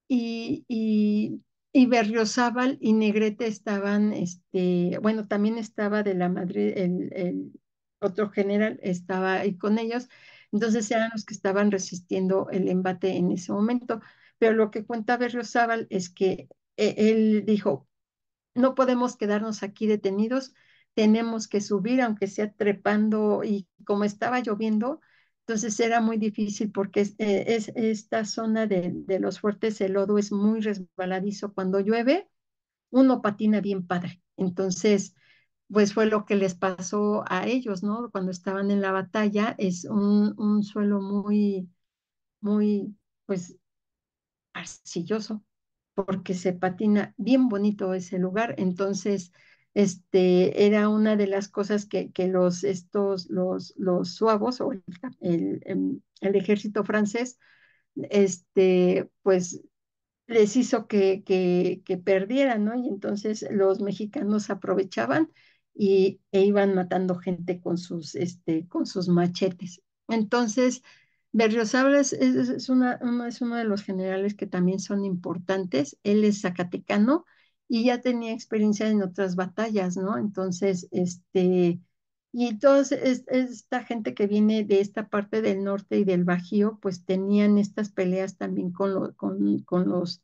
y, y, Berriozábal y Negrete estaban, este, bueno, también estaba de la Madrid, el otro general estaba ahí con ellos, entonces eran los que estaban resistiendo el embate en ese momento. Pero lo que cuenta Berriozábal es que eh, él dijo, no podemos quedarnos aquí detenidos, tenemos que subir, aunque sea trepando y como estaba lloviendo, entonces era muy difícil porque es, eh, esta zona de, de, los fuertes, el lodo es muy resbaladizo cuando llueve, uno patina bien padre. Entonces, pues fue lo que les pasó a ellos, ¿no? Cuando estaban en la batalla, es un, suelo muy, muy, pues, arcilloso, porque se patina bien bonito ese lugar. Entonces, este, era una de las cosas que, que los, estos, los, los suavos o el, em, ejército francés, este, pues les hizo que, que, que, perdieran, ¿no? Y entonces los mexicanos aprovechaban y, e iban matando gente con sus, este, con sus machetes. Entonces, Berriozábal es, es, una, es uno de los generales que también son importantes. Él es zacatecano y ya tenía experiencia en otras batallas, ¿no? Entonces, este, y toda esta gente que viene de esta parte del norte y del Bajío, pues tenían estas peleas también con, lo, con los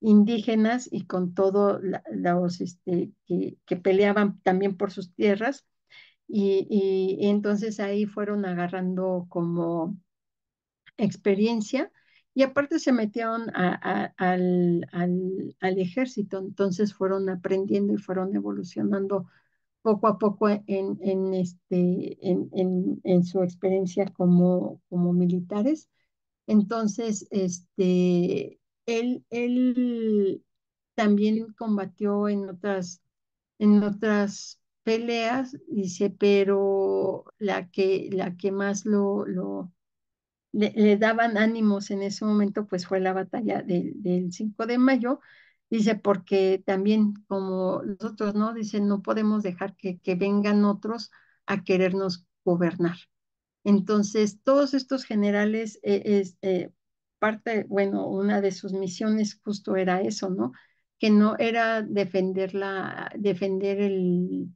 indígenas y con todo los este, que, peleaban también por sus tierras. Y, entonces ahí fueron agarrando como experiencia y aparte se metieron al, al, ejército, entonces fueron aprendiendo y fueron evolucionando poco a poco en, en este, en, su experiencia como, como militares. Entonces, este, él, también combatió en otras, en otras peleas, dice, pero la que, la que más lo, lo le, daban ánimos en ese momento, pues fue la batalla del, 5 de mayo, dice, porque también como nosotros, ¿no? Dice, no podemos dejar que, que vengan otros a querernos gobernar. Entonces, todos estos generales eh, eh, parte, bueno, una de sus misiones justo era eso, ¿no? Que no era defender, la, defender el,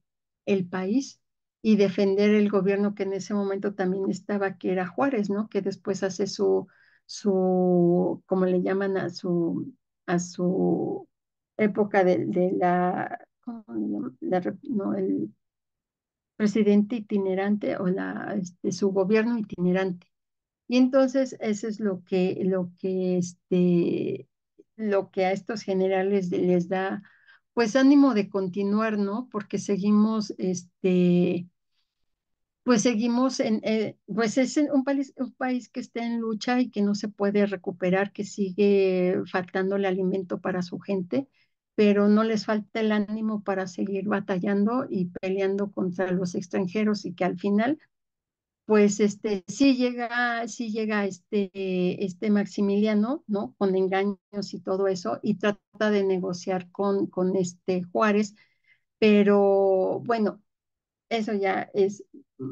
el país y defender el gobierno que en ese momento también estaba, que era Juárez, ¿no? Que después hace su, su como le llaman a su, a su época de, la, ¿cómo no, el presidente itinerante o la, este, su gobierno itinerante y entonces eso es lo que, lo que, este, lo que a estos generales les da pues ánimo de continuar, ¿no? Porque seguimos, este, pues seguimos en, eh, pues es un un país que está en lucha y que no se puede recuperar, que sigue faltando el alimento para su gente, pero no les falta el ánimo para seguir batallando y peleando contra los extranjeros y que al final pues este, sí llega, sí llega este, este Maximiliano, ¿no? Con engaños y todo eso, y trata de negociar con, con este Juárez, pero bueno, eso ya es,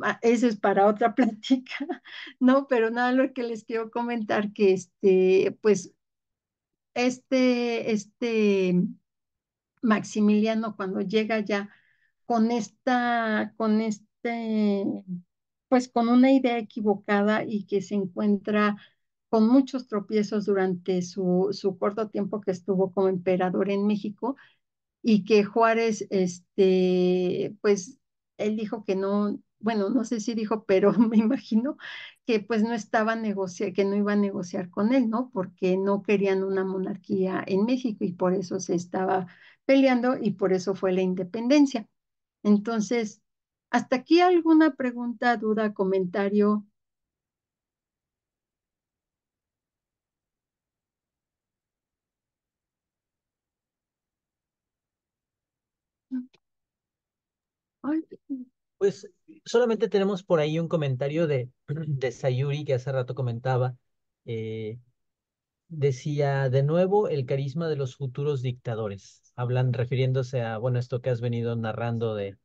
ah, eso es para otra plática, ¿no? Pero nada, lo que les quiero comentar que este, pues, este, este Maximiliano cuando llega ya con esta, con este pues con una idea equivocada y que se encuentra con muchos tropiezos durante su, su, corto tiempo que estuvo como emperador en México y que Juárez, este, pues él dijo que no, bueno, no sé si dijo, pero me imagino que pues no estaba que no iba a negociar con él, ¿no? Porque no querían una monarquía en México y por eso se estaba peleando y por eso fue la independencia. Entonces, ¿Hasta aquí alguna pregunta, duda, comentario? Pues solamente tenemos por ahí un comentario de, de Sayuri que hace rato comentaba. Eh, decía, de nuevo, el carisma de los futuros dictadores. Hablan refiriéndose a, bueno, esto que has venido narrando de,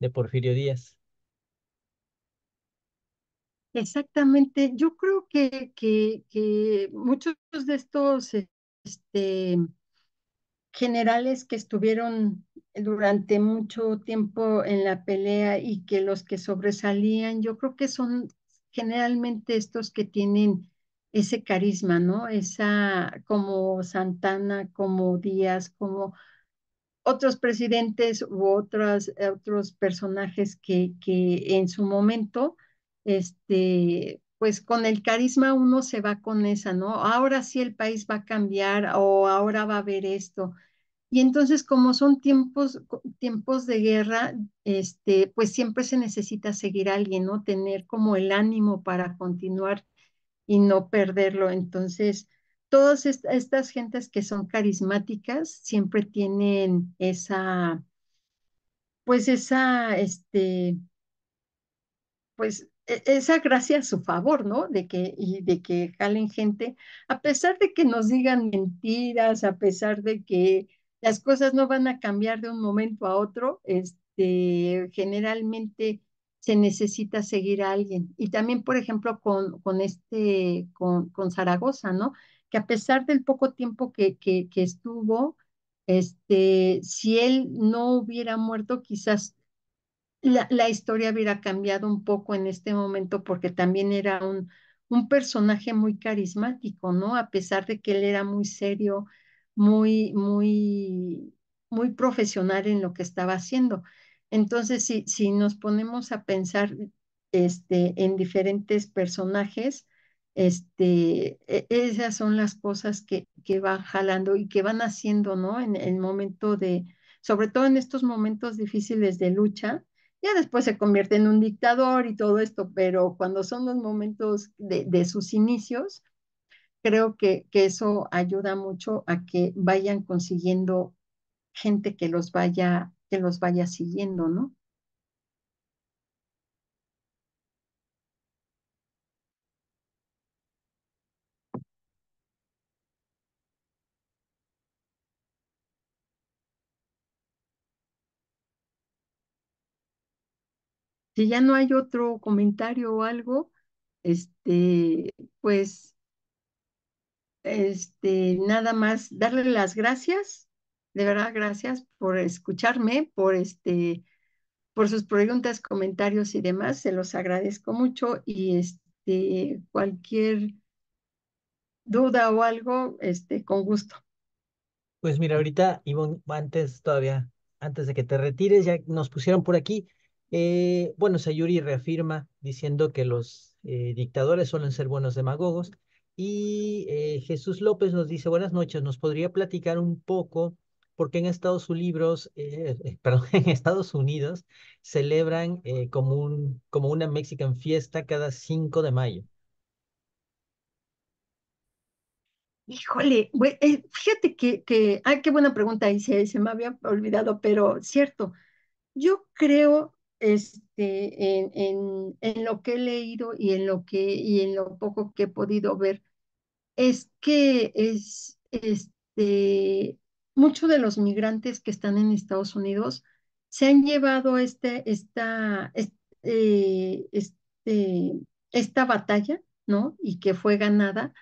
de Porfirio Díaz. Exactamente, yo creo que, que, que muchos de estos este, generales que estuvieron durante mucho tiempo en la pelea y que los que sobresalían, yo creo que son generalmente estos que tienen ese carisma, ¿no? Esa como Santana, como Díaz, como otros presidentes u eh, otros personajes que, que en su momento, este, pues con el carisma uno se va con esa, ¿no? Ahora sí el país va a cambiar o ahora va a haber esto. Y entonces, como son tiempos, tiempos de guerra, este, pues siempre se necesita seguir a alguien, ¿no? Tener como el ánimo para continuar y no perderlo. Entonces, todas estas gentes que son carismáticas siempre tienen esa, pues esa, este, pues e-, esa gracia a su favor, ¿no? De que, y de que jalen gente, a pesar de que nos digan mentiras, a pesar de que las cosas no van a cambiar de un momento a otro, este, generalmente se necesita seguir a alguien. Y también, por ejemplo, con, con este, con, con Zaragoza, ¿no? que a pesar del poco tiempo que, que, estuvo, este, si él no hubiera muerto, quizás la, la, historia hubiera cambiado un poco en este momento porque también era un, un personaje muy carismático, ¿no? A pesar de que él era muy serio, muy, muy, muy profesional en lo que estaba haciendo. Entonces, si, si nos ponemos a pensar este, en diferentes personajes, este, e, esas son las cosas que, que van jalando y que van haciendo, ¿no? En el momento de, sobre todo en estos momentos difíciles de lucha, ya después se convierte en un dictador y todo esto, pero cuando son los momentos de, sus inicios, creo que, que, eso ayuda mucho a que vayan consiguiendo gente que los vaya, que los vaya siguiendo, ¿no? Si ya no hay otro comentario o algo, este, pues, este, nada más darle las gracias, de verdad, gracias por escucharme, por este, por sus preguntas, comentarios y demás, se los agradezco mucho y este, cualquier duda o algo, este, con gusto. Pues mira, ahorita, Ivonne, antes todavía, antes de que te retires, ya nos pusieron por aquí, eh, bueno, Sayuri reafirma diciendo que los eh, dictadores suelen ser buenos demagogos. Y eh, Jesús López nos dice, buenas noches, ¿nos podría platicar un poco? Porque qué perdón, en Estados Unidos celebran como, un, como una Mexican fiesta cada 5 de mayo. Híjole, fíjate que, que, ay, qué buena pregunta se me había olvidado, pero cierto, yo creo este, en, lo que he leído y en lo poco que he podido ver, es que este, muchos de los migrantes que están en Estados Unidos se han llevado este, esta, eh, este, esta batalla, Y que fue ganada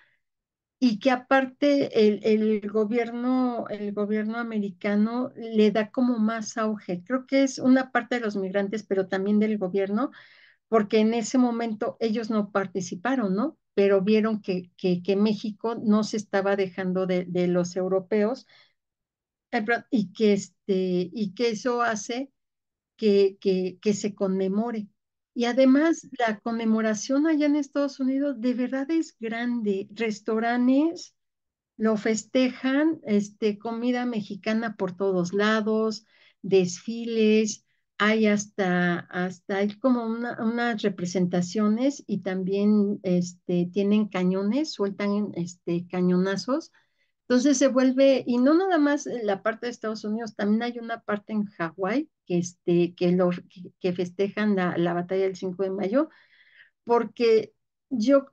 y que aparte el, el, gobierno, el gobierno americano le da como más auge. Creo que es una parte de los migrantes, pero también del gobierno, porque en ese momento ellos no participaron, ¿no? Pero vieron que, que, que México no se estaba dejando de, los europeos eh, y que, este, y que eso hace que, que, que se conmemore y además, la conmemoración allá en Estados Unidos de verdad es grande. Restaurantes lo festejan, este, comida mexicana por todos lados, desfiles, hay hasta, hasta hay como una, unas representaciones y también este, tienen cañones, sueltan este, cañonazos. Entonces se vuelve, y no nada más la parte de Estados Unidos, también hay una parte en Hawái que, este, que, que festejan la, batalla del 5 de mayo, porque yo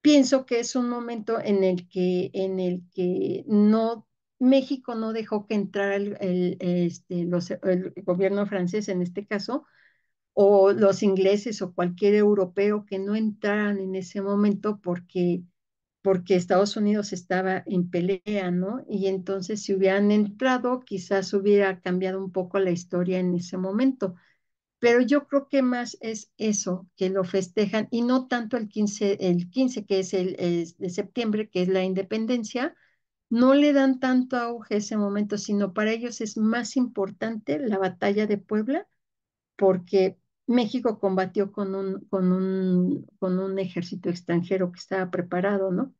pienso que es un momento en el que, en el que no, México no dejó que entrara el, este, el, gobierno francés en este caso, o los ingleses o cualquier europeo que no entraran en ese momento porque porque Estados Unidos estaba en pelea, ¿no? Y entonces si hubieran entrado, quizás hubiera cambiado un poco la historia en ese momento. Pero yo creo que más es eso, que lo festejan, y no tanto el 15, el 15 que es el, de septiembre, que es la independencia, no le dan tanto auge ese momento, sino para ellos es más importante la batalla de Puebla, porque México combatió con un, con un, con un ejército extranjero que estaba preparado, ¿no?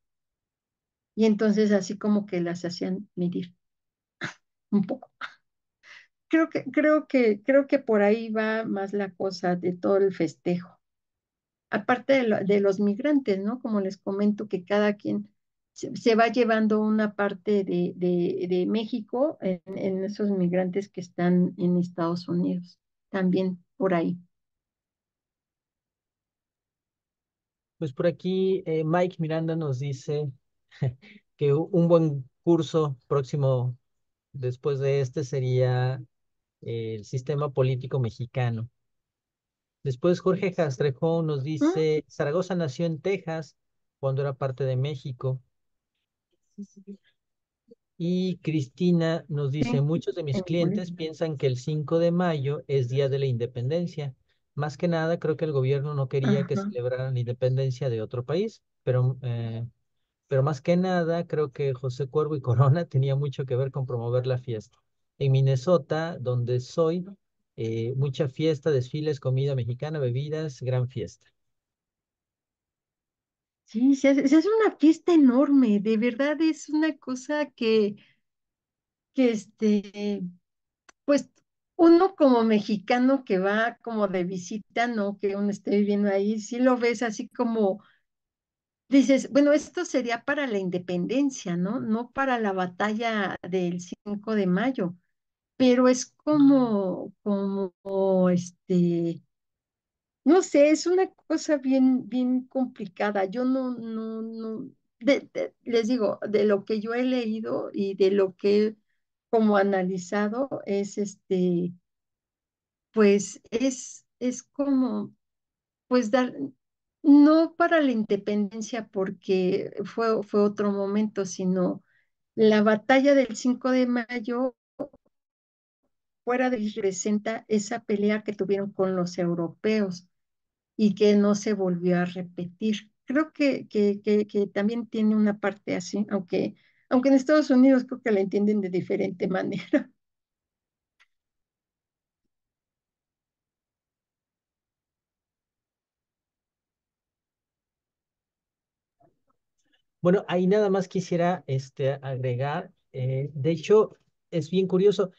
Y entonces así como que las hacían medir un poco. Creo que, creo que, creo que por ahí va más la cosa de todo el festejo. Aparte de, los migrantes, ¿no? Como les comento que cada quien se, va llevando una parte de, de, México en esos migrantes que están en Estados Unidos, también por ahí. Pues por aquí eh, Mike Miranda nos dice que un buen curso próximo después de este sería el sistema político mexicano. Después Jorge pues, Castrejón nos ¿Mm? dice, Zaragoza nació en Texas cuando era parte de México. Y Cristina nos dice, muchos de mis clientes piensan que el 5 de mayo es Día de la Independencia, más que nada creo que el gobierno no quería que celebraran independencia de otro país, pero, eh, pero más que nada creo que José Cuervo y Corona tenía mucho que ver con promover la fiesta. En Minnesota, donde soy, eh, mucha fiesta, desfiles, comida mexicana, bebidas, gran fiesta. Sí, se hace, una fiesta enorme, de verdad es una cosa que, que este, pues uno como mexicano que va como de visita, ¿no? Que uno esté viviendo ahí, sí lo ves así como, dices, bueno, esto sería para la independencia, ¿no? No para la batalla del 5 de mayo, pero es como, como, este, no sé, es una cosa bien, bien complicada. Yo no, no, no, les digo, de lo que yo he leído y de lo que como analizado es este, pues es, es como, pues dar, no para la independencia porque fue, fue otro momento, sino la batalla del 5 de mayo fuera de representa esa pelea que tuvieron con los europeos y que no se volvió a repetir. Creo que, que, que también tiene una parte así, aunque aunque en Estados Unidos creo que la entienden de diferente manera. Bueno, ahí nada más quisiera este, agregar, eh, de hecho, es bien curioso,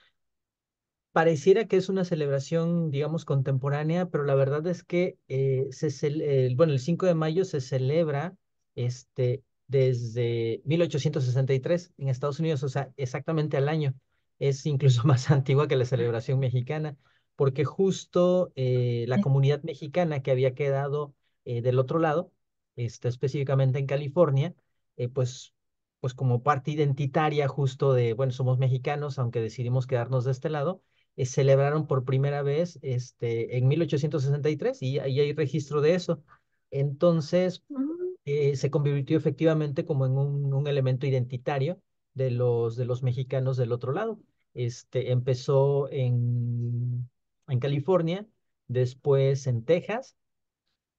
pareciera que es una celebración, digamos, contemporánea, pero la verdad es que eh, se bueno, el 5 de mayo se celebra este, desde 1863 en Estados Unidos, o sea, exactamente al año. Es incluso más antigua que la celebración mexicana, porque justo eh, la comunidad mexicana que había quedado eh, del otro lado, este, específicamente en California, eh, pues, pues como parte identitaria justo de, bueno, somos mexicanos, aunque decidimos quedarnos de este lado, celebraron por primera vez este, en 1863 y, ahí hay registro de eso. Entonces, ah. Eh, se convirtió efectivamente como en un, elemento identitario de los, de los mexicanos del otro lado. Este, empezó en, en California, después en Texas,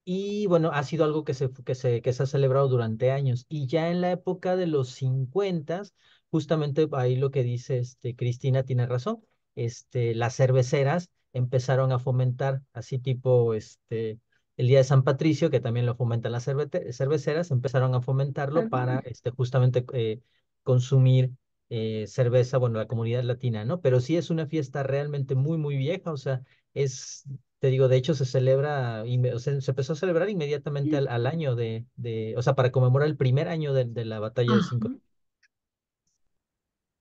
y bueno, ha sido algo que se, que se, que se ha celebrado durante años. Y ya en la época de los 50, justamente ahí lo que dice este, Cristina tiene razón, este, las cerveceras empezaron a fomentar así tipo este, el día de San Patricio, que también lo fomentan las cerveceras, empezaron a fomentarlo para este, justamente eh, consumir eh, cerveza, bueno, la comunidad latina, ¿no? Pero sí es una fiesta realmente muy, muy vieja, o sea, es, te digo, de hecho se celebra, o se empezó a celebrar inmediatamente al, año de, o sea, para conmemorar el primer año de, de la batalla de Cinco.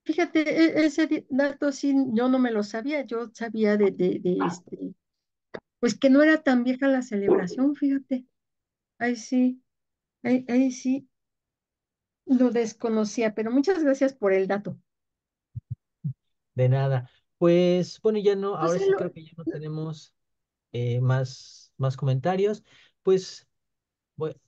Fíjate, e-, ese dato sí, yo no me lo sabía, yo sabía de, de, de ah. este pues que no era tan vieja la celebración, fíjate. Ahí sí, ahí, sí, lo desconocía, pero muchas gracias por el dato. De nada. Pues bueno, ya no, pues ahora sí creo que ya no tenemos eh, más, más comentarios. Pues bueno,